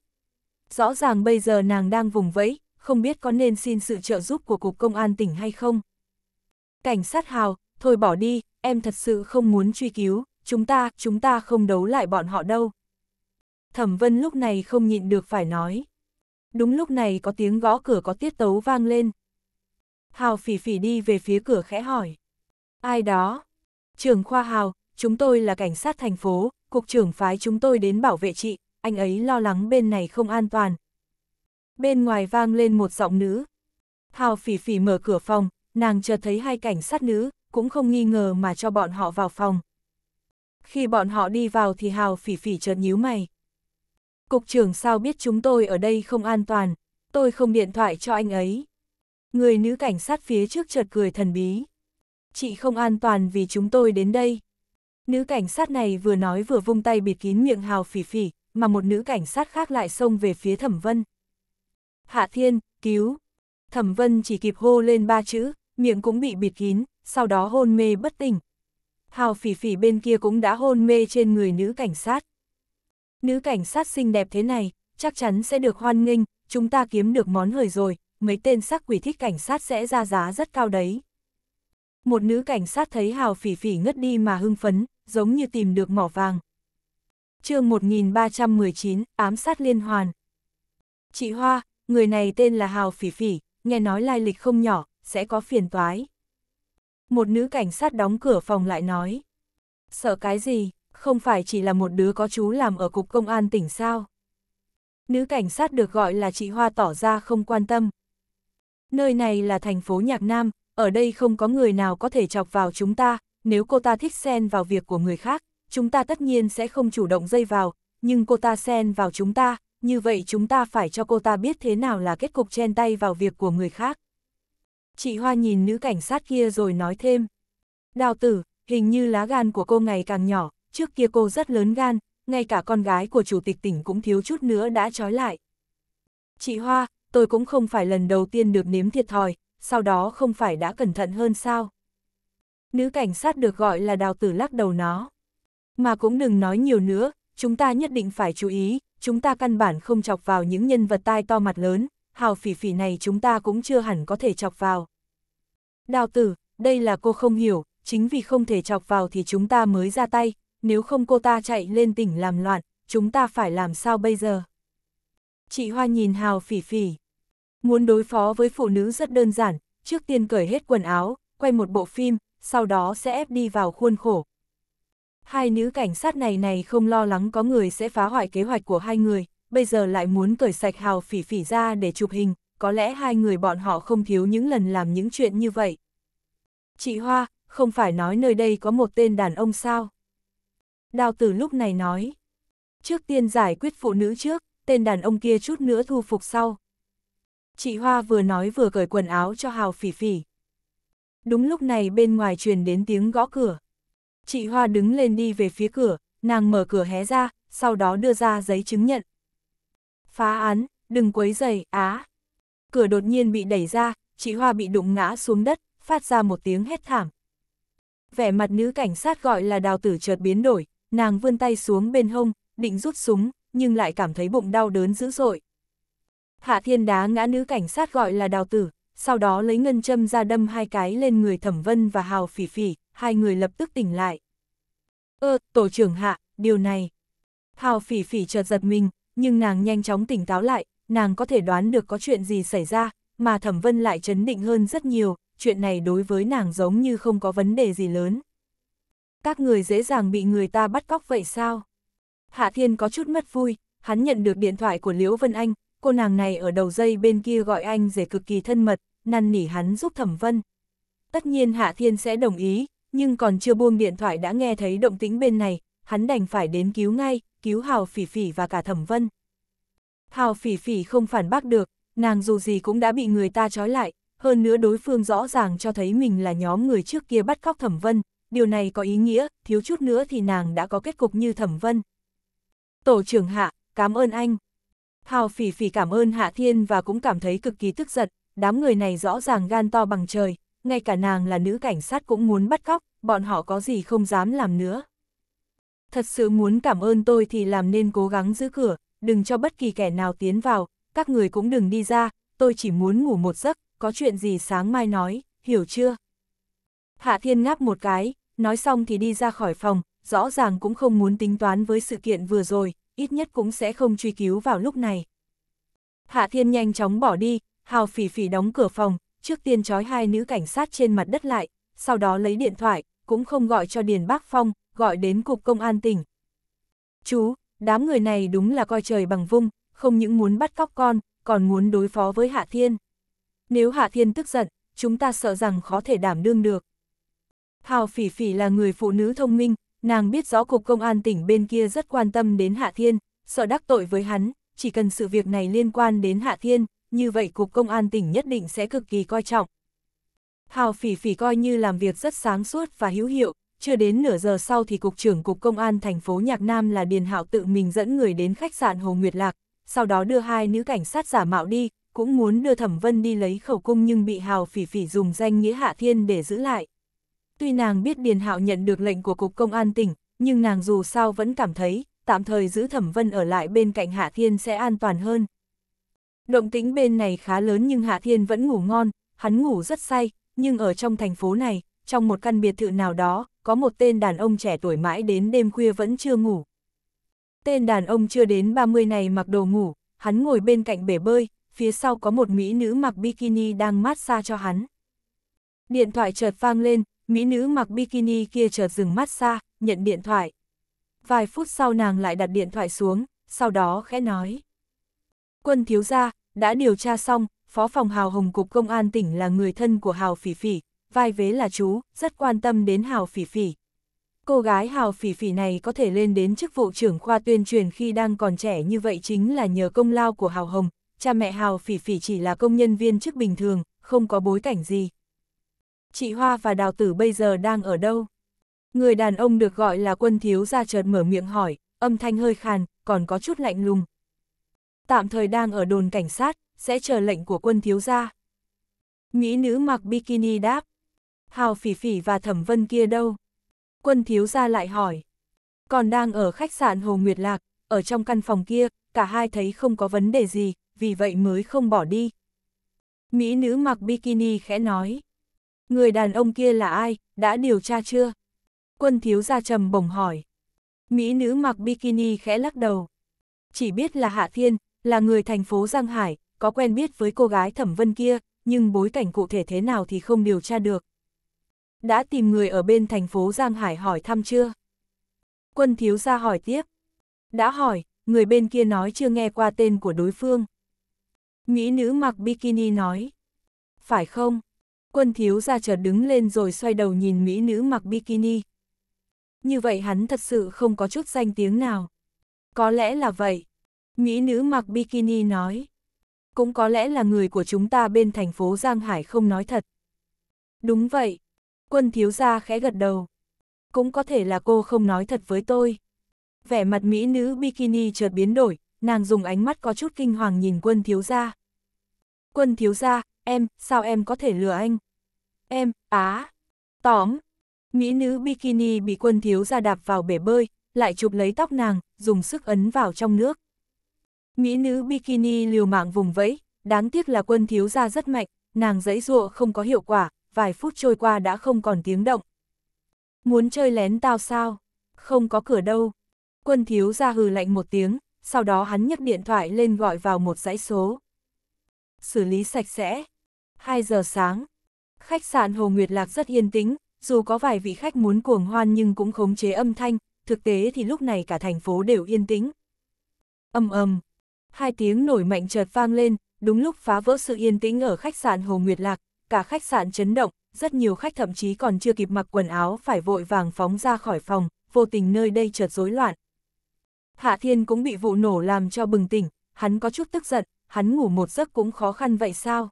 Rõ ràng bây giờ nàng đang vùng vẫy, không biết có nên xin sự trợ giúp của Cục Công an tỉnh hay không. Cảnh sát hào, thôi bỏ đi, em thật sự không muốn truy cứu, chúng ta, chúng ta không đấu lại bọn họ đâu. Thẩm Vân lúc này không nhịn được phải nói. Đúng lúc này có tiếng gõ cửa có tiết tấu vang lên. Hào phỉ phỉ đi về phía cửa khẽ hỏi. Ai đó? Trưởng khoa Hào, chúng tôi là cảnh sát thành phố, cục trưởng phái chúng tôi đến bảo vệ chị, anh ấy lo lắng bên này không an toàn. Bên ngoài vang lên một giọng nữ. Hào phỉ phỉ mở cửa phòng, nàng chợt thấy hai cảnh sát nữ, cũng không nghi ngờ mà cho bọn họ vào phòng. Khi bọn họ đi vào thì Hào phỉ phỉ chợt nhíu mày. Cục trưởng sao biết chúng tôi ở đây không an toàn, tôi không điện thoại cho anh ấy. Người nữ cảnh sát phía trước chợt cười thần bí. Chị không an toàn vì chúng tôi đến đây. Nữ cảnh sát này vừa nói vừa vung tay bịt kín miệng Hào phỉ phỉ, mà một nữ cảnh sát khác lại xông về phía Thẩm Vân. Hạ Thiên, cứu! Thẩm Vân chỉ kịp hô lên ba chữ, miệng cũng bị bịt kín, sau đó hôn mê bất tỉnh. Hào phỉ phỉ bên kia cũng đã hôn mê trên người nữ cảnh sát. Nữ cảnh sát xinh đẹp thế này, chắc chắn sẽ được hoan nghênh, chúng ta kiếm được món hời rồi, mấy tên sắc quỷ thích cảnh sát sẽ ra giá rất cao đấy. Một nữ cảnh sát thấy hào phỉ phỉ ngất đi mà hưng phấn, giống như tìm được mỏ vàng, chương 1319, ám sát liên hoàn. Chị Hoa, người này tên là Hào Phỉ Phỉ, nghe nói lai lịch không nhỏ, sẽ có phiền toái. Một nữ cảnh sát đóng cửa phòng lại nói. Sợ cái gì, không phải chỉ là một đứa có chú làm ở cục công an tỉnh sao? Nữ cảnh sát được gọi là chị Hoa tỏ ra không quan tâm. Nơi này là thành phố Nhạc Nam, ở đây không có người nào có thể chọc vào chúng ta, nếu cô ta thích xen vào việc của người khác, chúng ta tất nhiên sẽ không chủ động dây vào, nhưng cô ta xen vào chúng ta, như vậy chúng ta phải cho cô ta biết thế nào là kết cục chen tay vào việc của người khác. Chị Hoa nhìn nữ cảnh sát kia rồi nói thêm. Đào tử, hình như lá gan của cô ngày càng nhỏ, trước kia cô rất lớn gan, ngay cả con gái của chủ tịch tỉnh cũng thiếu chút nữa đã trói lại. Chị Hoa, tôi cũng không phải lần đầu tiên được nếm thiệt thòi, sau đó không phải đã cẩn thận hơn sao? Nữ cảnh sát được gọi là đào tử lắc đầu nó mà cũng đừng nói nhiều nữa, chúng ta nhất định phải chú ý, chúng ta căn bản không chọc vào những nhân vật tai to mặt lớn, hào phỉ phỉ này chúng ta cũng chưa hẳn có thể chọc vào. Đào tử, đây là cô không hiểu, chính vì không thể chọc vào thì chúng ta mới ra tay, nếu không cô ta chạy lên tỉnh làm loạn, chúng ta phải làm sao bây giờ? Chị Hoa nhìn hào phỉ phỉ. Muốn đối phó với phụ nữ rất đơn giản, trước tiên cởi hết quần áo, quay một bộ phim, sau đó sẽ ép đi vào khuôn khổ, Hai nữ cảnh sát này này không lo lắng có người sẽ phá hoại kế hoạch của hai người, bây giờ lại muốn cởi sạch hào phỉ phỉ ra để chụp hình, có lẽ hai người bọn họ không thiếu những lần làm những chuyện như vậy. Chị Hoa, không phải nói nơi đây có một tên đàn ông sao? Đào tử lúc này nói. Trước tiên giải quyết phụ nữ trước, tên đàn ông kia chút nữa thu phục sau. Chị Hoa vừa nói vừa cởi quần áo cho Hào phỉ phỉ. Đúng lúc này bên ngoài truyền đến tiếng gõ cửa. Chị Hoa đứng lên đi về phía cửa, nàng mở cửa hé ra, sau đó đưa ra giấy chứng nhận. Phá án, đừng quấy giày, á. Cửa đột nhiên bị đẩy ra, chị Hoa bị đụng ngã xuống đất, phát ra một tiếng hét thảm. Vẻ mặt nữ cảnh sát gọi là đào tử chợt biến đổi, nàng vươn tay xuống bên hông, định rút súng, nhưng lại cảm thấy bụng đau đớn dữ dội. Hạ thiên đá ngã nữ cảnh sát gọi là đào tử, sau đó lấy ngân châm ra đâm hai cái lên người Thẩm Vân và Hào Phỉ Phỉ, hai người lập tức tỉnh lại. Ơ, ờ, tổ trưởng hạ, điều này. Hào Phỉ Phỉ chợt giật mình, nhưng nàng nhanh chóng tỉnh táo lại, nàng có thể đoán được có chuyện gì xảy ra, mà Thẩm Vân lại chấn định hơn rất nhiều, chuyện này đối với nàng giống như không có vấn đề gì lớn. Các người dễ dàng bị người ta bắt cóc vậy sao? Hạ Thiên có chút mất vui, hắn nhận được điện thoại của Liễu Vân Anh, cô nàng này ở đầu dây bên kia gọi anh rể cực kỳ thân mật, năn nỉ hắn giúp Thẩm Vân. Tất nhiên Hạ Thiên sẽ đồng ý, nhưng còn chưa buông điện thoại đã nghe thấy động tĩnh bên này, hắn đành phải đến cứu ngay, cứu Hào Phỉ Phỉ và cả Thẩm Vân. Hào Phỉ Phỉ không phản bác được, nàng dù gì cũng đã bị người ta trói lại, hơn nữa đối phương rõ ràng cho thấy mình là nhóm người trước kia bắt cóc Thẩm Vân, điều này có ý nghĩa, thiếu chút nữa thì nàng đã có kết cục như Thẩm Vân. Tổ trưởng Hạ, cảm ơn anh. Hào Phỉ Phỉ cảm ơn Hạ Thiên và cũng cảm thấy cực kỳ tức giận, đám người này rõ ràng gan to bằng trời, ngay cả nàng là nữ cảnh sát cũng muốn bắt cóc, bọn họ có gì không dám làm nữa. Thật sự muốn cảm ơn tôi thì làm nên cố gắng giữ cửa, đừng cho bất kỳ kẻ nào tiến vào, các người cũng đừng đi ra, tôi chỉ muốn ngủ một giấc, có chuyện gì sáng mai nói, hiểu chưa? Hạ Thiên ngáp một cái, nói xong thì đi ra khỏi phòng, rõ ràng cũng không muốn tính toán với sự kiện vừa rồi, ít nhất cũng sẽ không truy cứu vào lúc này. Hạ Thiên nhanh chóng bỏ đi, Hào phỉ phỉ đóng cửa phòng, trước tiên trói hai nữ cảnh sát trên mặt đất lại, sau đó lấy điện thoại, cũng không gọi cho Điền Bác Phong, gọi đến cục công an tỉnh. Chú, đám người này đúng là coi trời bằng vung, không những muốn bắt cóc con, còn muốn đối phó với Hạ Thiên. Nếu Hạ Thiên tức giận, chúng ta sợ rằng khó thể đảm đương được. Hào Phỉ Phỉ là người phụ nữ thông minh, nàng biết rõ cục công an tỉnh bên kia rất quan tâm đến Hạ Thiên, sợ đắc tội với hắn, chỉ cần sự việc này liên quan đến Hạ Thiên, như vậy Cục Công an tỉnh nhất định sẽ cực kỳ coi trọng. Hào phỉ phỉ coi như làm việc rất sáng suốt và hữu hiệu, chưa đến nửa giờ sau thì Cục trưởng Cục Công an thành phố Nhạc Nam là Điền Hạo tự mình dẫn người đến khách sạn Hồ Nguyệt Lạc, sau đó đưa hai nữ cảnh sát giả mạo đi, cũng muốn đưa Thẩm Vân đi lấy khẩu cung nhưng bị Hào phỉ phỉ dùng danh nghĩa Hạ Thiên để giữ lại. Tuy nàng biết Điền Hạo nhận được lệnh của Cục Công an tỉnh, nhưng nàng dù sao vẫn cảm thấy, tạm thời giữ Thẩm Vân ở lại bên cạnh Hạ Thiên sẽ an toàn hơn, Động tĩnh bên này khá lớn nhưng Hạ Thiên vẫn ngủ ngon, hắn ngủ rất say, nhưng ở trong thành phố này, trong một căn biệt thự nào đó, có một tên đàn ông trẻ tuổi mãi đến đêm khuya vẫn chưa ngủ. Tên đàn ông chưa đến 30 này mặc đồ ngủ, hắn ngồi bên cạnh bể bơi, phía sau có một mỹ nữ mặc bikini đang mát xa cho hắn. Điện thoại chợt vang lên, mỹ nữ mặc bikini kia chợt dừng mát xa, nhận điện thoại. Vài phút sau nàng lại đặt điện thoại xuống, sau đó khẽ nói. Quân thiếu gia, đã điều tra xong, Phó phòng Hào Hồng Cục Công an tỉnh là người thân của Hào Phỉ Phỉ, vai vế là chú, rất quan tâm đến Hào Phỉ Phỉ. Cô gái Hào Phỉ Phỉ này có thể lên đến chức vụ trưởng khoa tuyên truyền khi đang còn trẻ như vậy chính là nhờ công lao của Hào Hồng, cha mẹ Hào Phỉ Phỉ chỉ là công nhân viên chức bình thường, không có bối cảnh gì. Chị Hoa và Đào Tử bây giờ đang ở đâu? Người đàn ông được gọi là quân thiếu ra chợt mở miệng hỏi, âm thanh hơi khàn, còn có chút lạnh lùng tạm thời đang ở đồn cảnh sát, sẽ chờ lệnh của quân thiếu gia. Mỹ nữ mặc bikini đáp. Hào phỉ phỉ và thẩm vân kia đâu? Quân thiếu gia lại hỏi. Còn đang ở khách sạn Hồ Nguyệt Lạc, ở trong căn phòng kia, cả hai thấy không có vấn đề gì, vì vậy mới không bỏ đi. Mỹ nữ mặc bikini khẽ nói. Người đàn ông kia là ai, đã điều tra chưa? Quân thiếu gia trầm bổng hỏi. Mỹ nữ mặc bikini khẽ lắc đầu. Chỉ biết là Hạ Thiên, là người thành phố Giang Hải, có quen biết với cô gái thẩm vân kia, nhưng bối cảnh cụ thể thế nào thì không điều tra được. Đã tìm người ở bên thành phố Giang Hải hỏi thăm chưa? Quân thiếu gia hỏi tiếp. Đã hỏi, người bên kia nói chưa nghe qua tên của đối phương. Mỹ nữ mặc bikini nói. Phải không? Quân thiếu gia chợt đứng lên rồi xoay đầu nhìn Mỹ nữ mặc bikini. Như vậy hắn thật sự không có chút danh tiếng nào. Có lẽ là vậy. Mỹ nữ mặc bikini nói. Cũng có lẽ là người của chúng ta bên thành phố Giang Hải không nói thật. Đúng vậy. Quân thiếu gia khẽ gật đầu. Cũng có thể là cô không nói thật với tôi. Vẻ mặt Mỹ nữ bikini chợt biến đổi, nàng dùng ánh mắt có chút kinh hoàng nhìn quân thiếu gia. Quân thiếu gia, em, sao em có thể lừa anh? Em, á, tóm. Mỹ nữ bikini bị quân thiếu gia đạp vào bể bơi, lại chụp lấy tóc nàng, dùng sức ấn vào trong nước. Mỹ nữ bikini liều mạng vùng vẫy, đáng tiếc là quân thiếu gia rất mạnh, nàng dãy dụa không có hiệu quả, vài phút trôi qua đã không còn tiếng động. Muốn chơi lén tao sao? Không có cửa đâu. Quân thiếu gia hừ lạnh một tiếng, sau đó hắn nhấc điện thoại lên gọi vào một dãy số. Xử lý sạch sẽ. 2 giờ sáng. Khách sạn Hồ Nguyệt Lạc rất yên tĩnh, dù có vài vị khách muốn cuồng hoan nhưng cũng khống chế âm thanh, thực tế thì lúc này cả thành phố đều yên tĩnh. Âm ầm, Hai tiếng nổi mạnh chợt vang lên, đúng lúc phá vỡ sự yên tĩnh ở khách sạn Hồ Nguyệt Lạc, cả khách sạn chấn động, rất nhiều khách thậm chí còn chưa kịp mặc quần áo phải vội vàng phóng ra khỏi phòng, vô tình nơi đây chợt rối loạn. Hạ Thiên cũng bị vụ nổ làm cho bừng tỉnh, hắn có chút tức giận, hắn ngủ một giấc cũng khó khăn vậy sao?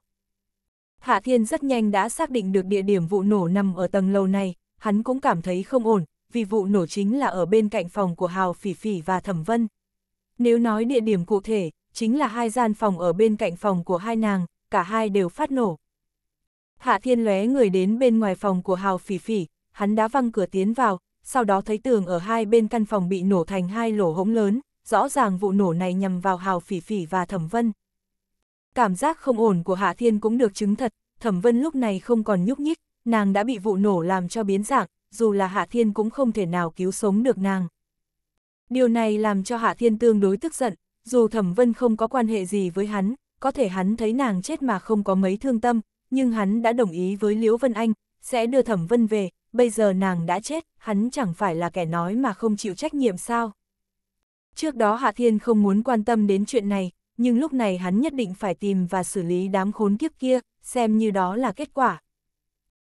Hạ Thiên rất nhanh đã xác định được địa điểm vụ nổ nằm ở tầng lầu này, hắn cũng cảm thấy không ổn, vì vụ nổ chính là ở bên cạnh phòng của Hào Phỉ Phỉ và Thẩm Vân. Nếu nói địa điểm cụ thể, chính là hai gian phòng ở bên cạnh phòng của hai nàng, cả hai đều phát nổ. Hạ Thiên lóe người đến bên ngoài phòng của Hào Phỉ Phỉ, hắn đã văng cửa tiến vào, sau đó thấy tường ở hai bên căn phòng bị nổ thành hai lỗ hống lớn, rõ ràng vụ nổ này nhằm vào Hào Phỉ Phỉ và Thẩm Vân. Cảm giác không ổn của Hạ Thiên cũng được chứng thật, Thẩm Vân lúc này không còn nhúc nhích, nàng đã bị vụ nổ làm cho biến dạng, dù là Hạ Thiên cũng không thể nào cứu sống được nàng. Điều này làm cho Hạ Thiên tương đối tức giận, dù Thẩm Vân không có quan hệ gì với hắn, có thể hắn thấy nàng chết mà không có mấy thương tâm, nhưng hắn đã đồng ý với Liễu Vân Anh, sẽ đưa Thẩm Vân về, bây giờ nàng đã chết, hắn chẳng phải là kẻ nói mà không chịu trách nhiệm sao. Trước đó Hạ Thiên không muốn quan tâm đến chuyện này, nhưng lúc này hắn nhất định phải tìm và xử lý đám khốn kiếp kia, xem như đó là kết quả.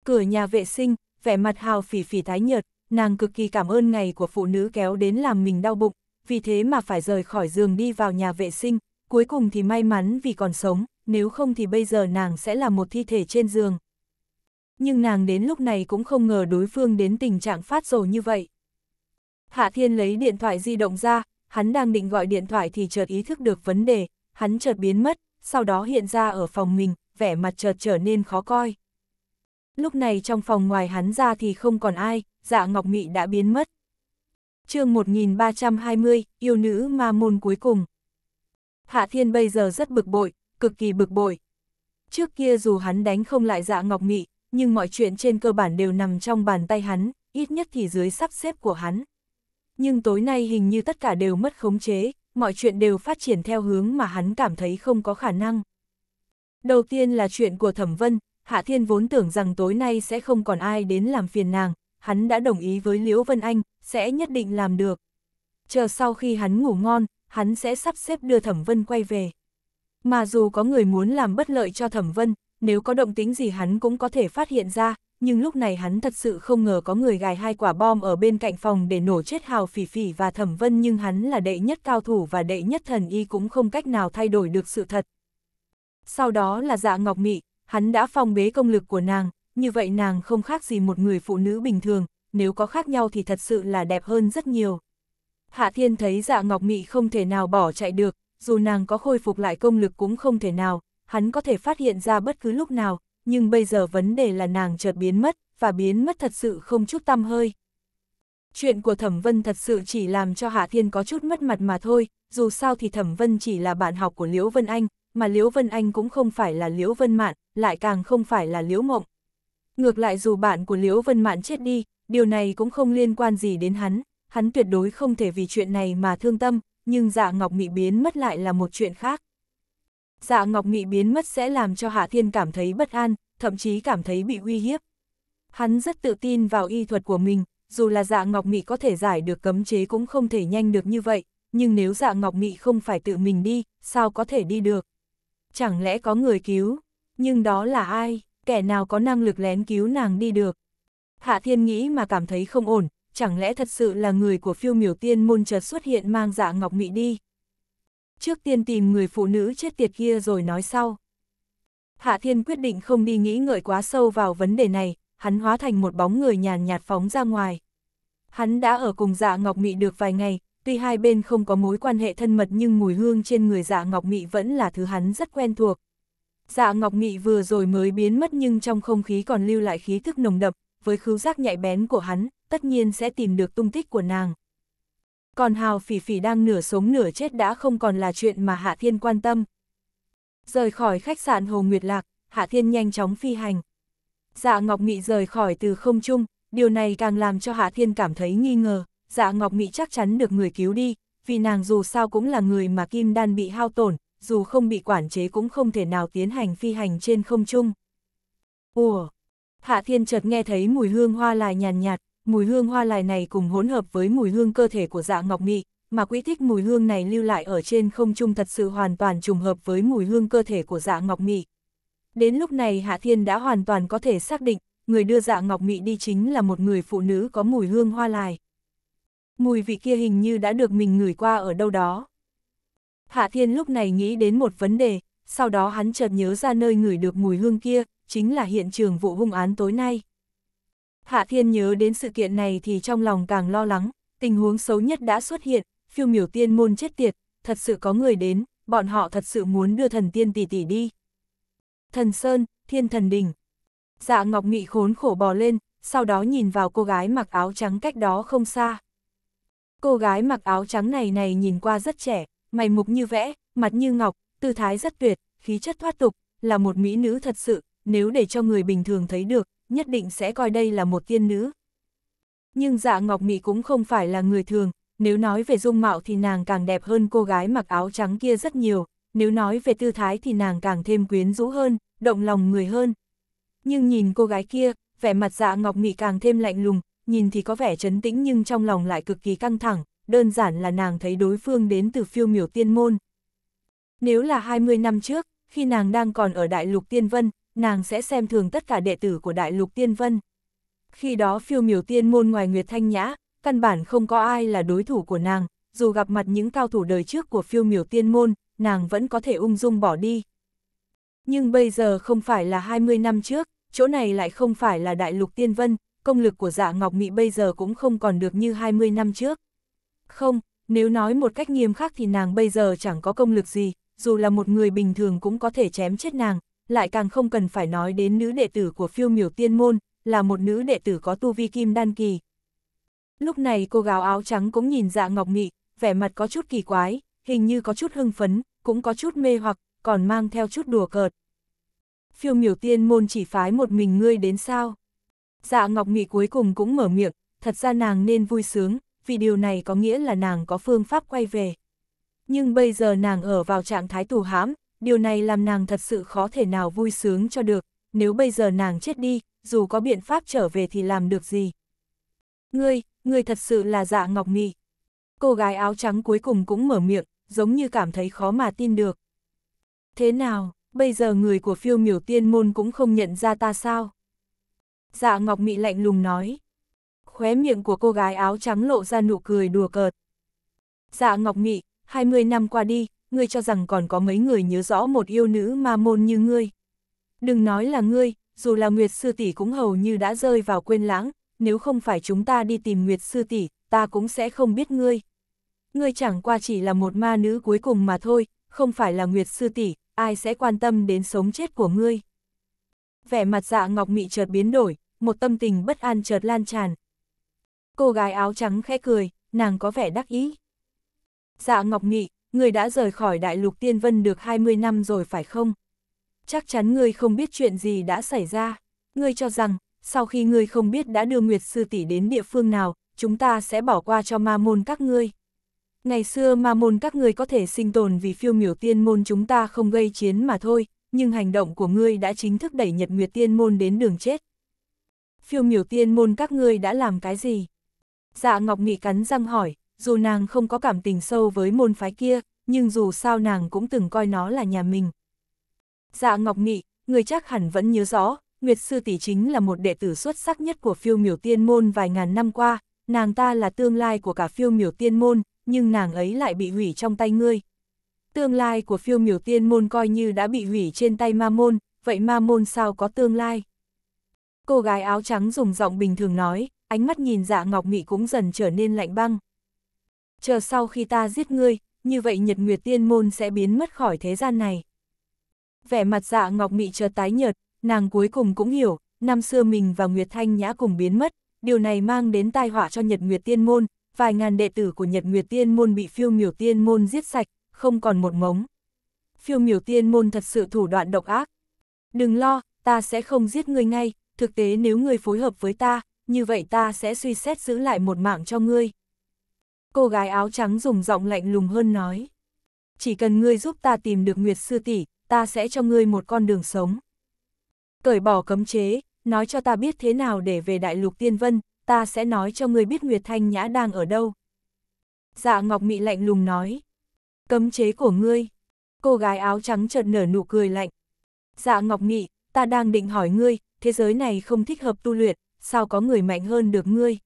Cửa nhà vệ sinh, vẻ mặt hào phỉ phỉ thái nhợt, nàng cực kỳ cảm ơn ngày của phụ nữ kéo đến làm mình đau bụng, vì thế mà phải rời khỏi giường đi vào nhà vệ sinh, cuối cùng thì may mắn vì còn sống, nếu không thì bây giờ nàng sẽ là một thi thể trên giường. Nhưng nàng đến lúc này cũng không ngờ đối phương đến tình trạng phát rồ như vậy. Hạ Thiên lấy điện thoại di động ra, hắn đang định gọi điện thoại thì chợt ý thức được vấn đề, hắn chợt biến mất, sau đó hiện ra ở phòng mình, vẻ mặt chợt trở nên khó coi. Lúc này trong phòng ngoài hắn ra thì không còn ai, dạ Ngọc Mị đã biến mất. chương 1320, yêu nữ ma môn cuối cùng. Hạ Thiên bây giờ rất bực bội, cực kỳ bực bội. Trước kia dù hắn đánh không lại dạ Ngọc Mị, nhưng mọi chuyện trên cơ bản đều nằm trong bàn tay hắn, ít nhất thì dưới sắp xếp của hắn. Nhưng tối nay hình như tất cả đều mất khống chế, mọi chuyện đều phát triển theo hướng mà hắn cảm thấy không có khả năng. Đầu tiên là chuyện của Thẩm Vân, Hạ Thiên vốn tưởng rằng tối nay sẽ không còn ai đến làm phiền nàng, hắn đã đồng ý với Liễu Vân Anh, sẽ nhất định làm được. Chờ sau khi hắn ngủ ngon, hắn sẽ sắp xếp đưa Thẩm Vân quay về. Mà dù có người muốn làm bất lợi cho Thẩm Vân, nếu có động tính gì hắn cũng có thể phát hiện ra, nhưng lúc này hắn thật sự không ngờ có người gài hai quả bom ở bên cạnh phòng để nổ chết Hào Phỉ Phỉ và Thẩm Vân nhưng hắn là đệ nhất cao thủ và đệ nhất thần y cũng không cách nào thay đổi được sự thật. Sau đó là dạ Ngọc Mị, hắn đã phong bế công lực của nàng, như vậy nàng không khác gì một người phụ nữ bình thường, nếu có khác nhau thì thật sự là đẹp hơn rất nhiều. Hạ Thiên thấy dạ Ngọc Mị không thể nào bỏ chạy được, dù nàng có khôi phục lại công lực cũng không thể nào, hắn có thể phát hiện ra bất cứ lúc nào, nhưng bây giờ vấn đề là nàng chợt biến mất, và biến mất thật sự không chút tâm hơi. Chuyện của Thẩm Vân thật sự chỉ làm cho Hạ Thiên có chút mất mặt mà thôi, dù sao thì Thẩm Vân chỉ là bạn học của Liễu Vân Anh, mà Liễu Vân Anh cũng không phải là Liễu Vân Mạn, lại càng không phải là Liễu Mộng. Ngược lại dù bạn của Liễu Vân Mạn chết đi, điều này cũng không liên quan gì đến hắn, hắn tuyệt đối không thể vì chuyện này mà thương tâm, nhưng dạ ngọc mị biến mất lại là một chuyện khác. Dạ ngọc mị biến mất sẽ làm cho Hạ Thiên cảm thấy bất an, thậm chí cảm thấy bị uy hiếp. Hắn rất tự tin vào y thuật của mình, dù là dạ ngọc mị có thể giải được cấm chế cũng không thể nhanh được như vậy, nhưng nếu dạ ngọc mị không phải tự mình đi, sao có thể đi được chẳng lẽ có người cứu, nhưng đó là ai, kẻ nào có năng lực lén cứu nàng đi được. Hạ Thiên nghĩ mà cảm thấy không ổn, chẳng lẽ thật sự là người của phiêu miểu tiên môn chợt xuất hiện mang dạ ngọc mị đi. Trước tiên tìm người phụ nữ chết tiệt kia rồi nói sau. Hạ Thiên quyết định không đi nghĩ ngợi quá sâu vào vấn đề này, hắn hóa thành một bóng người nhàn nhạt phóng ra ngoài. Hắn đã ở cùng dạ ngọc mị được vài ngày, tuy hai bên không có mối quan hệ thân mật nhưng mùi hương trên người dạ Ngọc Mị vẫn là thứ hắn rất quen thuộc. Dạ Ngọc Mị vừa rồi mới biến mất nhưng trong không khí còn lưu lại khí thức nồng đậm, với khứu giác nhạy bén của hắn, tất nhiên sẽ tìm được tung tích của nàng. Còn Hào Phỉ Phỉ đang nửa sống nửa chết đã không còn là chuyện mà Hạ Thiên quan tâm. Rời khỏi khách sạn Hồ Nguyệt Lạc, Hạ Thiên nhanh chóng phi hành. Dạ Ngọc Mị rời khỏi từ không trung, điều này càng làm cho Hạ Thiên cảm thấy nghi ngờ dạ Ngọc Mỹ chắc chắn được người cứu đi, vì nàng dù sao cũng là người mà kim đan bị hao tổn, dù không bị quản chế cũng không thể nào tiến hành phi hành trên không trung. Ủa! Hạ Thiên chợt nghe thấy mùi hương hoa lại nhàn nhạt, mùi hương hoa lại này cùng hỗn hợp với mùi hương cơ thể của dạ Ngọc Mỹ, mà quỹ thích mùi hương này lưu lại ở trên không trung thật sự hoàn toàn trùng hợp với mùi hương cơ thể của dạ Ngọc Mỹ. Đến lúc này Hạ Thiên đã hoàn toàn có thể xác định, người đưa dạ Ngọc Mỹ đi chính là một người phụ nữ có mùi hương hoa lại. Mùi vị kia hình như đã được mình ngửi qua ở đâu đó. Hạ Thiên lúc này nghĩ đến một vấn đề, sau đó hắn chợt nhớ ra nơi ngửi được mùi hương kia, chính là hiện trường vụ hung án tối nay. Hạ Thiên nhớ đến sự kiện này thì trong lòng càng lo lắng, tình huống xấu nhất đã xuất hiện, phiêu miểu tiên môn chết tiệt, thật sự có người đến, bọn họ thật sự muốn đưa thần tiên tỷ tỷ đi. Thần Sơn, Thiên Thần Đình. Dạ Ngọc Nghị khốn khổ bò lên, sau đó nhìn vào cô gái mặc áo trắng cách đó không xa. Cô gái mặc áo trắng này này nhìn qua rất trẻ, mày mục như vẽ, mặt như ngọc, tư thái rất tuyệt, khí chất thoát tục, là một mỹ nữ thật sự, nếu để cho người bình thường thấy được, nhất định sẽ coi đây là một tiên nữ. Nhưng dạ Ngọc Mỹ cũng không phải là người thường, nếu nói về dung mạo thì nàng càng đẹp hơn cô gái mặc áo trắng kia rất nhiều, nếu nói về tư thái thì nàng càng thêm quyến rũ hơn, động lòng người hơn. Nhưng nhìn cô gái kia, vẻ mặt dạ Ngọc Mỹ càng thêm lạnh lùng, nhìn thì có vẻ chấn tĩnh nhưng trong lòng lại cực kỳ căng thẳng, đơn giản là nàng thấy đối phương đến từ phiêu miểu tiên môn. Nếu là 20 năm trước, khi nàng đang còn ở Đại lục Tiên Vân, nàng sẽ xem thường tất cả đệ tử của Đại lục Tiên Vân. Khi đó phiêu miểu tiên môn ngoài Nguyệt Thanh Nhã, căn bản không có ai là đối thủ của nàng, dù gặp mặt những cao thủ đời trước của phiêu miểu tiên môn, nàng vẫn có thể ung dung bỏ đi. Nhưng bây giờ không phải là 20 năm trước, chỗ này lại không phải là Đại lục Tiên Vân, công lực của dạ Ngọc Mị bây giờ cũng không còn được như 20 năm trước. Không, nếu nói một cách nghiêm khắc thì nàng bây giờ chẳng có công lực gì, dù là một người bình thường cũng có thể chém chết nàng, lại càng không cần phải nói đến nữ đệ tử của phiêu miểu tiên môn, là một nữ đệ tử có tu vi kim đan kỳ. Lúc này cô gáo áo trắng cũng nhìn dạ Ngọc Mị, vẻ mặt có chút kỳ quái, hình như có chút hưng phấn, cũng có chút mê hoặc, còn mang theo chút đùa cợt. Phiêu miểu tiên môn chỉ phái một mình ngươi đến sao? Dạ Ngọc Nghị cuối cùng cũng mở miệng, thật ra nàng nên vui sướng, vì điều này có nghĩa là nàng có phương pháp quay về. Nhưng bây giờ nàng ở vào trạng thái tù hãm, điều này làm nàng thật sự khó thể nào vui sướng cho được, nếu bây giờ nàng chết đi, dù có biện pháp trở về thì làm được gì. Ngươi, ngươi thật sự là dạ Ngọc Nghị. Cô gái áo trắng cuối cùng cũng mở miệng, giống như cảm thấy khó mà tin được. Thế nào, bây giờ người của phiêu miểu tiên môn cũng không nhận ra ta sao? Dạ Ngọc Mị lạnh lùng nói. Khóe miệng của cô gái áo trắng lộ ra nụ cười đùa cợt. Dạ Ngọc Mị, 20 năm qua đi, ngươi cho rằng còn có mấy người nhớ rõ một yêu nữ ma môn như ngươi. Đừng nói là ngươi, dù là Nguyệt Sư Tỷ cũng hầu như đã rơi vào quên lãng, nếu không phải chúng ta đi tìm Nguyệt Sư Tỷ, ta cũng sẽ không biết ngươi. Ngươi chẳng qua chỉ là một ma nữ cuối cùng mà thôi, không phải là Nguyệt Sư Tỷ, ai sẽ quan tâm đến sống chết của ngươi. Vẻ mặt dạ Ngọc Mị chợt biến đổi, một tâm tình bất an chợt lan tràn. Cô gái áo trắng khẽ cười, nàng có vẻ đắc ý. Dạ Ngọc Nghị, người đã rời khỏi đại lục tiên vân được 20 năm rồi phải không? Chắc chắn người không biết chuyện gì đã xảy ra. Ngươi cho rằng, sau khi ngươi không biết đã đưa Nguyệt Sư Tỷ đến địa phương nào, chúng ta sẽ bỏ qua cho ma môn các ngươi. Ngày xưa ma môn các ngươi có thể sinh tồn vì phiêu miểu tiên môn chúng ta không gây chiến mà thôi, nhưng hành động của ngươi đã chính thức đẩy Nhật Nguyệt tiên môn đến đường chết, phiêu miểu tiên môn các ngươi đã làm cái gì? Dạ Ngọc Nghị cắn răng hỏi, dù nàng không có cảm tình sâu với môn phái kia, nhưng dù sao nàng cũng từng coi nó là nhà mình. Dạ Ngọc Nghị, người chắc hẳn vẫn nhớ rõ, Nguyệt Sư Tỷ chính là một đệ tử xuất sắc nhất của phiêu miểu tiên môn vài ngàn năm qua, nàng ta là tương lai của cả phiêu miểu tiên môn, nhưng nàng ấy lại bị hủy trong tay ngươi. Tương lai của phiêu miểu tiên môn coi như đã bị hủy trên tay ma môn, vậy ma môn sao có tương lai? Cô gái áo trắng dùng giọng bình thường nói, ánh mắt nhìn dạ ngọc mị cũng dần trở nên lạnh băng. Chờ sau khi ta giết ngươi, như vậy nhật nguyệt tiên môn sẽ biến mất khỏi thế gian này. Vẻ mặt dạ ngọc mị chợt tái nhợt, nàng cuối cùng cũng hiểu, năm xưa mình và Nguyệt Thanh Nhã cùng biến mất, điều này mang đến tai họa cho Nhật Nguyệt Tiên Môn, vài ngàn đệ tử của Nhật Nguyệt Tiên Môn bị phiêu miểu tiên môn giết sạch, không còn một mống. Phiêu miểu tiên môn thật sự thủ đoạn độc ác. Đừng lo, ta sẽ không giết ngươi ngay, thực tế nếu ngươi phối hợp với ta, như vậy ta sẽ suy xét giữ lại một mạng cho ngươi. Cô gái áo trắng dùng giọng lạnh lùng hơn nói. Chỉ cần ngươi giúp ta tìm được Nguyệt Sư Tỷ, ta sẽ cho ngươi một con đường sống. Cởi bỏ cấm chế, nói cho ta biết thế nào để về đại lục tiên vân, ta sẽ nói cho ngươi biết Nguyệt Thanh Nhã đang ở đâu. Dạ Ngọc Mị lạnh lùng nói. Cấm chế của ngươi. Cô gái áo trắng chợt nở nụ cười lạnh. Dạ Ngọc Mị, ta đang định hỏi ngươi, thế giới này không thích hợp tu luyện, sao có người mạnh hơn được ngươi?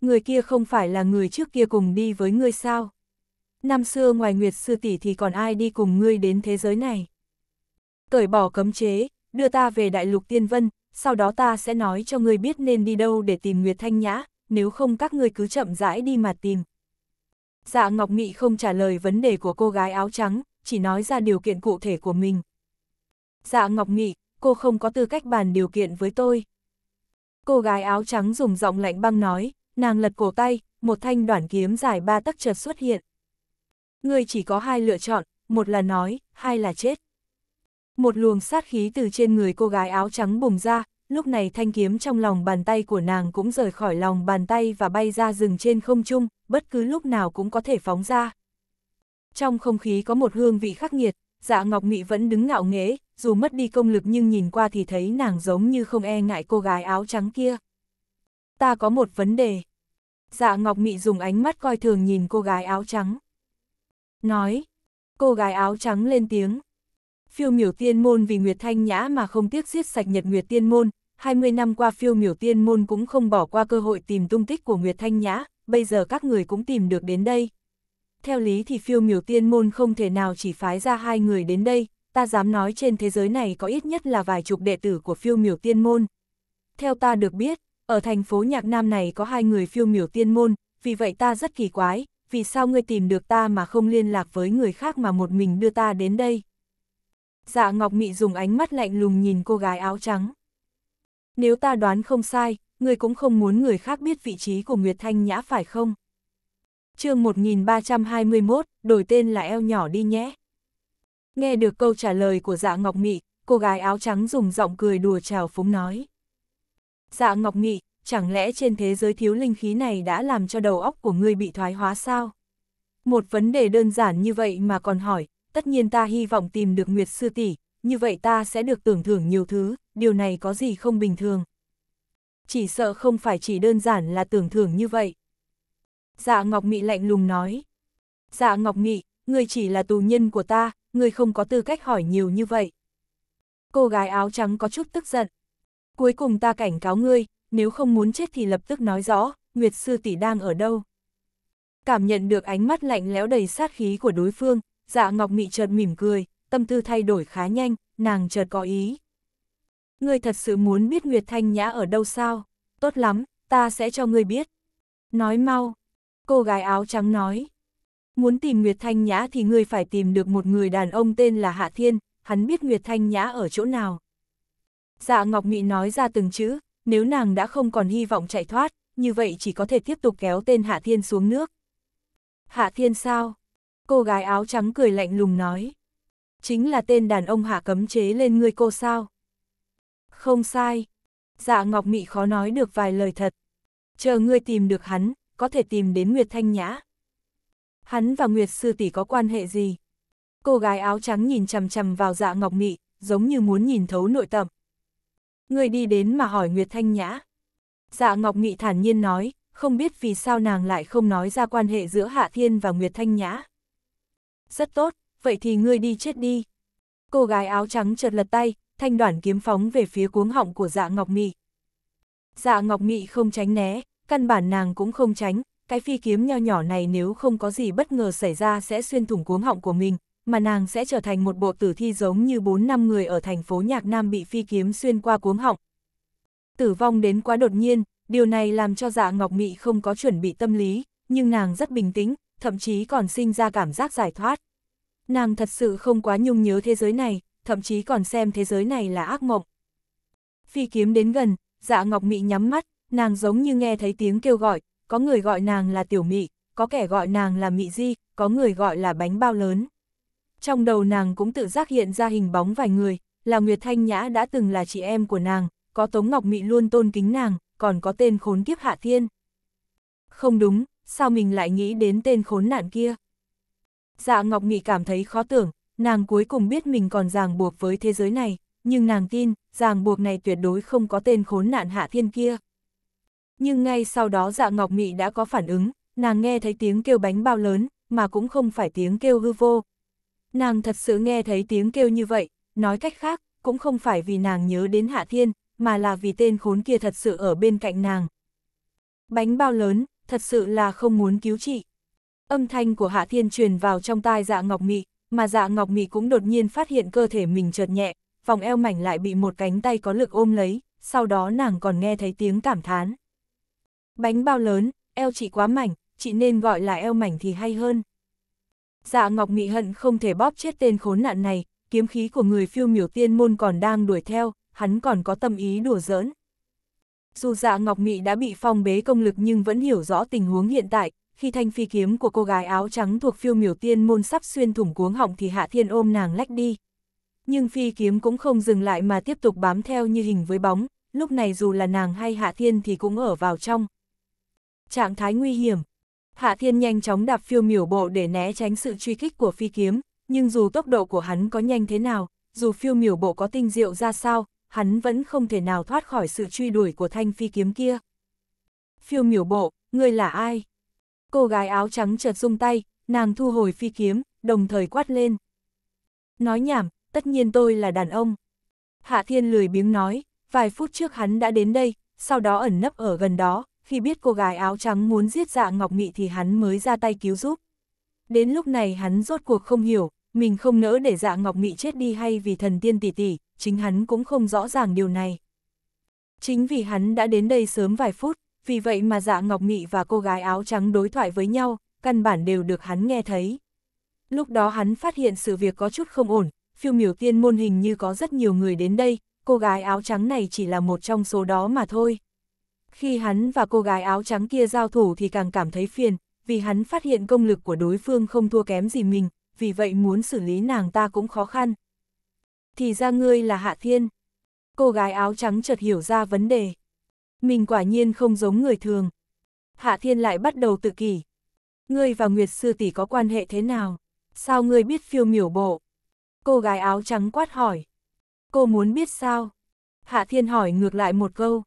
Người kia không phải là người trước kia cùng đi với ngươi sao? Năm xưa ngoài Nguyệt Sư Tỷ thì còn ai đi cùng ngươi đến thế giới này? Cởi bỏ cấm chế, đưa ta về Đại Lục Tiên Vân, sau đó ta sẽ nói cho ngươi biết nên đi đâu để tìm Nguyệt Thanh Nhã, nếu không các ngươi cứ chậm rãi đi mà tìm. Dạ Ngọc Mị không trả lời vấn đề của cô gái áo trắng, chỉ nói ra điều kiện cụ thể của mình. Dạ Ngọc Nghị, cô không có tư cách bàn điều kiện với tôi. Cô gái áo trắng dùng giọng lạnh băng nói, nàng lật cổ tay, một thanh đoạn kiếm dài ba tấc chợt xuất hiện. Người chỉ có hai lựa chọn, một là nói, hai là chết. Một luồng sát khí từ trên người cô gái áo trắng bùng ra, lúc này thanh kiếm trong lòng bàn tay của nàng cũng rời khỏi lòng bàn tay và bay ra rừng trên không trung, bất cứ lúc nào cũng có thể phóng ra. Trong không khí có một hương vị khắc nghiệt, dạ Ngọc Nghị vẫn đứng ngạo nghễ, dù mất đi công lực nhưng nhìn qua thì thấy nàng giống như không e ngại cô gái áo trắng kia. Ta có một vấn đề. Dạ Ngọc Mị dùng ánh mắt coi thường nhìn cô gái áo trắng. Nói, cô gái áo trắng lên tiếng. Phiêu miểu tiên môn vì Nguyệt Thanh Nhã mà không tiếc giết sạch Nhật Nguyệt tiên môn, 20 năm qua phiêu miểu tiên môn cũng không bỏ qua cơ hội tìm tung tích của Nguyệt Thanh Nhã, bây giờ các người cũng tìm được đến đây. Theo lý thì phiêu miểu tiên môn không thể nào chỉ phái ra hai người đến đây, ta dám nói trên thế giới này có ít nhất là vài chục đệ tử của phiêu miểu tiên môn. Theo ta được biết, ở thành phố Nhạc Nam này có hai người phiêu miểu tiên môn, vì vậy ta rất kỳ quái, vì sao ngươi tìm được ta mà không liên lạc với người khác mà một mình đưa ta đến đây. Dạ Ngọc Mị dùng ánh mắt lạnh lùng nhìn cô gái áo trắng. Nếu ta đoán không sai, ngươi cũng không muốn người khác biết vị trí của Nguyệt Thanh Nhã phải không? chương 1321, đổi tên là eo nhỏ đi nhé. Nghe được câu trả lời của dạ Ngọc Mị, cô gái áo trắng dùng giọng cười đùa chào phúng nói. Dạ Ngọc Mị, chẳng lẽ trên thế giới thiếu linh khí này đã làm cho đầu óc của ngươi bị thoái hóa sao? Một vấn đề đơn giản như vậy mà còn hỏi, tất nhiên ta hy vọng tìm được Nguyệt Sư Tỷ, như vậy ta sẽ được tưởng thưởng nhiều thứ, điều này có gì không bình thường. Chỉ sợ không phải chỉ đơn giản là tưởng thưởng như vậy. Dạ Ngọc Mị lạnh lùng nói. Dạ Ngọc Mị, ngươi chỉ là tù nhân của ta, ngươi không có tư cách hỏi nhiều như vậy. Cô gái áo trắng có chút tức giận. Cuối cùng ta cảnh cáo ngươi, nếu không muốn chết thì lập tức nói rõ, Nguyệt Sư Tỷ đang ở đâu. Cảm nhận được ánh mắt lạnh lẽo đầy sát khí của đối phương, dạ ngọc mị chợt mỉm cười, tâm tư thay đổi khá nhanh, nàng chợt có ý. Ngươi thật sự muốn biết Nguyệt Thanh Nhã ở đâu sao? Tốt lắm, ta sẽ cho ngươi biết. Nói mau. Cô gái áo trắng nói. Muốn tìm Nguyệt Thanh Nhã thì người phải tìm được một người đàn ông tên là Hạ Thiên, hắn biết Nguyệt Thanh Nhã ở chỗ nào. Dạ Ngọc Mị nói ra từng chữ, nếu nàng đã không còn hy vọng chạy thoát, như vậy chỉ có thể tiếp tục kéo tên Hạ Thiên xuống nước. Hạ Thiên sao? Cô gái áo trắng cười lạnh lùng nói. Chính là tên đàn ông Hạ cấm chế lên người cô sao? Không sai. Dạ Ngọc Mị khó nói được vài lời thật. Chờ ngươi tìm được hắn, có thể tìm đến Nguyệt Thanh Nhã. Hắn và Nguyệt sư tỷ có quan hệ gì? Cô gái áo trắng nhìn chằm chằm vào dạ ngọc mị, giống như muốn nhìn thấu nội tâm. Người đi đến mà hỏi Nguyệt Thanh Nhã. Dạ Ngọc Nghị thản nhiên nói, không biết vì sao nàng lại không nói ra quan hệ giữa Hạ Thiên và Nguyệt Thanh Nhã. Rất tốt, vậy thì ngươi đi chết đi. Cô gái áo trắng chợt lật tay, thanh đoản kiếm phóng về phía cuống họng của dạ Ngọc Nghị. Dạ Ngọc Nghị không tránh né, căn bản nàng cũng không tránh, cái phi kiếm nho nhỏ này nếu không có gì bất ngờ xảy ra sẽ xuyên thủng cuống họng của mình, mà nàng sẽ trở thành một bộ tử thi giống như 4-5 người ở thành phố Nhạc Nam bị phi kiếm xuyên qua cuống họng. Tử vong đến quá đột nhiên, điều này làm cho dạ Ngọc Mị không có chuẩn bị tâm lý, nhưng nàng rất bình tĩnh, thậm chí còn sinh ra cảm giác giải thoát. Nàng thật sự không quá nhung nhớ thế giới này, thậm chí còn xem thế giới này là ác mộng. Phi kiếm đến gần, dạ Ngọc Mị nhắm mắt, nàng giống như nghe thấy tiếng kêu gọi, có người gọi nàng là tiểu mị, có kẻ gọi nàng là mị di, có người gọi là bánh bao lớn. Trong đầu nàng cũng tự giác hiện ra hình bóng vài người, là Nguyệt Thanh Nhã đã từng là chị em của nàng, có Tống Ngọc Mị luôn tôn kính nàng, còn có tên khốn kiếp Hạ Thiên. Không đúng, sao mình lại nghĩ đến tên khốn nạn kia? Dạ Ngọc Mị cảm thấy khó tưởng, nàng cuối cùng biết mình còn ràng buộc với thế giới này, nhưng nàng tin, ràng buộc này tuyệt đối không có tên khốn nạn Hạ Thiên kia. Nhưng ngay sau đó dạ Ngọc Mị đã có phản ứng, nàng nghe thấy tiếng kêu bánh bao lớn, mà cũng không phải tiếng kêu hư vô. Nàng thật sự nghe thấy tiếng kêu như vậy, nói cách khác, cũng không phải vì nàng nhớ đến Hạ Thiên, mà là vì tên khốn kia thật sự ở bên cạnh nàng. Bánh bao lớn, thật sự là không muốn cứu trị Âm thanh của Hạ Thiên truyền vào trong tai dạ Ngọc Mị, mà dạ Ngọc Mị cũng đột nhiên phát hiện cơ thể mình chợt nhẹ, vòng eo mảnh lại bị một cánh tay có lực ôm lấy, sau đó nàng còn nghe thấy tiếng cảm thán. Bánh bao lớn, eo chị quá mảnh, chị nên gọi là eo mảnh thì hay hơn. Dạ Ngọc Mị hận không thể bóp chết tên khốn nạn này, kiếm khí của người phiêu miểu tiên môn còn đang đuổi theo, hắn còn có tâm ý đùa giỡn. Dù dạ Ngọc Mị đã bị phong bế công lực nhưng vẫn hiểu rõ tình huống hiện tại, khi thanh phi kiếm của cô gái áo trắng thuộc phiêu miểu tiên môn sắp xuyên thủng cuống họng thì Hạ Thiên ôm nàng lách đi. Nhưng phi kiếm cũng không dừng lại mà tiếp tục bám theo như hình với bóng, lúc này dù là nàng hay Hạ Thiên thì cũng ở vào trong, trạng thái nguy hiểm. Hạ Thiên nhanh chóng đạp phiêu miểu bộ để né tránh sự truy kích của phi kiếm, nhưng dù tốc độ của hắn có nhanh thế nào, dù phiêu miểu bộ có tinh diệu ra sao, hắn vẫn không thể nào thoát khỏi sự truy đuổi của thanh phi kiếm kia. Phiêu miểu bộ, ngươi là ai? Cô gái áo trắng chợt rung tay, nàng thu hồi phi kiếm, đồng thời quát lên. Nói nhảm, tất nhiên tôi là đàn ông. Hạ Thiên lười biếng nói, vài phút trước hắn đã đến đây, sau đó ẩn nấp ở gần đó, khi biết cô gái áo trắng muốn giết dạ Ngọc Mị thì hắn mới ra tay cứu giúp. Đến lúc này hắn rốt cuộc không hiểu, mình không nỡ để dạ Ngọc Mị chết đi hay vì thần tiên tỷ tỷ, chính hắn cũng không rõ ràng điều này. Chính vì hắn đã đến đây sớm vài phút, vì vậy mà dạ Ngọc Mị và cô gái áo trắng đối thoại với nhau, căn bản đều được hắn nghe thấy. Lúc đó hắn phát hiện sự việc có chút không ổn, phiêu miểu tiên môn hình như có rất nhiều người đến đây, cô gái áo trắng này chỉ là một trong số đó mà thôi. Khi hắn và cô gái áo trắng kia giao thủ thì càng cảm thấy phiền, vì hắn phát hiện công lực của đối phương không thua kém gì mình, vì vậy muốn xử lý nàng ta cũng khó khăn. Thì ra ngươi là Hạ Thiên. Cô gái áo trắng chợt hiểu ra vấn đề. Mình quả nhiên không giống người thường. Hạ Thiên lại bắt đầu tự kỷ. Ngươi và Nguyệt Sư Tỷ có quan hệ thế nào? Sao ngươi biết phiêu miểu bộ? Cô gái áo trắng quát hỏi. Cô muốn biết sao? Hạ Thiên hỏi ngược lại một câu.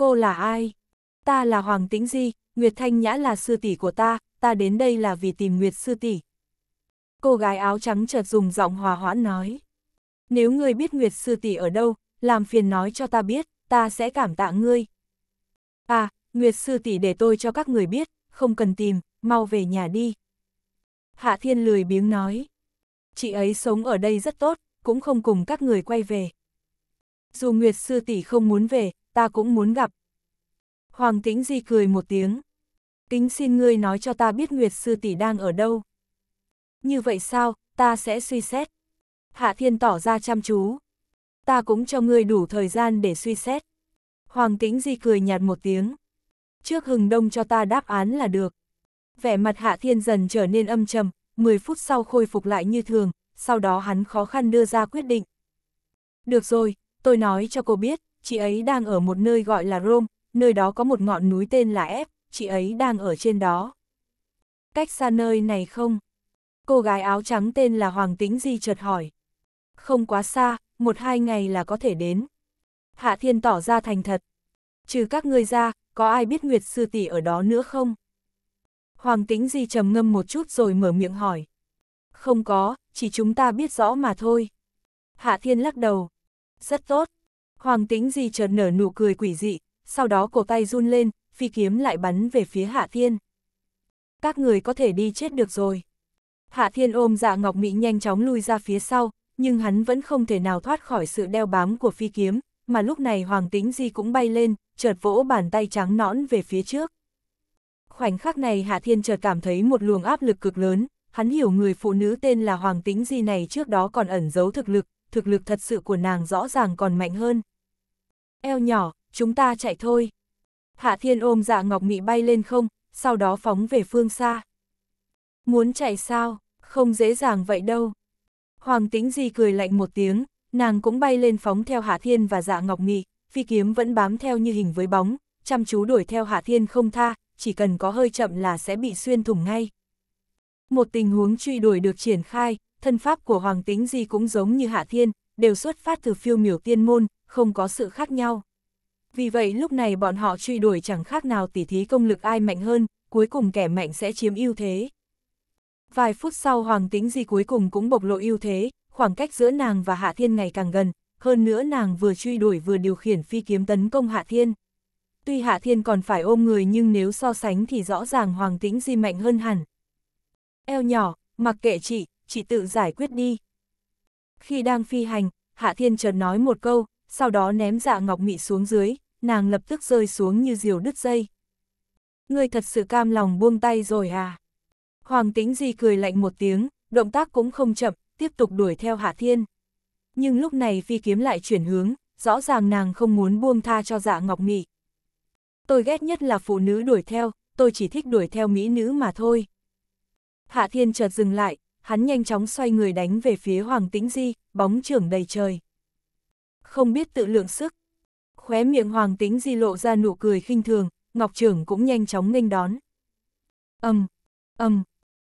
Cô là ai? Ta là Hoàng Tĩnh Di, Nguyệt Thanh Nhã là sư tỷ của ta, ta đến đây là vì tìm Nguyệt sư tỷ. Cô gái áo trắng chợt dùng giọng hòa hoãn nói. Nếu ngươi biết Nguyệt sư tỷ ở đâu, làm phiền nói cho ta biết, ta sẽ cảm tạ ngươi. À, Nguyệt sư tỷ để tôi cho các người biết, không cần tìm, mau về nhà đi. Hạ Thiên lười biếng nói. Chị ấy sống ở đây rất tốt, cũng không cùng các người quay về. Dù Nguyệt sư tỷ không muốn về, ta cũng muốn gặp. Hoàng kính Di cười một tiếng. Kính xin ngươi nói cho ta biết Nguyệt Sư Tỷ đang ở đâu. Như vậy sao, ta sẽ suy xét. Hạ Thiên tỏ ra chăm chú. Ta cũng cho ngươi đủ thời gian để suy xét. Hoàng kính Di cười nhạt một tiếng. Trước hừng đông cho ta đáp án là được. Vẻ mặt Hạ Thiên dần trở nên âm trầm, 10 phút sau khôi phục lại như thường, sau đó hắn khó khăn đưa ra quyết định. Được rồi, tôi nói cho cô biết, chị ấy đang ở một nơi gọi là Rome, nơi đó có một ngọn núi tên là F, chị ấy đang ở trên đó. Cách xa nơi này không? Cô gái áo trắng tên là Hoàng Tĩnh Di chợt hỏi. Không quá xa, một hai ngày là có thể đến. Hạ Thiên tỏ ra thành thật. Trừ các ngươi ra, có ai biết Nguyệt Sư Tỷ ở đó nữa không? Hoàng Tĩnh Di trầm ngâm một chút rồi mở miệng hỏi. Không có, chỉ chúng ta biết rõ mà thôi. Hạ Thiên lắc đầu. Rất tốt, Hoàng Tĩnh gì chợt nở nụ cười quỷ dị, sau đó cổ tay run lên, phi kiếm lại bắn về phía Hạ Thiên. Các người có thể đi chết được rồi. Hạ Thiên ôm dạ Ngọc Mỹ nhanh chóng lui ra phía sau, nhưng hắn vẫn không thể nào thoát khỏi sự đeo bám của phi kiếm, mà lúc này Hoàng Tĩnh gì cũng bay lên, chợt vỗ bàn tay trắng nõn về phía trước. Khoảnh khắc này Hạ Thiên chợt cảm thấy một luồng áp lực cực lớn, hắn hiểu người phụ nữ tên là Hoàng Tĩnh Di này trước đó còn ẩn giấu thực lực, thực lực thật sự của nàng rõ ràng còn mạnh hơn eo nhỏ, chúng ta chạy thôi. Hạ Thiên ôm dạ ngọc mị bay lên không, sau đó phóng về phương xa. Muốn chạy sao, không dễ dàng vậy đâu. Hoàng Tĩnh di cười lạnh một tiếng, nàng cũng bay lên phóng theo Hạ Thiên và dạ ngọc mị, phi kiếm vẫn bám theo như hình với bóng, chăm chú đuổi theo Hạ Thiên không tha, chỉ cần có hơi chậm là sẽ bị xuyên thủng ngay. Một tình huống truy đuổi được triển khai, thân pháp của Hoàng Tĩnh Di cũng giống như Hạ Thiên, đều xuất phát từ phiêu miểu tiên môn, không có sự khác nhau. Vì vậy lúc này bọn họ truy đuổi chẳng khác nào tỉ thí công lực ai mạnh hơn, cuối cùng kẻ mạnh sẽ chiếm ưu thế. Vài phút sau Hoàng Tĩnh Di cuối cùng cũng bộc lộ ưu thế, khoảng cách giữa nàng và Hạ Thiên ngày càng gần, hơn nữa nàng vừa truy đuổi vừa điều khiển phi kiếm tấn công Hạ Thiên. Tuy Hạ Thiên còn phải ôm người nhưng nếu so sánh thì rõ ràng Hoàng Tĩnh Di mạnh hơn hẳn. Eo nhỏ, mặc kệ chị, chị tự giải quyết đi. Khi đang phi hành, Hạ Thiên chợt nói một câu, sau đó ném dạ ngọc mị xuống dưới, nàng lập tức rơi xuống như diều đứt dây. Ngươi thật sự cam lòng buông tay rồi à? Hoàng tính gì cười lạnh một tiếng, động tác cũng không chậm, tiếp tục đuổi theo Hạ Thiên. Nhưng lúc này phi kiếm lại chuyển hướng, rõ ràng nàng không muốn buông tha cho dạ ngọc mị. Tôi ghét nhất là phụ nữ đuổi theo, tôi chỉ thích đuổi theo mỹ nữ mà thôi. Hạ Thiên chợt dừng lại, hắn nhanh chóng xoay người đánh về phía Hoàng Tĩnh Di, bóng trưởng đầy trời. Không biết tự lượng sức. Khóe miệng Hoàng Tĩnh Di lộ ra nụ cười khinh thường, Ngọc trưởng cũng nhanh chóng nghênh đón. Âm, âm,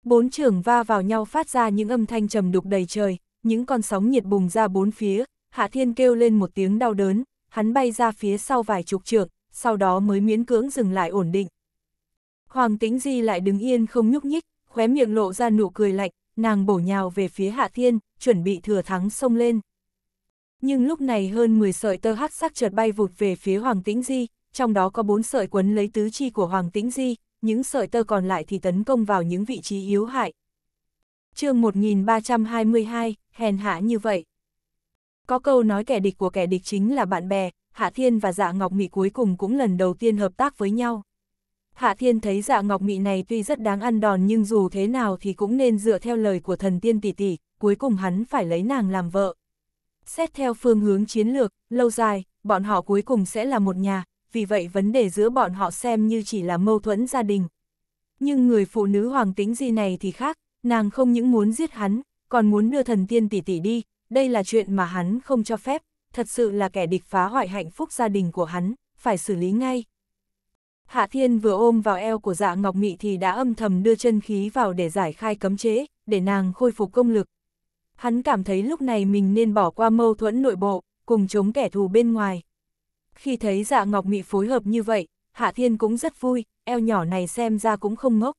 bốn trưởng va vào nhau phát ra những âm thanh trầm đục đầy trời, những con sóng nhiệt bùng ra bốn phía, Hạ Thiên kêu lên một tiếng đau đớn, hắn bay ra phía sau vài chục trưởng sau đó mới miễn cưỡng dừng lại ổn định. Hoàng Tĩnh Di lại đứng yên không nhúc nhích, khóe miệng lộ ra nụ cười lạnh, nàng bổ nhào về phía Hạ Thiên, chuẩn bị thừa thắng xông lên. Nhưng lúc này hơn 10 sợi tơ hắc sắc chợt bay vụt về phía Hoàng Tĩnh Di, trong đó có 4 sợi quấn lấy tứ chi của Hoàng Tĩnh Di, những sợi tơ còn lại thì tấn công vào những vị trí yếu hại. chương 1322, hèn hạ như vậy. Có câu nói kẻ địch của kẻ địch chính là bạn bè, Hạ Thiên và Dạ Ngọc Mỹ cuối cùng cũng lần đầu tiên hợp tác với nhau. Hạ Thiên thấy dạ ngọc mị này tuy rất đáng ăn đòn nhưng dù thế nào thì cũng nên dựa theo lời của thần tiên tỷ tỷ, cuối cùng hắn phải lấy nàng làm vợ. Xét theo phương hướng chiến lược, lâu dài, bọn họ cuối cùng sẽ là một nhà, vì vậy vấn đề giữa bọn họ xem như chỉ là mâu thuẫn gia đình. Nhưng người phụ nữ hoàng tính gì này thì khác, nàng không những muốn giết hắn, còn muốn đưa thần tiên tỷ tỷ đi, đây là chuyện mà hắn không cho phép, thật sự là kẻ địch phá hoại hạnh phúc gia đình của hắn, phải xử lý ngay. Hạ Thiên vừa ôm vào eo của dạ Ngọc Mị thì đã âm thầm đưa chân khí vào để giải khai cấm chế, để nàng khôi phục công lực. Hắn cảm thấy lúc này mình nên bỏ qua mâu thuẫn nội bộ, cùng chống kẻ thù bên ngoài. Khi thấy dạ Ngọc Mị phối hợp như vậy, Hạ Thiên cũng rất vui, eo nhỏ này xem ra cũng không ngốc.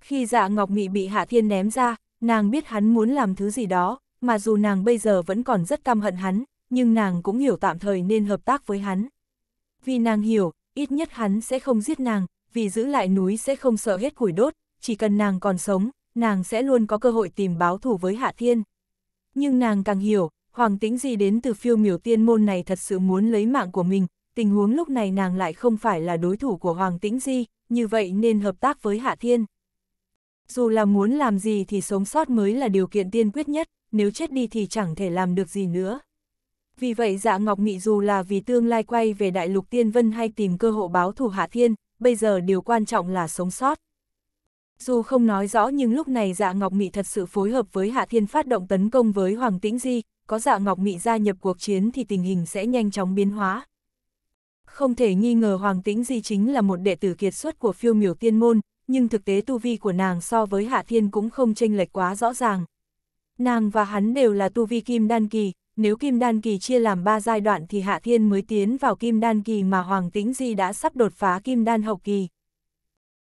Khi dạ Ngọc Mị bị Hạ Thiên ném ra, nàng biết hắn muốn làm thứ gì đó, mà dù nàng bây giờ vẫn còn rất căm hận hắn, nhưng nàng cũng hiểu tạm thời nên hợp tác với hắn. Vì nàng hiểu, ít nhất hắn sẽ không giết nàng, vì giữ lại núi sẽ không sợ hết củi đốt, chỉ cần nàng còn sống, nàng sẽ luôn có cơ hội tìm báo thủ với Hạ Thiên. Nhưng nàng càng hiểu, Hoàng tính gì đến từ phiêu miểu tiên môn này thật sự muốn lấy mạng của mình, tình huống lúc này nàng lại không phải là đối thủ của Hoàng Tĩnh Di, như vậy nên hợp tác với Hạ Thiên. Dù là muốn làm gì thì sống sót mới là điều kiện tiên quyết nhất, nếu chết đi thì chẳng thể làm được gì nữa. Vì vậy dạ Ngọc Nghị dù là vì tương lai quay về đại lục tiên vân hay tìm cơ hội báo thù Hạ Thiên, bây giờ điều quan trọng là sống sót. Dù không nói rõ nhưng lúc này dạ Ngọc Nghị thật sự phối hợp với Hạ Thiên phát động tấn công với Hoàng Tĩnh Di, có dạ Ngọc Nghị gia nhập cuộc chiến thì tình hình sẽ nhanh chóng biến hóa. Không thể nghi ngờ Hoàng Tĩnh Di chính là một đệ tử kiệt xuất của phiêu miểu tiên môn, nhưng thực tế tu vi của nàng so với Hạ Thiên cũng không chênh lệch quá rõ ràng. Nàng và hắn đều là tu vi kim đan kỳ, nếu kim đan kỳ chia làm 3 giai đoạn thì Hạ Thiên mới tiến vào kim đan kỳ mà Hoàng Tĩnh Di đã sắp đột phá kim đan hậu kỳ.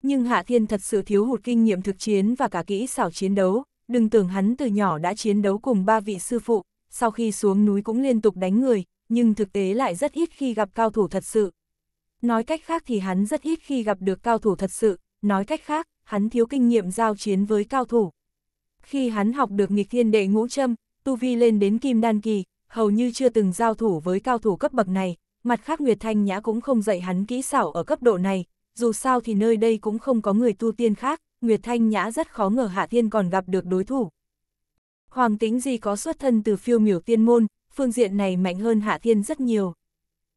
Nhưng Hạ Thiên thật sự thiếu hụt kinh nghiệm thực chiến và cả kỹ xảo chiến đấu, đừng tưởng hắn từ nhỏ đã chiến đấu cùng ba vị sư phụ, sau khi xuống núi cũng liên tục đánh người, nhưng thực tế lại rất ít khi gặp cao thủ thật sự. Nói cách khác thì hắn rất ít khi gặp được cao thủ thật sự, nói cách khác, hắn thiếu kinh nghiệm giao chiến với cao thủ. Khi hắn học được nghịch thiên đệ ngũ châm, tu vi lên đến kim đan kỳ, hầu như chưa từng giao thủ với cao thủ cấp bậc này, mặt khác Nguyệt Thanh Nhã cũng không dạy hắn kỹ xảo ở cấp độ này, dù sao thì nơi đây cũng không có người tu tiên khác, Nguyệt Thanh Nhã rất khó ngờ Hạ Thiên còn gặp được đối thủ. Hoàng tính gì có xuất thân từ phiêu miểu tiên môn, phương diện này mạnh hơn Hạ Thiên rất nhiều.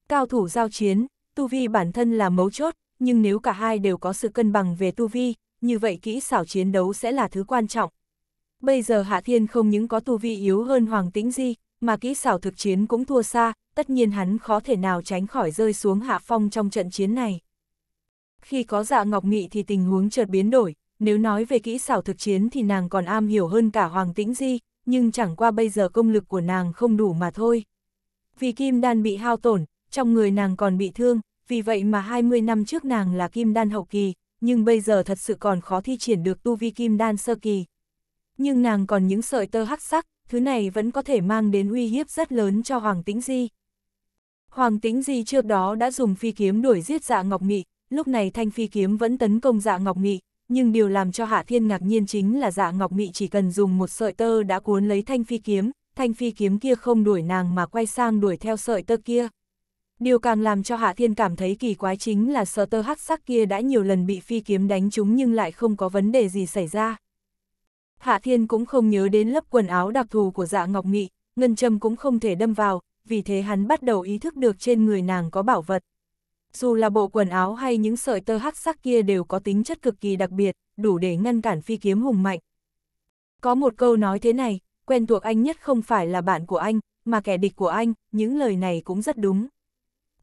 Cao thủ giao chiến, tu vi bản thân là mấu chốt, nhưng nếu cả hai đều có sự cân bằng về tu vi, như vậy kỹ xảo chiến đấu sẽ là thứ quan trọng, Bây giờ Hạ Thiên không những có tu vi yếu hơn Hoàng Tĩnh Di, mà kỹ xảo thực chiến cũng thua xa, tất nhiên hắn khó thể nào tránh khỏi rơi xuống hạ phong trong trận chiến này. Khi có dạ ngọc nghị thì tình huống chợt biến đổi, nếu nói về kỹ xảo thực chiến thì nàng còn am hiểu hơn cả Hoàng Tĩnh Di, nhưng chẳng qua bây giờ công lực của nàng không đủ mà thôi. Vì kim đan bị hao tổn, trong người nàng còn bị thương, vì vậy mà 20 năm trước nàng là kim đan hậu kỳ, nhưng bây giờ thật sự còn khó thi triển được tu vi kim đan sơ kỳ nhưng nàng còn những sợi tơ hắc sắc, thứ này vẫn có thể mang đến uy hiếp rất lớn cho Hoàng Tĩnh Di. Hoàng Tĩnh Di trước đó đã dùng phi kiếm đuổi giết dạ Ngọc Nghị, lúc này thanh phi kiếm vẫn tấn công dạ Ngọc Nghị, nhưng điều làm cho Hạ Thiên ngạc nhiên chính là dạ Ngọc Nghị chỉ cần dùng một sợi tơ đã cuốn lấy thanh phi kiếm, thanh phi kiếm kia không đuổi nàng mà quay sang đuổi theo sợi tơ kia. Điều càng làm cho Hạ Thiên cảm thấy kỳ quái chính là sợi tơ hắc sắc kia đã nhiều lần bị phi kiếm đánh trúng nhưng lại không có vấn đề gì xảy ra. Hạ Thiên cũng không nhớ đến lớp quần áo đặc thù của dạ Ngọc Mị, Ngân Trâm cũng không thể đâm vào, vì thế hắn bắt đầu ý thức được trên người nàng có bảo vật. Dù là bộ quần áo hay những sợi tơ hắc sắc kia đều có tính chất cực kỳ đặc biệt, đủ để ngăn cản phi kiếm hùng mạnh. Có một câu nói thế này, quen thuộc anh nhất không phải là bạn của anh, mà kẻ địch của anh, những lời này cũng rất đúng.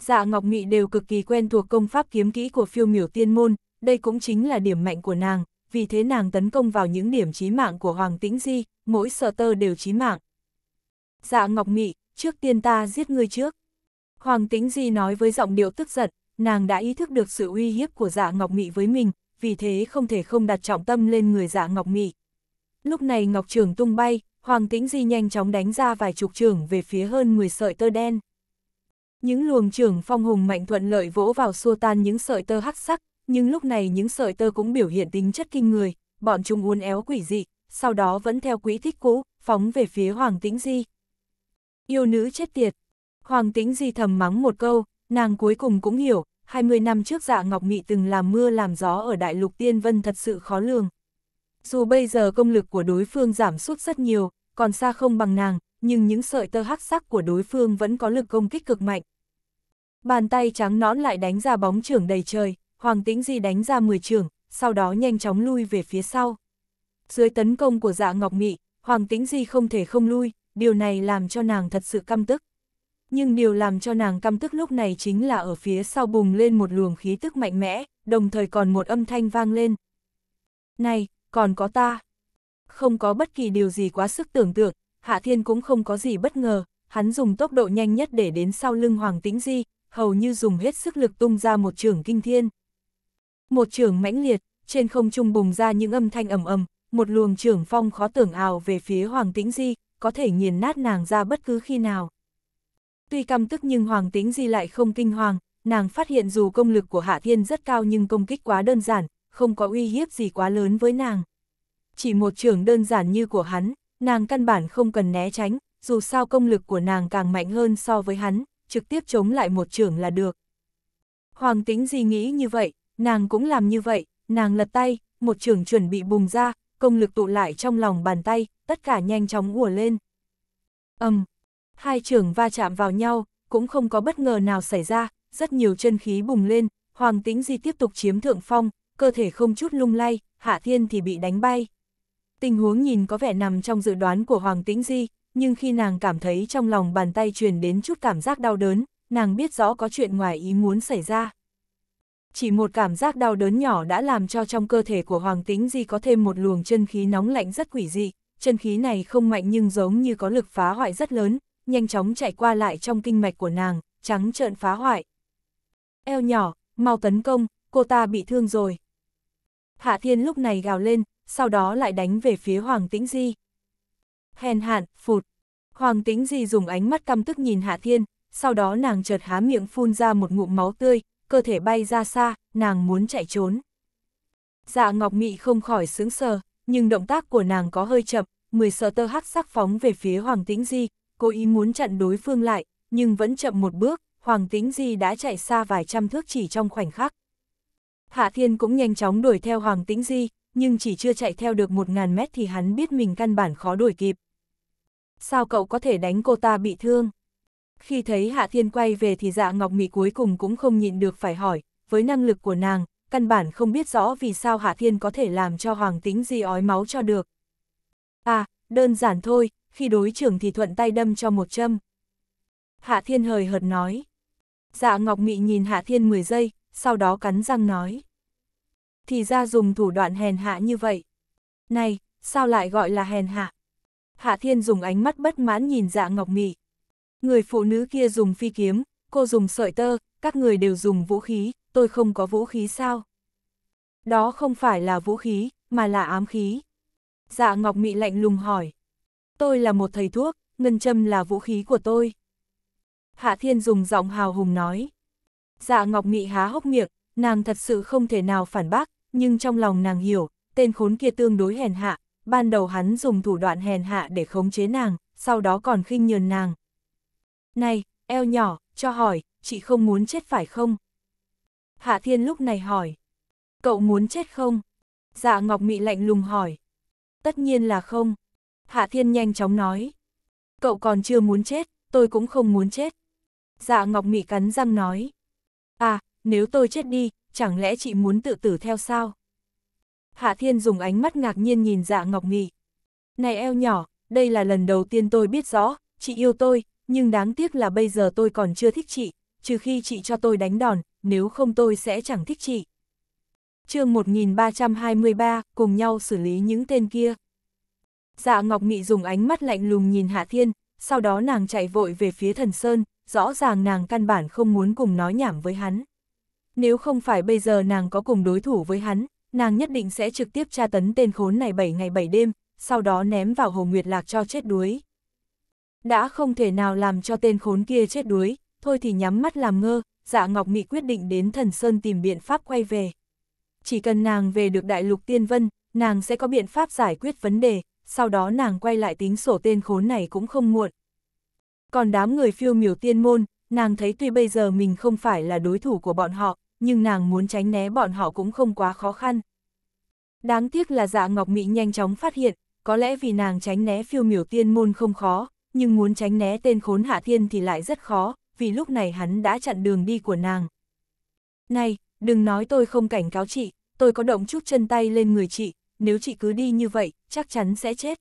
Dạ Ngọc Mị đều cực kỳ quen thuộc công pháp kiếm kỹ của phiêu miểu tiên môn, đây cũng chính là điểm mạnh của nàng, vì thế nàng tấn công vào những điểm chí mạng của Hoàng Tĩnh Di, mỗi sợ tơ đều chí mạng. Dạ Ngọc Mị, trước tiên ta giết ngươi trước. Hoàng Tĩnh Di nói với giọng điệu tức giận, nàng đã ý thức được sự uy hiếp của Dạ Ngọc Mị với mình, vì thế không thể không đặt trọng tâm lên người Dạ Ngọc Mị. Lúc này Ngọc Trường tung bay, Hoàng Tĩnh Di nhanh chóng đánh ra vài chục trường về phía hơn 10 sợi tơ đen. Những luồng trường phong hùng mạnh thuận lợi vỗ vào xua tan những sợi tơ hắc sắc, nhưng lúc này những sợi tơ cũng biểu hiện tính chất kinh người, bọn chúng uốn éo quỷ dị, sau đó vẫn theo quỹ thích cũ, phóng về phía Hoàng Tĩnh Di. Yêu nữ chết tiệt. Hoàng Tĩnh Di thầm mắng một câu, nàng cuối cùng cũng hiểu, 20 năm trước dạ Ngọc Nghị từng làm mưa làm gió ở Đại Lục Tiên Vân thật sự khó lường. Dù bây giờ công lực của đối phương giảm sút rất nhiều, còn xa không bằng nàng, nhưng những sợi tơ hắc sắc của đối phương vẫn có lực công kích cực mạnh. Bàn tay trắng nõn lại đánh ra bóng trưởng đầy trời, Hoàng Tĩnh Di đánh ra 10 trường, sau đó nhanh chóng lui về phía sau. Dưới tấn công của dạ Ngọc Mị, Hoàng Tĩnh Di không thể không lui, điều này làm cho nàng thật sự căm tức. Nhưng điều làm cho nàng căm tức lúc này chính là ở phía sau bùng lên một luồng khí tức mạnh mẽ, đồng thời còn một âm thanh vang lên. Này, còn có ta. Không có bất kỳ điều gì quá sức tưởng tượng, Hạ Thiên cũng không có gì bất ngờ, hắn dùng tốc độ nhanh nhất để đến sau lưng Hoàng Tĩnh Di, hầu như dùng hết sức lực tung ra một trường kinh thiên. Một trường mãnh liệt, trên không trung bùng ra những âm thanh ầm ầm, một luồng trưởng phong khó tưởng ảo về phía Hoàng Tĩnh Di, có thể nghiền nát nàng ra bất cứ khi nào. Tuy căm tức nhưng Hoàng Tĩnh Di lại không kinh hoàng, nàng phát hiện dù công lực của Hạ Thiên rất cao nhưng công kích quá đơn giản, không có uy hiếp gì quá lớn với nàng. Chỉ một trường đơn giản như của hắn, nàng căn bản không cần né tránh, dù sao công lực của nàng càng mạnh hơn so với hắn, trực tiếp chống lại một trường là được. Hoàng Tĩnh Di nghĩ như vậy, Nàng cũng làm như vậy, nàng lật tay, một trường chuẩn bị bùng ra, công lực tụ lại trong lòng bàn tay, tất cả nhanh chóng ùa lên. ầm, um, hai trường va chạm vào nhau, cũng không có bất ngờ nào xảy ra, rất nhiều chân khí bùng lên, Hoàng Tĩnh Di tiếp tục chiếm thượng phong, cơ thể không chút lung lay, Hạ Thiên thì bị đánh bay. Tình huống nhìn có vẻ nằm trong dự đoán của Hoàng Tĩnh Di, nhưng khi nàng cảm thấy trong lòng bàn tay truyền đến chút cảm giác đau đớn, nàng biết rõ có chuyện ngoài ý muốn xảy ra chỉ một cảm giác đau đớn nhỏ đã làm cho trong cơ thể của Hoàng Tĩnh Di có thêm một luồng chân khí nóng lạnh rất quỷ dị, chân khí này không mạnh nhưng giống như có lực phá hoại rất lớn, nhanh chóng chạy qua lại trong kinh mạch của nàng, trắng trợn phá hoại. Eo nhỏ, mau tấn công, cô ta bị thương rồi. Hạ Thiên lúc này gào lên, sau đó lại đánh về phía Hoàng Tĩnh Di. Hèn hạn, phụt. Hoàng Tĩnh Di dùng ánh mắt căm tức nhìn Hạ Thiên, sau đó nàng chợt há miệng phun ra một ngụm máu tươi, cơ thể bay ra xa, nàng muốn chạy trốn. Dạ Ngọc Mị không khỏi sướng sờ, nhưng động tác của nàng có hơi chậm, mười sờ tơ hắc sắc phóng về phía Hoàng Tĩnh Di, cố ý muốn chặn đối phương lại, nhưng vẫn chậm một bước, Hoàng Tĩnh Di đã chạy xa vài trăm thước chỉ trong khoảnh khắc. Hạ Thiên cũng nhanh chóng đuổi theo Hoàng Tĩnh Di, nhưng chỉ chưa chạy theo được một ngàn mét thì hắn biết mình căn bản khó đuổi kịp. Sao cậu có thể đánh cô ta bị thương? Khi thấy Hạ Thiên quay về thì dạ Ngọc Mị cuối cùng cũng không nhịn được phải hỏi, với năng lực của nàng, căn bản không biết rõ vì sao Hạ Thiên có thể làm cho Hoàng Tĩnh Di ói máu cho được. À, đơn giản thôi, khi đối trưởng thì thuận tay đâm cho một châm. Hạ Thiên hời hợt nói. Dạ Ngọc Mị nhìn Hạ Thiên 10 giây, sau đó cắn răng nói. Thì ra dùng thủ đoạn hèn hạ như vậy. Này, sao lại gọi là hèn hạ? Hạ Thiên dùng ánh mắt bất mãn nhìn dạ Ngọc Mị. Người phụ nữ kia dùng phi kiếm, cô dùng sợi tơ, các người đều dùng vũ khí, tôi không có vũ khí sao? Đó không phải là vũ khí, mà là ám khí. Dạ Ngọc Mị lạnh lùng hỏi. Tôi là một thầy thuốc, ngân châm là vũ khí của tôi. Hạ Thiên dùng giọng hào hùng nói. Dạ Ngọc Mị há hốc miệng, nàng thật sự không thể nào phản bác, nhưng trong lòng nàng hiểu, tên khốn kia tương đối hèn hạ, ban đầu hắn dùng thủ đoạn hèn hạ để khống chế nàng, sau đó còn khinh nhờn nàng, này, eo nhỏ, cho hỏi, chị không muốn chết phải không? Hạ Thiên lúc này hỏi. Cậu muốn chết không? Dạ Ngọc Mị lạnh lùng hỏi. Tất nhiên là không. Hạ Thiên nhanh chóng nói. Cậu còn chưa muốn chết, tôi cũng không muốn chết. Dạ Ngọc Mị cắn răng nói. À, nếu tôi chết đi, chẳng lẽ chị muốn tự tử theo sao? Hạ Thiên dùng ánh mắt ngạc nhiên nhìn dạ Ngọc Mị. Này eo nhỏ, đây là lần đầu tiên tôi biết rõ, chị yêu tôi, nhưng đáng tiếc là bây giờ tôi còn chưa thích chị, trừ khi chị cho tôi đánh đòn, nếu không tôi sẽ chẳng thích chị. chương 1323, cùng nhau xử lý những tên kia. Dạ Ngọc Nghị dùng ánh mắt lạnh lùng nhìn Hạ Thiên, sau đó nàng chạy vội về phía thần Sơn, rõ ràng nàng căn bản không muốn cùng nói nhảm với hắn. Nếu không phải bây giờ nàng có cùng đối thủ với hắn, nàng nhất định sẽ trực tiếp tra tấn tên khốn này 7 ngày 7 đêm, sau đó ném vào Hồ Nguyệt Lạc cho chết đuối đã không thể nào làm cho tên khốn kia chết đuối, thôi thì nhắm mắt làm ngơ, dạ Ngọc Mị quyết định đến thần Sơn tìm biện pháp quay về. Chỉ cần nàng về được đại lục tiên vân, nàng sẽ có biện pháp giải quyết vấn đề, sau đó nàng quay lại tính sổ tên khốn này cũng không muộn. Còn đám người phiêu miểu tiên môn, nàng thấy tuy bây giờ mình không phải là đối thủ của bọn họ, nhưng nàng muốn tránh né bọn họ cũng không quá khó khăn. Đáng tiếc là dạ Ngọc Mỹ nhanh chóng phát hiện, có lẽ vì nàng tránh né phiêu miểu tiên môn không khó, nhưng muốn tránh né tên khốn Hạ Thiên thì lại rất khó, vì lúc này hắn đã chặn đường đi của nàng. Này, đừng nói tôi không cảnh cáo chị, tôi có động chút chân tay lên người chị, nếu chị cứ đi như vậy, chắc chắn sẽ chết.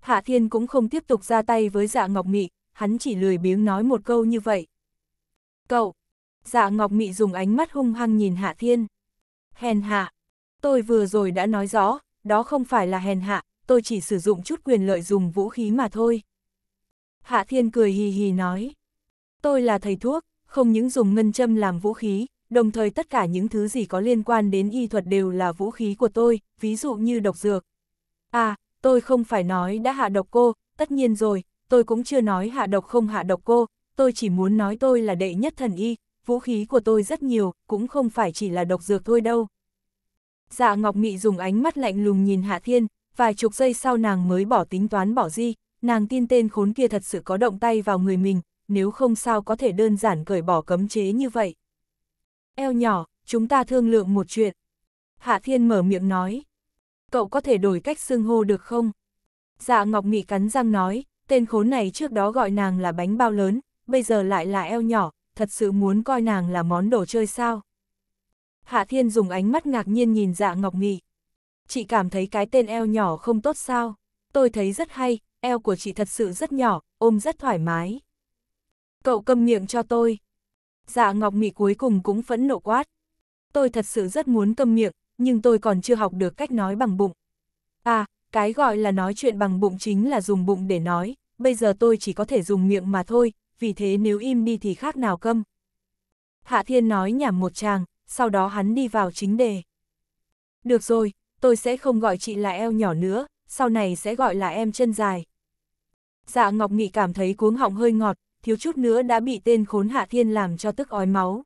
Hạ Thiên cũng không tiếp tục ra tay với dạ Ngọc Mị, hắn chỉ lười biếng nói một câu như vậy. Cậu, dạ Ngọc Mị dùng ánh mắt hung hăng nhìn Hạ Thiên. Hèn hạ, tôi vừa rồi đã nói rõ, đó không phải là hèn hạ, tôi chỉ sử dụng chút quyền lợi dùng vũ khí mà thôi. Hạ Thiên cười hì hì nói. Tôi là thầy thuốc, không những dùng ngân châm làm vũ khí, đồng thời tất cả những thứ gì có liên quan đến y thuật đều là vũ khí của tôi, ví dụ như độc dược. À, tôi không phải nói đã hạ độc cô, tất nhiên rồi, tôi cũng chưa nói hạ độc không hạ độc cô, tôi chỉ muốn nói tôi là đệ nhất thần y, vũ khí của tôi rất nhiều, cũng không phải chỉ là độc dược thôi đâu. Dạ Ngọc Mị dùng ánh mắt lạnh lùng nhìn Hạ Thiên, vài chục giây sau nàng mới bỏ tính toán bỏ di, nàng tin tên khốn kia thật sự có động tay vào người mình, nếu không sao có thể đơn giản cởi bỏ cấm chế như vậy. Eo nhỏ, chúng ta thương lượng một chuyện. Hạ Thiên mở miệng nói. Cậu có thể đổi cách xưng hô được không? Dạ Ngọc Nghị cắn răng nói, tên khốn này trước đó gọi nàng là bánh bao lớn, bây giờ lại là eo nhỏ, thật sự muốn coi nàng là món đồ chơi sao? Hạ Thiên dùng ánh mắt ngạc nhiên nhìn dạ Ngọc Nghị. Chị cảm thấy cái tên eo nhỏ không tốt sao? Tôi thấy rất hay, eo của chị thật sự rất nhỏ, ôm rất thoải mái. Cậu câm miệng cho tôi. Dạ Ngọc Mị cuối cùng cũng phẫn nộ quát. Tôi thật sự rất muốn câm miệng, nhưng tôi còn chưa học được cách nói bằng bụng. À, cái gọi là nói chuyện bằng bụng chính là dùng bụng để nói, bây giờ tôi chỉ có thể dùng miệng mà thôi, vì thế nếu im đi thì khác nào câm. Hạ Thiên nói nhảm một chàng, sau đó hắn đi vào chính đề. Được rồi, tôi sẽ không gọi chị là eo nhỏ nữa, sau này sẽ gọi là em chân dài. Dạ Ngọc Nghị cảm thấy cuống họng hơi ngọt, thiếu chút nữa đã bị tên khốn Hạ Thiên làm cho tức ói máu.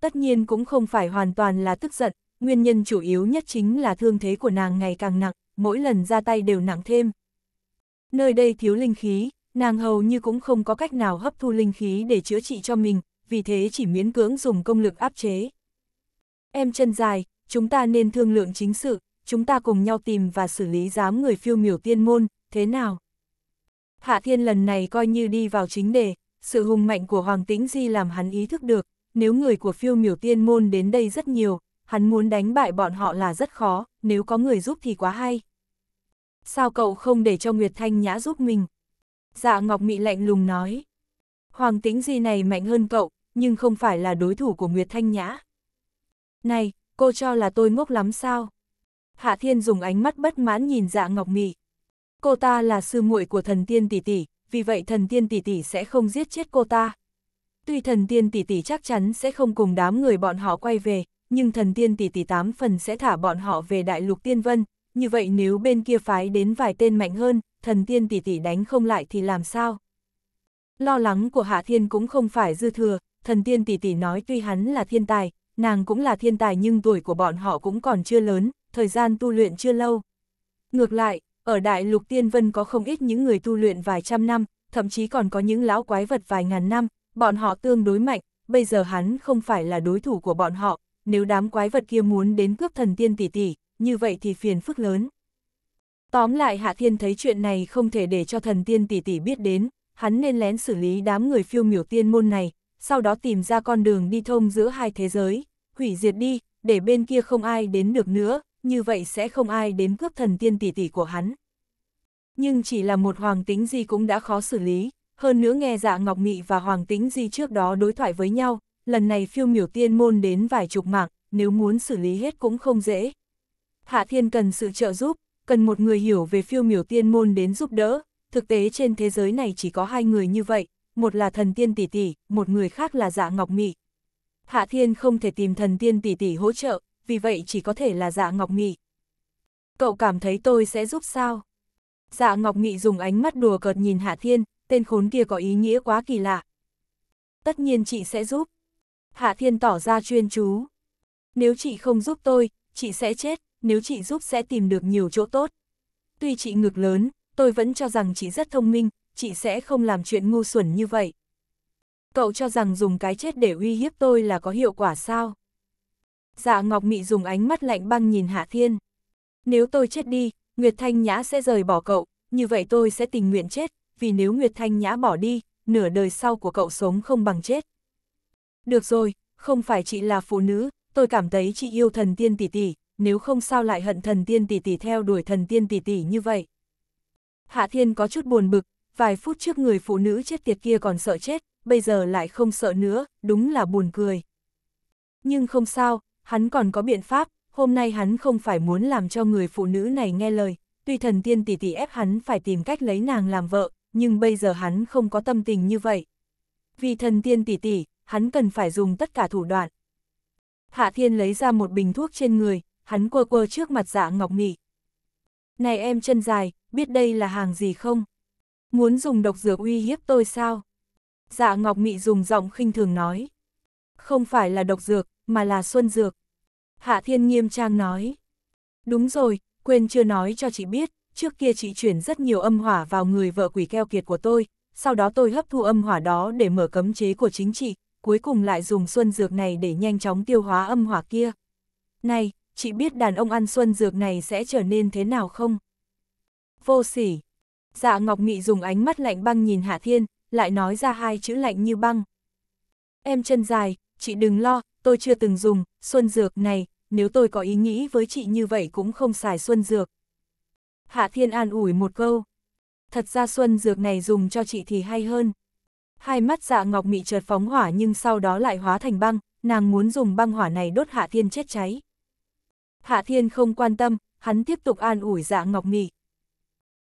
Tất nhiên cũng không phải hoàn toàn là tức giận, nguyên nhân chủ yếu nhất chính là thương thế của nàng ngày càng nặng, mỗi lần ra tay đều nặng thêm. Nơi đây thiếu linh khí, nàng hầu như cũng không có cách nào hấp thu linh khí để chữa trị cho mình, vì thế chỉ miễn cưỡng dùng công lực áp chế. Em chân dài, chúng ta nên thương lượng chính sự, chúng ta cùng nhau tìm và xử lý giám người phiêu miểu tiên môn, thế nào? Hạ Thiên lần này coi như đi vào chính đề, sự hùng mạnh của Hoàng Tĩnh Di làm hắn ý thức được, nếu người của phiêu miểu tiên môn đến đây rất nhiều, hắn muốn đánh bại bọn họ là rất khó, nếu có người giúp thì quá hay. Sao cậu không để cho Nguyệt Thanh Nhã giúp mình? Dạ Ngọc Mị lạnh lùng nói. Hoàng Tĩnh Di này mạnh hơn cậu, nhưng không phải là đối thủ của Nguyệt Thanh Nhã. Này, cô cho là tôi ngốc lắm sao? Hạ Thiên dùng ánh mắt bất mãn nhìn dạ Ngọc Mị cô ta là sư muội của thần tiên tỷ tỷ, vì vậy thần tiên tỷ tỷ sẽ không giết chết cô ta. Tuy thần tiên tỷ tỷ chắc chắn sẽ không cùng đám người bọn họ quay về, nhưng thần tiên tỷ tỷ tám phần sẽ thả bọn họ về đại lục tiên vân, như vậy nếu bên kia phái đến vài tên mạnh hơn, thần tiên tỷ tỷ đánh không lại thì làm sao? Lo lắng của Hạ Thiên cũng không phải dư thừa, thần tiên tỷ tỷ nói tuy hắn là thiên tài, nàng cũng là thiên tài nhưng tuổi của bọn họ cũng còn chưa lớn, thời gian tu luyện chưa lâu. Ngược lại, ở Đại Lục Tiên Vân có không ít những người tu luyện vài trăm năm, thậm chí còn có những lão quái vật vài ngàn năm, bọn họ tương đối mạnh, bây giờ hắn không phải là đối thủ của bọn họ, nếu đám quái vật kia muốn đến cướp thần tiên tỷ tỷ, như vậy thì phiền phức lớn. Tóm lại Hạ Thiên thấy chuyện này không thể để cho thần tiên tỷ tỷ biết đến, hắn nên lén xử lý đám người phiêu miểu tiên môn này, sau đó tìm ra con đường đi thông giữa hai thế giới, hủy diệt đi, để bên kia không ai đến được nữa, như vậy sẽ không ai đến cướp thần tiên tỷ tỷ của hắn. Nhưng chỉ là một Hoàng Tính Di cũng đã khó xử lý, hơn nữa nghe dạ Ngọc Nghị và Hoàng Tính Di trước đó đối thoại với nhau, lần này phiêu miểu tiên môn đến vài chục mạng, nếu muốn xử lý hết cũng không dễ. Hạ Thiên cần sự trợ giúp, cần một người hiểu về phiêu miểu tiên môn đến giúp đỡ, thực tế trên thế giới này chỉ có hai người như vậy, một là thần tiên tỷ tỷ, một người khác là dạ Ngọc Mị. Hạ Thiên không thể tìm thần tiên tỷ tỷ hỗ trợ, vì vậy chỉ có thể là dạ ngọc nghị. Cậu cảm thấy tôi sẽ giúp sao? Dạ ngọc nghị dùng ánh mắt đùa cợt nhìn Hạ Thiên, tên khốn kia có ý nghĩa quá kỳ lạ. Tất nhiên chị sẽ giúp. Hạ Thiên tỏ ra chuyên chú. Nếu chị không giúp tôi, chị sẽ chết, nếu chị giúp sẽ tìm được nhiều chỗ tốt. Tuy chị ngực lớn, tôi vẫn cho rằng chị rất thông minh, chị sẽ không làm chuyện ngu xuẩn như vậy. Cậu cho rằng dùng cái chết để uy hiếp tôi là có hiệu quả sao? Dạ Ngọc Mị dùng ánh mắt lạnh băng nhìn Hạ Thiên. Nếu tôi chết đi, Nguyệt Thanh Nhã sẽ rời bỏ cậu, như vậy tôi sẽ tình nguyện chết, vì nếu Nguyệt Thanh Nhã bỏ đi, nửa đời sau của cậu sống không bằng chết. Được rồi, không phải chị là phụ nữ, tôi cảm thấy chị yêu thần tiên tỷ tỷ, nếu không sao lại hận thần tiên tỷ tỷ theo đuổi thần tiên tỷ tỷ như vậy. Hạ Thiên có chút buồn bực, vài phút trước người phụ nữ chết tiệt kia còn sợ chết, bây giờ lại không sợ nữa, đúng là buồn cười. Nhưng không sao, hắn còn có biện pháp, hôm nay hắn không phải muốn làm cho người phụ nữ này nghe lời, tuy thần tiên tỷ tỷ ép hắn phải tìm cách lấy nàng làm vợ, nhưng bây giờ hắn không có tâm tình như vậy. Vì thần tiên tỷ tỷ, hắn cần phải dùng tất cả thủ đoạn. Hạ Thiên lấy ra một bình thuốc trên người, hắn quơ quơ trước mặt dạ ngọc mị Này em chân dài, biết đây là hàng gì không? Muốn dùng độc dược uy hiếp tôi sao? Dạ Ngọc Mị dùng giọng khinh thường nói. Không phải là độc dược, mà là Xuân Dược. Hạ Thiên nghiêm trang nói. Đúng rồi, quên chưa nói cho chị biết, trước kia chị chuyển rất nhiều âm hỏa vào người vợ quỷ keo kiệt của tôi, sau đó tôi hấp thu âm hỏa đó để mở cấm chế của chính chị, cuối cùng lại dùng Xuân Dược này để nhanh chóng tiêu hóa âm hỏa kia. Này, chị biết đàn ông ăn Xuân Dược này sẽ trở nên thế nào không? Vô sỉ. Dạ Ngọc Mị dùng ánh mắt lạnh băng nhìn Hạ Thiên, lại nói ra hai chữ lạnh như băng. Em chân dài, chị đừng lo, tôi chưa từng dùng, xuân dược này, nếu tôi có ý nghĩ với chị như vậy cũng không xài xuân dược. Hạ Thiên an ủi một câu. Thật ra xuân dược này dùng cho chị thì hay hơn. Hai mắt dạ ngọc mị chợt phóng hỏa nhưng sau đó lại hóa thành băng, nàng muốn dùng băng hỏa này đốt Hạ Thiên chết cháy. Hạ Thiên không quan tâm, hắn tiếp tục an ủi dạ ngọc mị.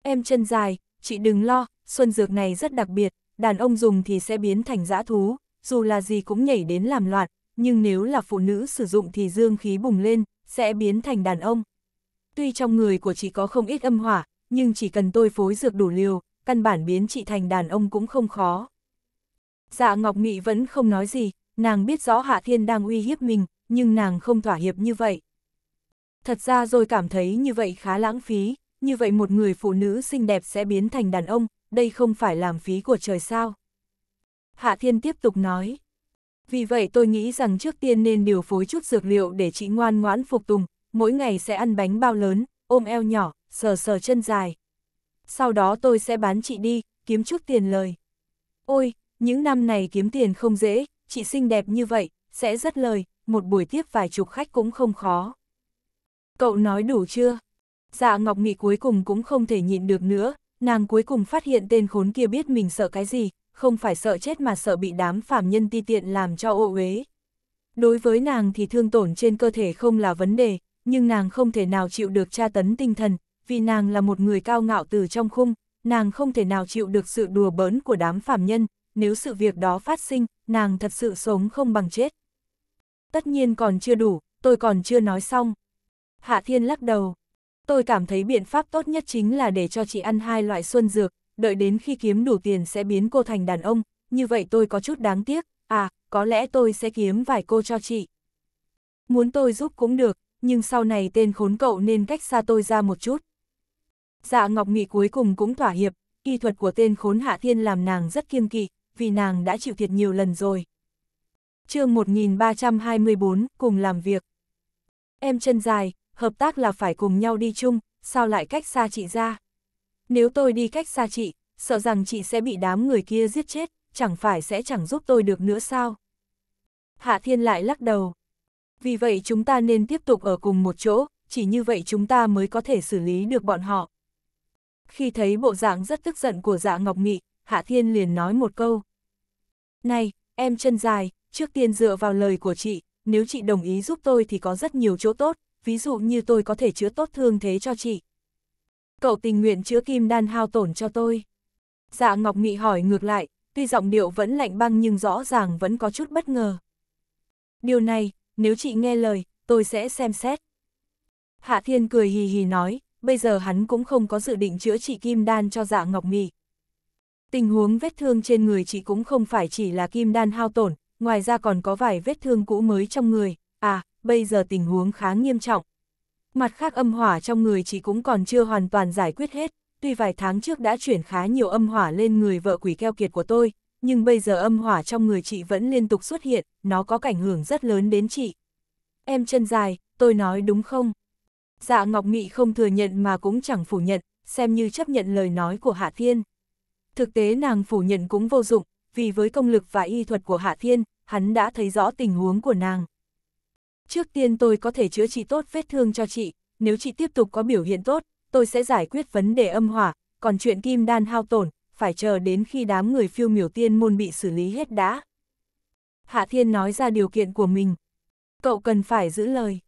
Em chân dài, chị đừng lo, xuân dược này rất đặc biệt, đàn ông dùng thì sẽ biến thành dã thú, dù là gì cũng nhảy đến làm loạn, nhưng nếu là phụ nữ sử dụng thì dương khí bùng lên, sẽ biến thành đàn ông. Tuy trong người của chị có không ít âm hỏa, nhưng chỉ cần tôi phối dược đủ liều, căn bản biến chị thành đàn ông cũng không khó. Dạ Ngọc Nghị vẫn không nói gì, nàng biết rõ Hạ Thiên đang uy hiếp mình, nhưng nàng không thỏa hiệp như vậy. Thật ra rồi cảm thấy như vậy khá lãng phí, như vậy một người phụ nữ xinh đẹp sẽ biến thành đàn ông, đây không phải làm phí của trời sao. Hạ Thiên tiếp tục nói. Vì vậy tôi nghĩ rằng trước tiên nên điều phối chút dược liệu để chị ngoan ngoãn phục tùng, mỗi ngày sẽ ăn bánh bao lớn, ôm eo nhỏ, sờ sờ chân dài. Sau đó tôi sẽ bán chị đi, kiếm chút tiền lời. Ôi, những năm này kiếm tiền không dễ, chị xinh đẹp như vậy, sẽ rất lời, một buổi tiếp vài chục khách cũng không khó. Cậu nói đủ chưa? Dạ Ngọc Nghị cuối cùng cũng không thể nhịn được nữa, nàng cuối cùng phát hiện tên khốn kia biết mình sợ cái gì, không phải sợ chết mà sợ bị đám phàm nhân ti tiện làm cho ô uế. Đối với nàng thì thương tổn trên cơ thể không là vấn đề, nhưng nàng không thể nào chịu được tra tấn tinh thần, vì nàng là một người cao ngạo từ trong khung, nàng không thể nào chịu được sự đùa bỡn của đám phàm nhân, nếu sự việc đó phát sinh, nàng thật sự sống không bằng chết. Tất nhiên còn chưa đủ, tôi còn chưa nói xong. Hạ Thiên lắc đầu. Tôi cảm thấy biện pháp tốt nhất chính là để cho chị ăn hai loại xuân dược, đợi đến khi kiếm đủ tiền sẽ biến cô thành đàn ông, như vậy tôi có chút đáng tiếc, à, có lẽ tôi sẽ kiếm vài cô cho chị. Muốn tôi giúp cũng được, nhưng sau này tên khốn cậu nên cách xa tôi ra một chút. Dạ Ngọc Nghị cuối cùng cũng thỏa hiệp, kỹ thuật của tên khốn Hạ Thiên làm nàng rất kiêng kỵ, vì nàng đã chịu thiệt nhiều lần rồi. chương 1324, cùng làm việc. Em chân dài, hợp tác là phải cùng nhau đi chung, sao lại cách xa chị ra? Nếu tôi đi cách xa chị, sợ rằng chị sẽ bị đám người kia giết chết, chẳng phải sẽ chẳng giúp tôi được nữa sao? Hạ Thiên lại lắc đầu. Vì vậy chúng ta nên tiếp tục ở cùng một chỗ, chỉ như vậy chúng ta mới có thể xử lý được bọn họ. Khi thấy bộ dạng rất tức giận của dạ Ngọc Mị, Hạ Thiên liền nói một câu. Này, em chân dài, trước tiên dựa vào lời của chị, nếu chị đồng ý giúp tôi thì có rất nhiều chỗ tốt, ví dụ như tôi có thể chữa tốt thương thế cho chị. Cậu tình nguyện chữa kim đan hao tổn cho tôi. Dạ Ngọc Mị hỏi ngược lại, tuy giọng điệu vẫn lạnh băng nhưng rõ ràng vẫn có chút bất ngờ. Điều này, nếu chị nghe lời, tôi sẽ xem xét. Hạ Thiên cười hì hì nói, bây giờ hắn cũng không có dự định chữa trị kim đan cho dạ Ngọc Mị. Tình huống vết thương trên người chị cũng không phải chỉ là kim đan hao tổn, ngoài ra còn có vài vết thương cũ mới trong người, à, bây giờ tình huống khá nghiêm trọng, Mặt khác âm hỏa trong người chị cũng còn chưa hoàn toàn giải quyết hết, tuy vài tháng trước đã chuyển khá nhiều âm hỏa lên người vợ quỷ keo kiệt của tôi, nhưng bây giờ âm hỏa trong người chị vẫn liên tục xuất hiện, nó có ảnh hưởng rất lớn đến chị. Em chân dài, tôi nói đúng không? Dạ Ngọc Mị không thừa nhận mà cũng chẳng phủ nhận, xem như chấp nhận lời nói của Hạ Thiên. Thực tế nàng phủ nhận cũng vô dụng, vì với công lực và y thuật của Hạ Thiên, hắn đã thấy rõ tình huống của nàng. Trước tiên tôi có thể chữa trị tốt vết thương cho chị, nếu chị tiếp tục có biểu hiện tốt, tôi sẽ giải quyết vấn đề âm hỏa, còn chuyện kim đan hao tổn, phải chờ đến khi đám người phiêu miểu tiên môn bị xử lý hết đã. Hạ Thiên nói ra điều kiện của mình. Cậu cần phải giữ lời.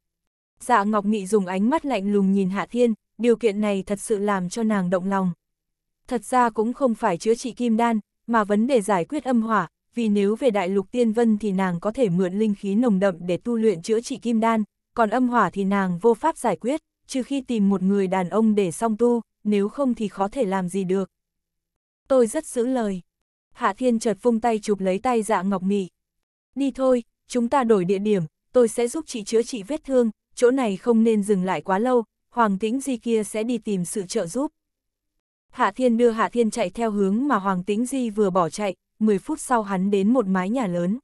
Dạ Ngọc Nghị dùng ánh mắt lạnh lùng nhìn Hạ Thiên, điều kiện này thật sự làm cho nàng động lòng. Thật ra cũng không phải chữa trị kim đan, mà vấn đề giải quyết âm hỏa, vì nếu về đại lục tiên vân thì nàng có thể mượn linh khí nồng đậm để tu luyện chữa trị kim đan, còn âm hỏa thì nàng vô pháp giải quyết, trừ khi tìm một người đàn ông để song tu, nếu không thì khó thể làm gì được. Tôi rất giữ lời. Hạ Thiên chợt vung tay chụp lấy tay dạ ngọc mị. Đi thôi, chúng ta đổi địa điểm, tôi sẽ giúp chị chữa trị vết thương, chỗ này không nên dừng lại quá lâu, Hoàng Tĩnh Di kia sẽ đi tìm sự trợ giúp. Hạ Thiên đưa Hạ Thiên chạy theo hướng mà Hoàng Tĩnh Di vừa bỏ chạy, 10 phút sau hắn đến một mái nhà lớn.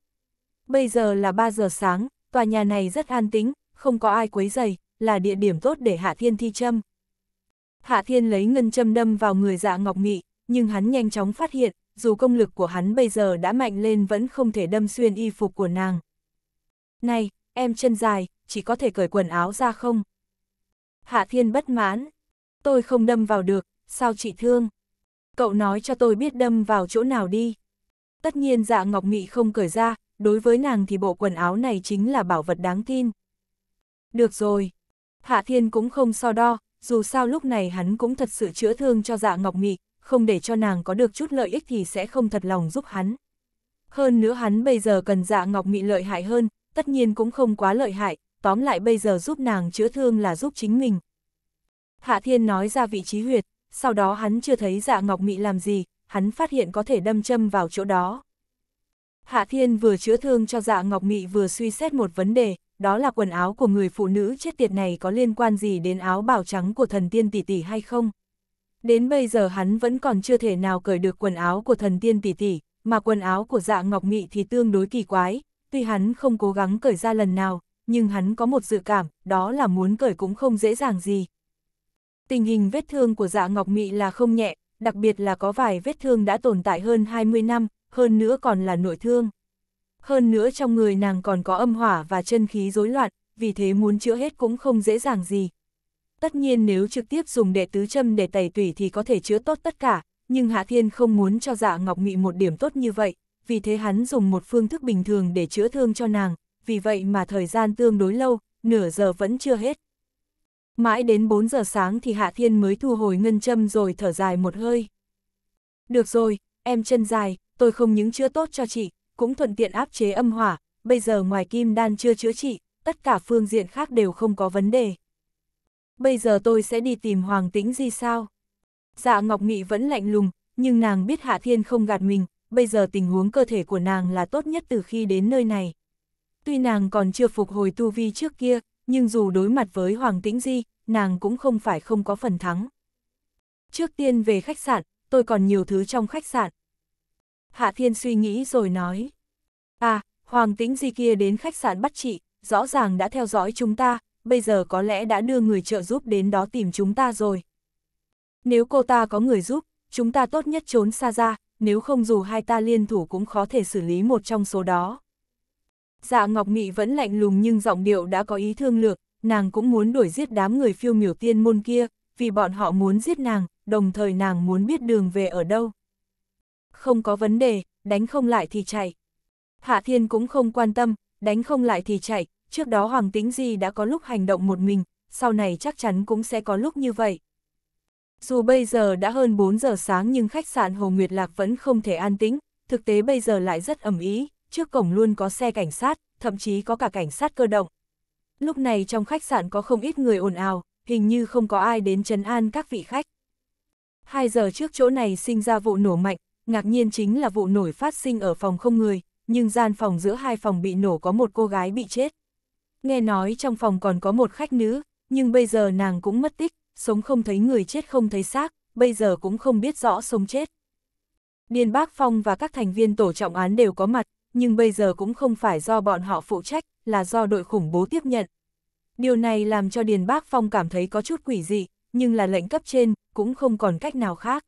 Bây giờ là 3 giờ sáng, tòa nhà này rất an tĩnh, không có ai quấy rầy, là địa điểm tốt để Hạ Thiên thi châm. Hạ Thiên lấy ngân châm đâm vào người dạ Ngọc Mị, nhưng hắn nhanh chóng phát hiện, dù công lực của hắn bây giờ đã mạnh lên vẫn không thể đâm xuyên y phục của nàng. Này, em chân dài, chỉ có thể cởi quần áo ra không? Hạ Thiên bất mãn. Tôi không đâm vào được, sao chị thương? Cậu nói cho tôi biết đâm vào chỗ nào đi. Tất nhiên dạ Ngọc Nghị không cởi ra, đối với nàng thì bộ quần áo này chính là bảo vật đáng tin. Được rồi, Hạ Thiên cũng không so đo, dù sao lúc này hắn cũng thật sự chữa thương cho dạ Ngọc Nghị, không để cho nàng có được chút lợi ích thì sẽ không thật lòng giúp hắn. Hơn nữa hắn bây giờ cần dạ Ngọc Nghị lợi hại hơn, tất nhiên cũng không quá lợi hại, tóm lại bây giờ giúp nàng chữa thương là giúp chính mình. Hạ Thiên nói ra vị trí huyệt, sau đó hắn chưa thấy dạ Ngọc Mị làm gì, hắn phát hiện có thể đâm châm vào chỗ đó. Hạ Thiên vừa chữa thương cho dạ Ngọc Mị vừa suy xét một vấn đề, đó là quần áo của người phụ nữ chết tiệt này có liên quan gì đến áo bào trắng của thần tiên tỷ tỷ hay không. Đến bây giờ hắn vẫn còn chưa thể nào cởi được quần áo của thần tiên tỷ tỷ, mà quần áo của dạ Ngọc Mị thì tương đối kỳ quái, tuy hắn không cố gắng cởi ra lần nào, nhưng hắn có một dự cảm, đó là muốn cởi cũng không dễ dàng gì. Tình hình vết thương của dạ Ngọc Mị là không nhẹ, đặc biệt là có vài vết thương đã tồn tại hơn 20 năm, hơn nữa còn là nội thương. Hơn nữa trong người nàng còn có âm hỏa và chân khí rối loạn, vì thế muốn chữa hết cũng không dễ dàng gì. Tất nhiên nếu trực tiếp dùng đệ tứ châm để tẩy tủy thì có thể chữa tốt tất cả, nhưng Hạ Thiên không muốn cho dạ Ngọc Nghị một điểm tốt như vậy, vì thế hắn dùng một phương thức bình thường để chữa thương cho nàng, vì vậy mà thời gian tương đối lâu, nửa giờ vẫn chưa hết. Mãi đến 4 giờ sáng thì Hạ Thiên mới thu hồi ngân châm rồi thở dài một hơi. Được rồi, em chân dài, tôi không những chữa tốt cho chị, cũng thuận tiện áp chế âm hỏa, bây giờ ngoài kim đan chưa chữa trị, tất cả phương diện khác đều không có vấn đề. Bây giờ tôi sẽ đi tìm Hoàng Tĩnh Di sao? Dạ Ngọc Mị vẫn lạnh lùng, nhưng nàng biết Hạ Thiên không gạt mình, bây giờ tình huống cơ thể của nàng là tốt nhất từ khi đến nơi này. Tuy nàng còn chưa phục hồi tu vi trước kia, nhưng dù đối mặt với Hoàng Tĩnh Di, nàng cũng không phải không có phần thắng. Trước tiên về khách sạn, tôi còn nhiều thứ trong khách sạn. Hạ Thiên suy nghĩ rồi nói. À, Hoàng Tĩnh Di kia đến khách sạn bắt chị, rõ ràng đã theo dõi chúng ta, bây giờ có lẽ đã đưa người trợ giúp đến đó tìm chúng ta rồi. Nếu cô ta có người giúp, chúng ta tốt nhất trốn xa ra, nếu không dù hai ta liên thủ cũng khó thể xử lý một trong số đó. Dạ Ngọc Mị vẫn lạnh lùng nhưng giọng điệu đã có ý thương lược, nàng cũng muốn đuổi giết đám người phiêu miểu tiên môn kia, vì bọn họ muốn giết nàng, đồng thời nàng muốn biết đường về ở đâu. Không có vấn đề, đánh không lại thì chạy. Hạ Thiên cũng không quan tâm, đánh không lại thì chạy, trước đó Hoàng Tĩnh Di đã có lúc hành động một mình, sau này chắc chắn cũng sẽ có lúc như vậy. Dù bây giờ đã hơn 4 giờ sáng nhưng khách sạn Hồ Nguyệt Lạc vẫn không thể an tĩnh, thực tế bây giờ lại rất ẩm ý trước cổng luôn có xe cảnh sát, thậm chí có cả cảnh sát cơ động. Lúc này trong khách sạn có không ít người ồn ào, hình như không có ai đến trấn an các vị khách. Hai giờ trước chỗ này sinh ra vụ nổ mạnh, ngạc nhiên chính là vụ nổi phát sinh ở phòng không người, nhưng gian phòng giữa hai phòng bị nổ có một cô gái bị chết. Nghe nói trong phòng còn có một khách nữ, nhưng bây giờ nàng cũng mất tích, sống không thấy người chết không thấy xác, bây giờ cũng không biết rõ sống chết. Điền Bác Phong và các thành viên tổ trọng án đều có mặt, nhưng bây giờ cũng không phải do bọn họ phụ trách, là do đội khủng bố tiếp nhận. Điều này làm cho Điền Bác Phong cảm thấy có chút quỷ dị, nhưng là lệnh cấp trên, cũng không còn cách nào khác.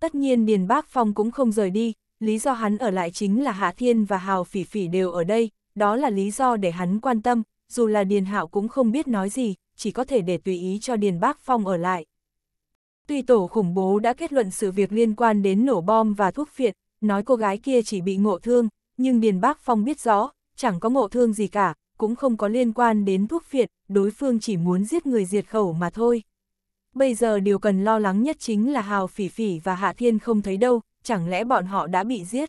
Tất nhiên Điền Bác Phong cũng không rời đi, lý do hắn ở lại chính là Hạ Thiên và Hào Phỉ Phỉ đều ở đây, đó là lý do để hắn quan tâm, dù là Điền Hạo cũng không biết nói gì, chỉ có thể để tùy ý cho Điền Bác Phong ở lại. Tuy tổ khủng bố đã kết luận sự việc liên quan đến nổ bom và thuốc phiện, nói cô gái kia chỉ bị ngộ thương, nhưng Điền Bác Phong biết rõ, chẳng có ngộ thương gì cả, cũng không có liên quan đến thuốc phiện đối phương chỉ muốn giết người diệt khẩu mà thôi. Bây giờ điều cần lo lắng nhất chính là Hào Phỉ Phỉ và Hạ Thiên không thấy đâu, chẳng lẽ bọn họ đã bị giết.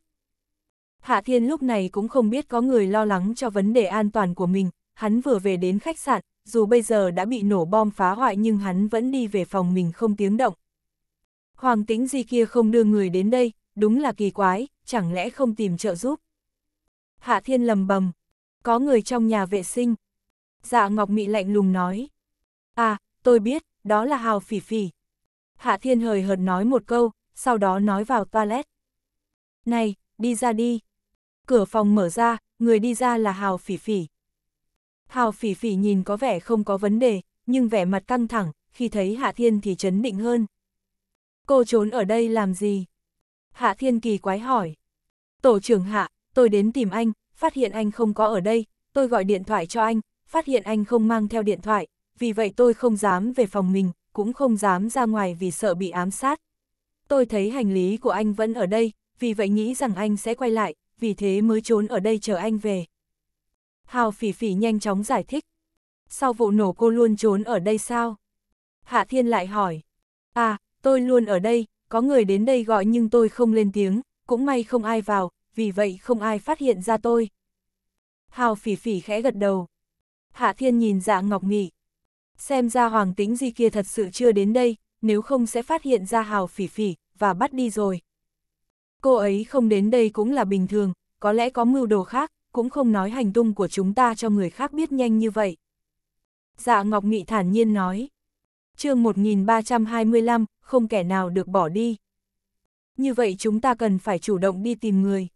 Hạ Thiên lúc này cũng không biết có người lo lắng cho vấn đề an toàn của mình, hắn vừa về đến khách sạn, dù bây giờ đã bị nổ bom phá hoại nhưng hắn vẫn đi về phòng mình không tiếng động. Hoàng tính gì kia không đưa người đến đây, đúng là kỳ quái, chẳng lẽ không tìm trợ giúp. Hạ Thiên lầm bầm. Có người trong nhà vệ sinh. Dạ Ngọc Mị lạnh lùng nói. À, tôi biết, đó là Hào Phỉ Phỉ. Hạ Thiên hời hợt nói một câu, sau đó nói vào toilet. Này, đi ra đi. Cửa phòng mở ra, người đi ra là Hào Phỉ Phỉ. Hào Phỉ Phỉ nhìn có vẻ không có vấn đề, nhưng vẻ mặt căng thẳng, khi thấy Hạ Thiên thì chấn định hơn. Cô trốn ở đây làm gì? Hạ Thiên kỳ quái hỏi. Tổ trưởng Hạ, tôi đến tìm anh, phát hiện anh không có ở đây, tôi gọi điện thoại cho anh, phát hiện anh không mang theo điện thoại, vì vậy tôi không dám về phòng mình, cũng không dám ra ngoài vì sợ bị ám sát. Tôi thấy hành lý của anh vẫn ở đây, vì vậy nghĩ rằng anh sẽ quay lại, vì thế mới trốn ở đây chờ anh về. Hào phỉ phỉ nhanh chóng giải thích. Sau vụ nổ cô luôn trốn ở đây sao? Hạ Thiên lại hỏi. À, tôi luôn ở đây, có người đến đây gọi nhưng tôi không lên tiếng, cũng may không ai vào, vì vậy không ai phát hiện ra tôi. Hào phỉ phỉ khẽ gật đầu. Hạ thiên nhìn dạ ngọc nghị Xem ra hoàng tính gì kia thật sự chưa đến đây, nếu không sẽ phát hiện ra hào phỉ phỉ, và bắt đi rồi. Cô ấy không đến đây cũng là bình thường, có lẽ có mưu đồ khác, cũng không nói hành tung của chúng ta cho người khác biết nhanh như vậy. Dạ Ngọc Nghị thản nhiên nói. chương 1325, không kẻ nào được bỏ đi. Như vậy chúng ta cần phải chủ động đi tìm người.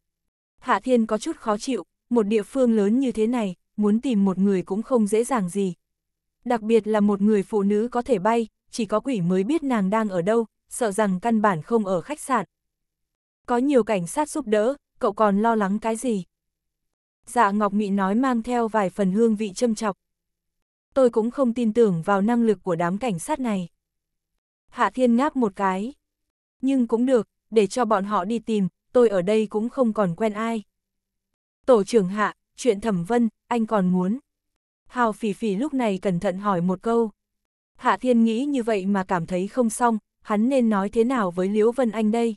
Hạ Thiên có chút khó chịu, một địa phương lớn như thế này, muốn tìm một người cũng không dễ dàng gì. Đặc biệt là một người phụ nữ có thể bay, chỉ có quỷ mới biết nàng đang ở đâu, sợ rằng căn bản không ở khách sạn. Có nhiều cảnh sát giúp đỡ, cậu còn lo lắng cái gì? Dạ Ngọc Mị nói mang theo vài phần hương vị châm chọc. Tôi cũng không tin tưởng vào năng lực của đám cảnh sát này. Hạ Thiên ngáp một cái. Nhưng cũng được, để cho bọn họ đi tìm, tôi ở đây cũng không còn quen ai. Tổ trưởng hạ, chuyện thẩm vân, anh còn muốn. Hào phỉ phỉ lúc này cẩn thận hỏi một câu. Hạ thiên nghĩ như vậy mà cảm thấy không xong, hắn nên nói thế nào với Liễu Vân Anh đây?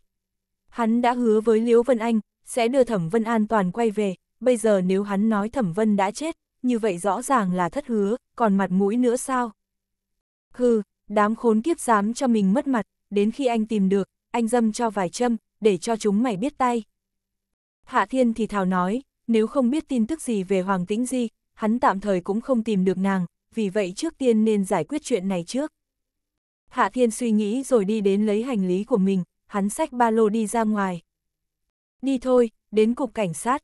Hắn đã hứa với Liễu Vân Anh, sẽ đưa thẩm vân an toàn quay về, bây giờ nếu hắn nói thẩm vân đã chết, như vậy rõ ràng là thất hứa, còn mặt mũi nữa sao? Hừ, đám khốn kiếp dám cho mình mất mặt, đến khi anh tìm được, anh dâm cho vài châm, để cho chúng mày biết tay. Hạ Thiên thì thào nói, nếu không biết tin tức gì về Hoàng Tĩnh Di, hắn tạm thời cũng không tìm được nàng, vì vậy trước tiên nên giải quyết chuyện này trước. Hạ Thiên suy nghĩ rồi đi đến lấy hành lý của mình, hắn xách ba lô đi ra ngoài. Đi thôi, đến cục cảnh sát.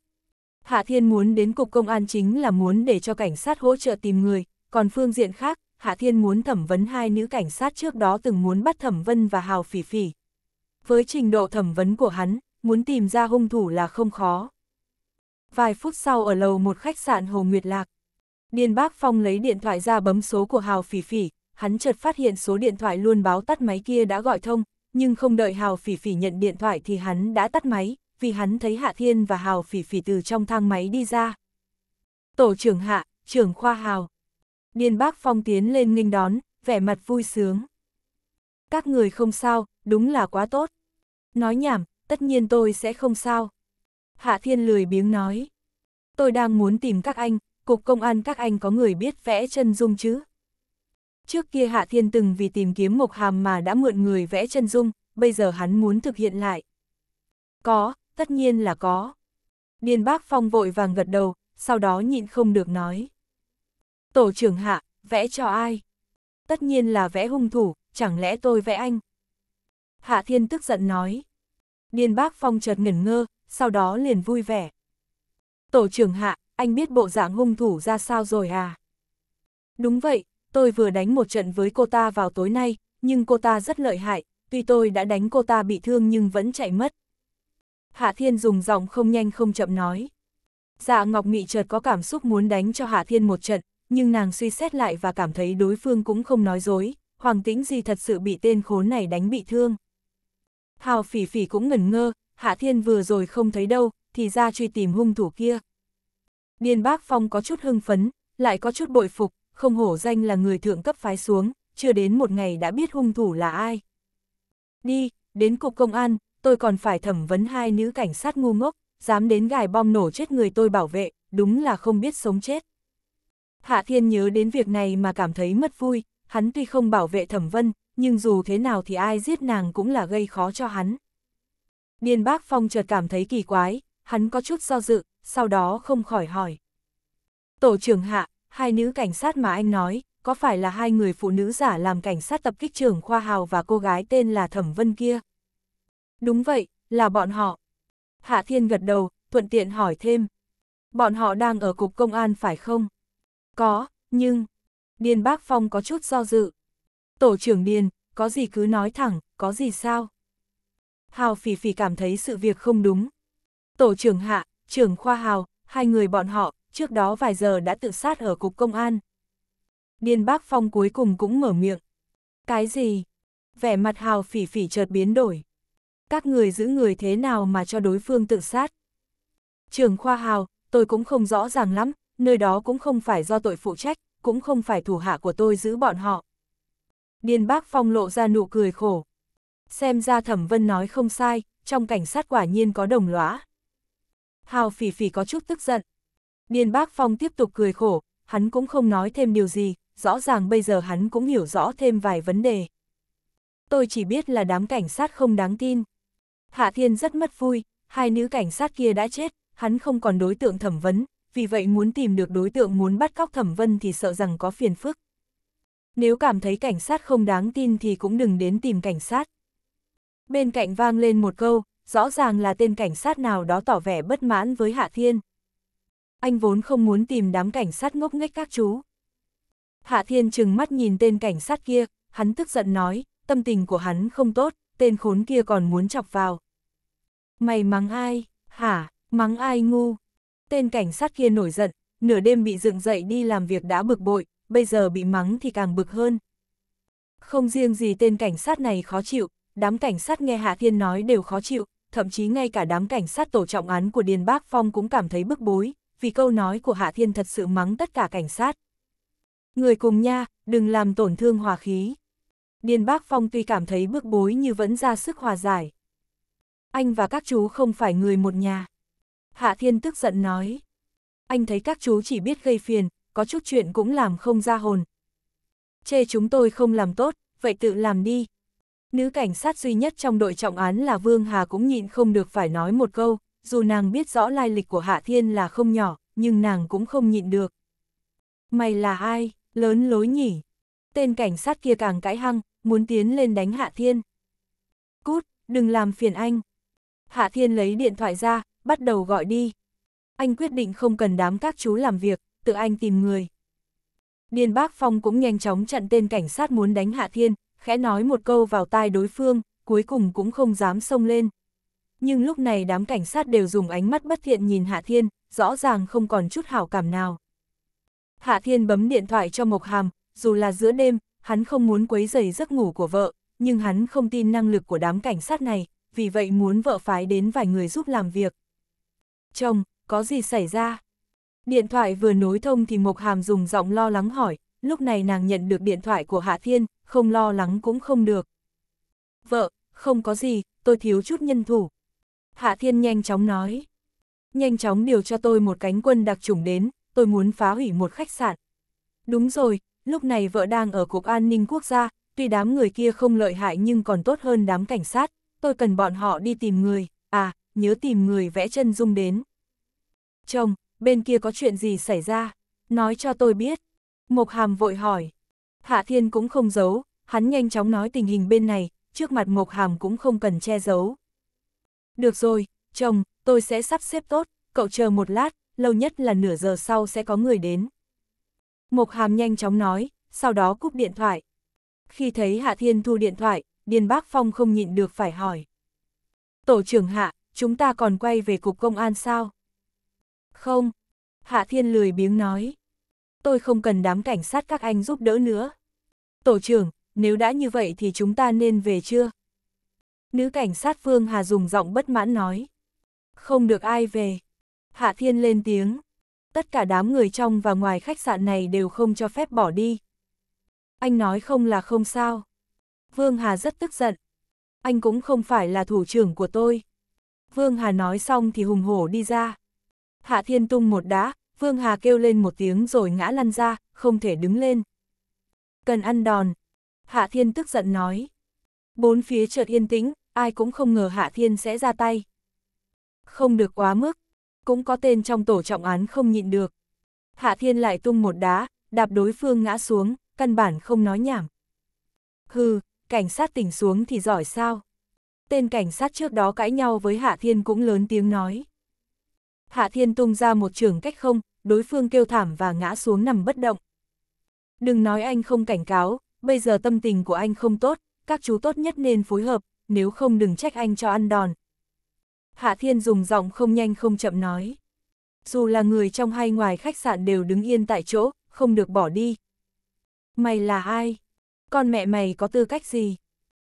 Hạ Thiên muốn đến cục công an chính là muốn để cho cảnh sát hỗ trợ tìm người, còn phương diện khác, Hạ Thiên muốn thẩm vấn hai nữ cảnh sát trước đó từng muốn bắt Thẩm Vân và Hào Phỉ Phỉ, với trình độ thẩm vấn của hắn, muốn tìm ra hung thủ là không khó. Vài phút sau ở lầu một khách sạn Hồ Nguyệt Lạc, Điền Bác Phong lấy điện thoại ra bấm số của Hào Phỉ Phỉ, hắn chợt phát hiện số điện thoại luôn báo tắt máy kia đã gọi thông, nhưng không đợi Hào Phỉ Phỉ nhận điện thoại thì hắn đã tắt máy, vì hắn thấy Hạ Thiên và Hào Phỉ Phỉ từ trong thang máy đi ra. Tổ trưởng Hạ, trưởng khoa Hào. Điền Bác Phong tiến lên nghênh đón, vẻ mặt vui sướng. Các người không sao, đúng là quá tốt nói nhảm, tất nhiên tôi sẽ không sao. Hạ Thiên lười biếng nói. Tôi đang muốn tìm các anh, cục công an các anh có người biết vẽ chân dung chứ? Trước kia Hạ Thiên từng vì tìm kiếm Mộc Hàm mà đã mượn người vẽ chân dung, bây giờ hắn muốn thực hiện lại. Có, tất nhiên là có. Điền Bác Phong vội vàng gật đầu, sau đó nhịn không được nói. Tổ trưởng Hạ, vẽ cho ai? Tất nhiên là vẽ hung thủ, chẳng lẽ tôi vẽ anh? Hạ Thiên tức giận nói. Điên bác phong chợt ngẩn ngơ, sau đó liền vui vẻ. Tổ trưởng Hạ, anh biết bộ dạng hung thủ ra sao rồi à? Đúng vậy, tôi vừa đánh một trận với cô ta vào tối nay, nhưng cô ta rất lợi hại, tuy tôi đã đánh cô ta bị thương nhưng vẫn chạy mất. Hạ Thiên dùng giọng không nhanh không chậm nói. Dạ Ngọc Mị chợt có cảm xúc muốn đánh cho Hạ Thiên một trận, nhưng nàng suy xét lại và cảm thấy đối phương cũng không nói dối, Hoàng Tĩnh gì thật sự bị tên khốn này đánh bị thương. Hào phỉ phỉ cũng ngẩn ngơ, Hạ Thiên vừa rồi không thấy đâu, thì ra truy tìm hung thủ kia. Điên Bác Phong có chút hưng phấn, lại có chút bội phục, không hổ danh là người thượng cấp phái xuống, chưa đến một ngày đã biết hung thủ là ai. Đi, đến cục công an, tôi còn phải thẩm vấn hai nữ cảnh sát ngu ngốc, dám đến gài bom nổ chết người tôi bảo vệ, đúng là không biết sống chết. Hạ Thiên nhớ đến việc này mà cảm thấy mất vui, hắn tuy không bảo vệ thẩm vân, nhưng dù thế nào thì ai giết nàng cũng là gây khó cho hắn. Biên bác Phong chợt cảm thấy kỳ quái, hắn có chút do dự, sau đó không khỏi hỏi. Tổ trưởng hạ, hai nữ cảnh sát mà anh nói, có phải là hai người phụ nữ giả làm cảnh sát tập kích trưởng Khoa Hào và cô gái tên là Thẩm Vân kia? Đúng vậy, là bọn họ. Hạ Thiên gật đầu, thuận tiện hỏi thêm. Bọn họ đang ở cục công an phải không? Có, nhưng... Điền Bác Phong có chút do dự. Tổ trưởng Điền, có gì cứ nói thẳng, có gì sao? Hào phỉ phỉ cảm thấy sự việc không đúng. Tổ trưởng Hạ, trưởng Khoa Hào, hai người bọn họ, trước đó vài giờ đã tự sát ở cục công an. Điền Bác Phong cuối cùng cũng mở miệng. Cái gì? Vẻ mặt Hào phỉ phỉ chợt biến đổi. Các người giữ người thế nào mà cho đối phương tự sát? Trường Khoa Hào, tôi cũng không rõ ràng lắm, nơi đó cũng không phải do tội phụ trách, cũng không phải thủ hạ của tôi giữ bọn họ. Điên bác phong lộ ra nụ cười khổ. Xem ra thẩm vân nói không sai, trong cảnh sát quả nhiên có đồng lõa. Hào phỉ phỉ có chút tức giận. Điên bác phong tiếp tục cười khổ, hắn cũng không nói thêm điều gì, rõ ràng bây giờ hắn cũng hiểu rõ thêm vài vấn đề. Tôi chỉ biết là đám cảnh sát không đáng tin. Hạ Thiên rất mất vui, hai nữ cảnh sát kia đã chết, hắn không còn đối tượng thẩm vấn, vì vậy muốn tìm được đối tượng muốn bắt cóc thẩm vân thì sợ rằng có phiền phức nếu cảm thấy cảnh sát không đáng tin thì cũng đừng đến tìm cảnh sát. Bên cạnh vang lên một câu, rõ ràng là tên cảnh sát nào đó tỏ vẻ bất mãn với Hạ Thiên. Anh vốn không muốn tìm đám cảnh sát ngốc nghếch các chú. Hạ Thiên chừng mắt nhìn tên cảnh sát kia, hắn tức giận nói, tâm tình của hắn không tốt, tên khốn kia còn muốn chọc vào. Mày mắng ai, hả, mắng ai ngu. Tên cảnh sát kia nổi giận, nửa đêm bị dựng dậy đi làm việc đã bực bội, bây giờ bị mắng thì càng bực hơn. Không riêng gì tên cảnh sát này khó chịu, đám cảnh sát nghe Hạ Thiên nói đều khó chịu, thậm chí ngay cả đám cảnh sát tổ trọng án của Điền Bác Phong cũng cảm thấy bức bối, vì câu nói của Hạ Thiên thật sự mắng tất cả cảnh sát. Người cùng nha, đừng làm tổn thương hòa khí. Điền Bác Phong tuy cảm thấy bức bối như vẫn ra sức hòa giải. Anh và các chú không phải người một nhà. Hạ Thiên tức giận nói. Anh thấy các chú chỉ biết gây phiền, có chút chuyện cũng làm không ra hồn. Chê chúng tôi không làm tốt, vậy tự làm đi. Nữ cảnh sát duy nhất trong đội trọng án là Vương Hà cũng nhịn không được phải nói một câu, dù nàng biết rõ lai lịch của Hạ Thiên là không nhỏ, nhưng nàng cũng không nhịn được. Mày là ai, lớn lối nhỉ? Tên cảnh sát kia càng cãi hăng, muốn tiến lên đánh Hạ Thiên. Cút, đừng làm phiền anh. Hạ Thiên lấy điện thoại ra, bắt đầu gọi đi. Anh quyết định không cần đám các chú làm việc, tự anh tìm người. Điền Bác Phong cũng nhanh chóng chặn tên cảnh sát muốn đánh Hạ Thiên, khẽ nói một câu vào tai đối phương, cuối cùng cũng không dám xông lên. Nhưng lúc này đám cảnh sát đều dùng ánh mắt bất thiện nhìn Hạ Thiên, rõ ràng không còn chút hảo cảm nào. Hạ Thiên bấm điện thoại cho Mộc Hàm, dù là giữa đêm, hắn không muốn quấy rầy giấc ngủ của vợ, nhưng hắn không tin năng lực của đám cảnh sát này, vì vậy muốn vợ phái đến vài người giúp làm việc. Chồng, có gì xảy ra? Điện thoại vừa nối thông thì Mộc Hàm dùng giọng lo lắng hỏi, lúc này nàng nhận được điện thoại của Hạ Thiên, không lo lắng cũng không được. Vợ, không có gì, tôi thiếu chút nhân thủ. Hạ Thiên nhanh chóng nói. Nhanh chóng điều cho tôi một cánh quân đặc chủng đến, tôi muốn phá hủy một khách sạn. Đúng rồi, lúc này vợ đang ở Cục An ninh Quốc gia, tuy đám người kia không lợi hại nhưng còn tốt hơn đám cảnh sát, tôi cần bọn họ đi tìm người, à, nhớ tìm người vẽ chân dung đến. Chồng, bên kia có chuyện gì xảy ra, nói cho tôi biết. Mộc Hàm vội hỏi. Hạ Thiên cũng không giấu, hắn nhanh chóng nói tình hình bên này, trước mặt Mộc Hàm cũng không cần che giấu. Được rồi, chồng, tôi sẽ sắp xếp tốt, cậu chờ một lát, lâu nhất là nửa giờ sau sẽ có người đến. Mộc Hàm nhanh chóng nói, sau đó cúp điện thoại. Khi thấy Hạ Thiên thu điện thoại, Điền Bác Phong không nhịn được phải hỏi. Tổ trưởng Hạ, chúng ta còn quay về cục công an sao? Không, Hạ Thiên lười biếng nói. Tôi không cần đám cảnh sát các anh giúp đỡ nữa. Tổ trưởng, nếu đã như vậy thì chúng ta nên về chưa? Nữ cảnh sát Phương Hà dùng giọng bất mãn nói. Không được ai về. Hạ Thiên lên tiếng. Tất cả đám người trong và ngoài khách sạn này đều không cho phép bỏ đi. Anh nói không là không sao. Vương Hà rất tức giận. Anh cũng không phải là thủ trưởng của tôi. Vương Hà nói xong thì hùng hổ đi ra. Hạ Thiên tung một đá, Vương Hà kêu lên một tiếng rồi ngã lăn ra, không thể đứng lên. Cần ăn đòn. Hạ Thiên tức giận nói. Bốn phía chợt yên tĩnh, ai cũng không ngờ Hạ Thiên sẽ ra tay. Không được quá mức, cũng có tên trong tổ trọng án không nhịn được. Hạ Thiên lại tung một đá, đạp đối phương ngã xuống, căn bản không nói nhảm. Hừ, cảnh sát tỉnh xuống thì giỏi sao? Tên cảnh sát trước đó cãi nhau với Hạ Thiên cũng lớn tiếng nói. Hạ Thiên tung ra một trường cách không, đối phương kêu thảm và ngã xuống nằm bất động. Đừng nói anh không cảnh cáo, bây giờ tâm tình của anh không tốt, các chú tốt nhất nên phối hợp, nếu không đừng trách anh cho ăn đòn. Hạ Thiên dùng giọng không nhanh không chậm nói. Dù là người trong hay ngoài khách sạn đều đứng yên tại chỗ, không được bỏ đi. Mày là ai? Con mẹ mày có tư cách gì?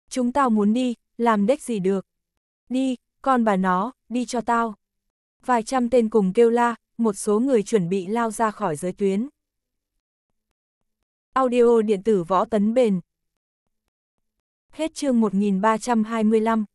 Chúng tao muốn đi, làm đếch gì được? Đi, con bà nó, đi cho tao vài trăm tên cùng kêu la, một số người chuẩn bị lao ra khỏi giới tuyến. Audio điện tử võ tấn bền. Hết chương 1325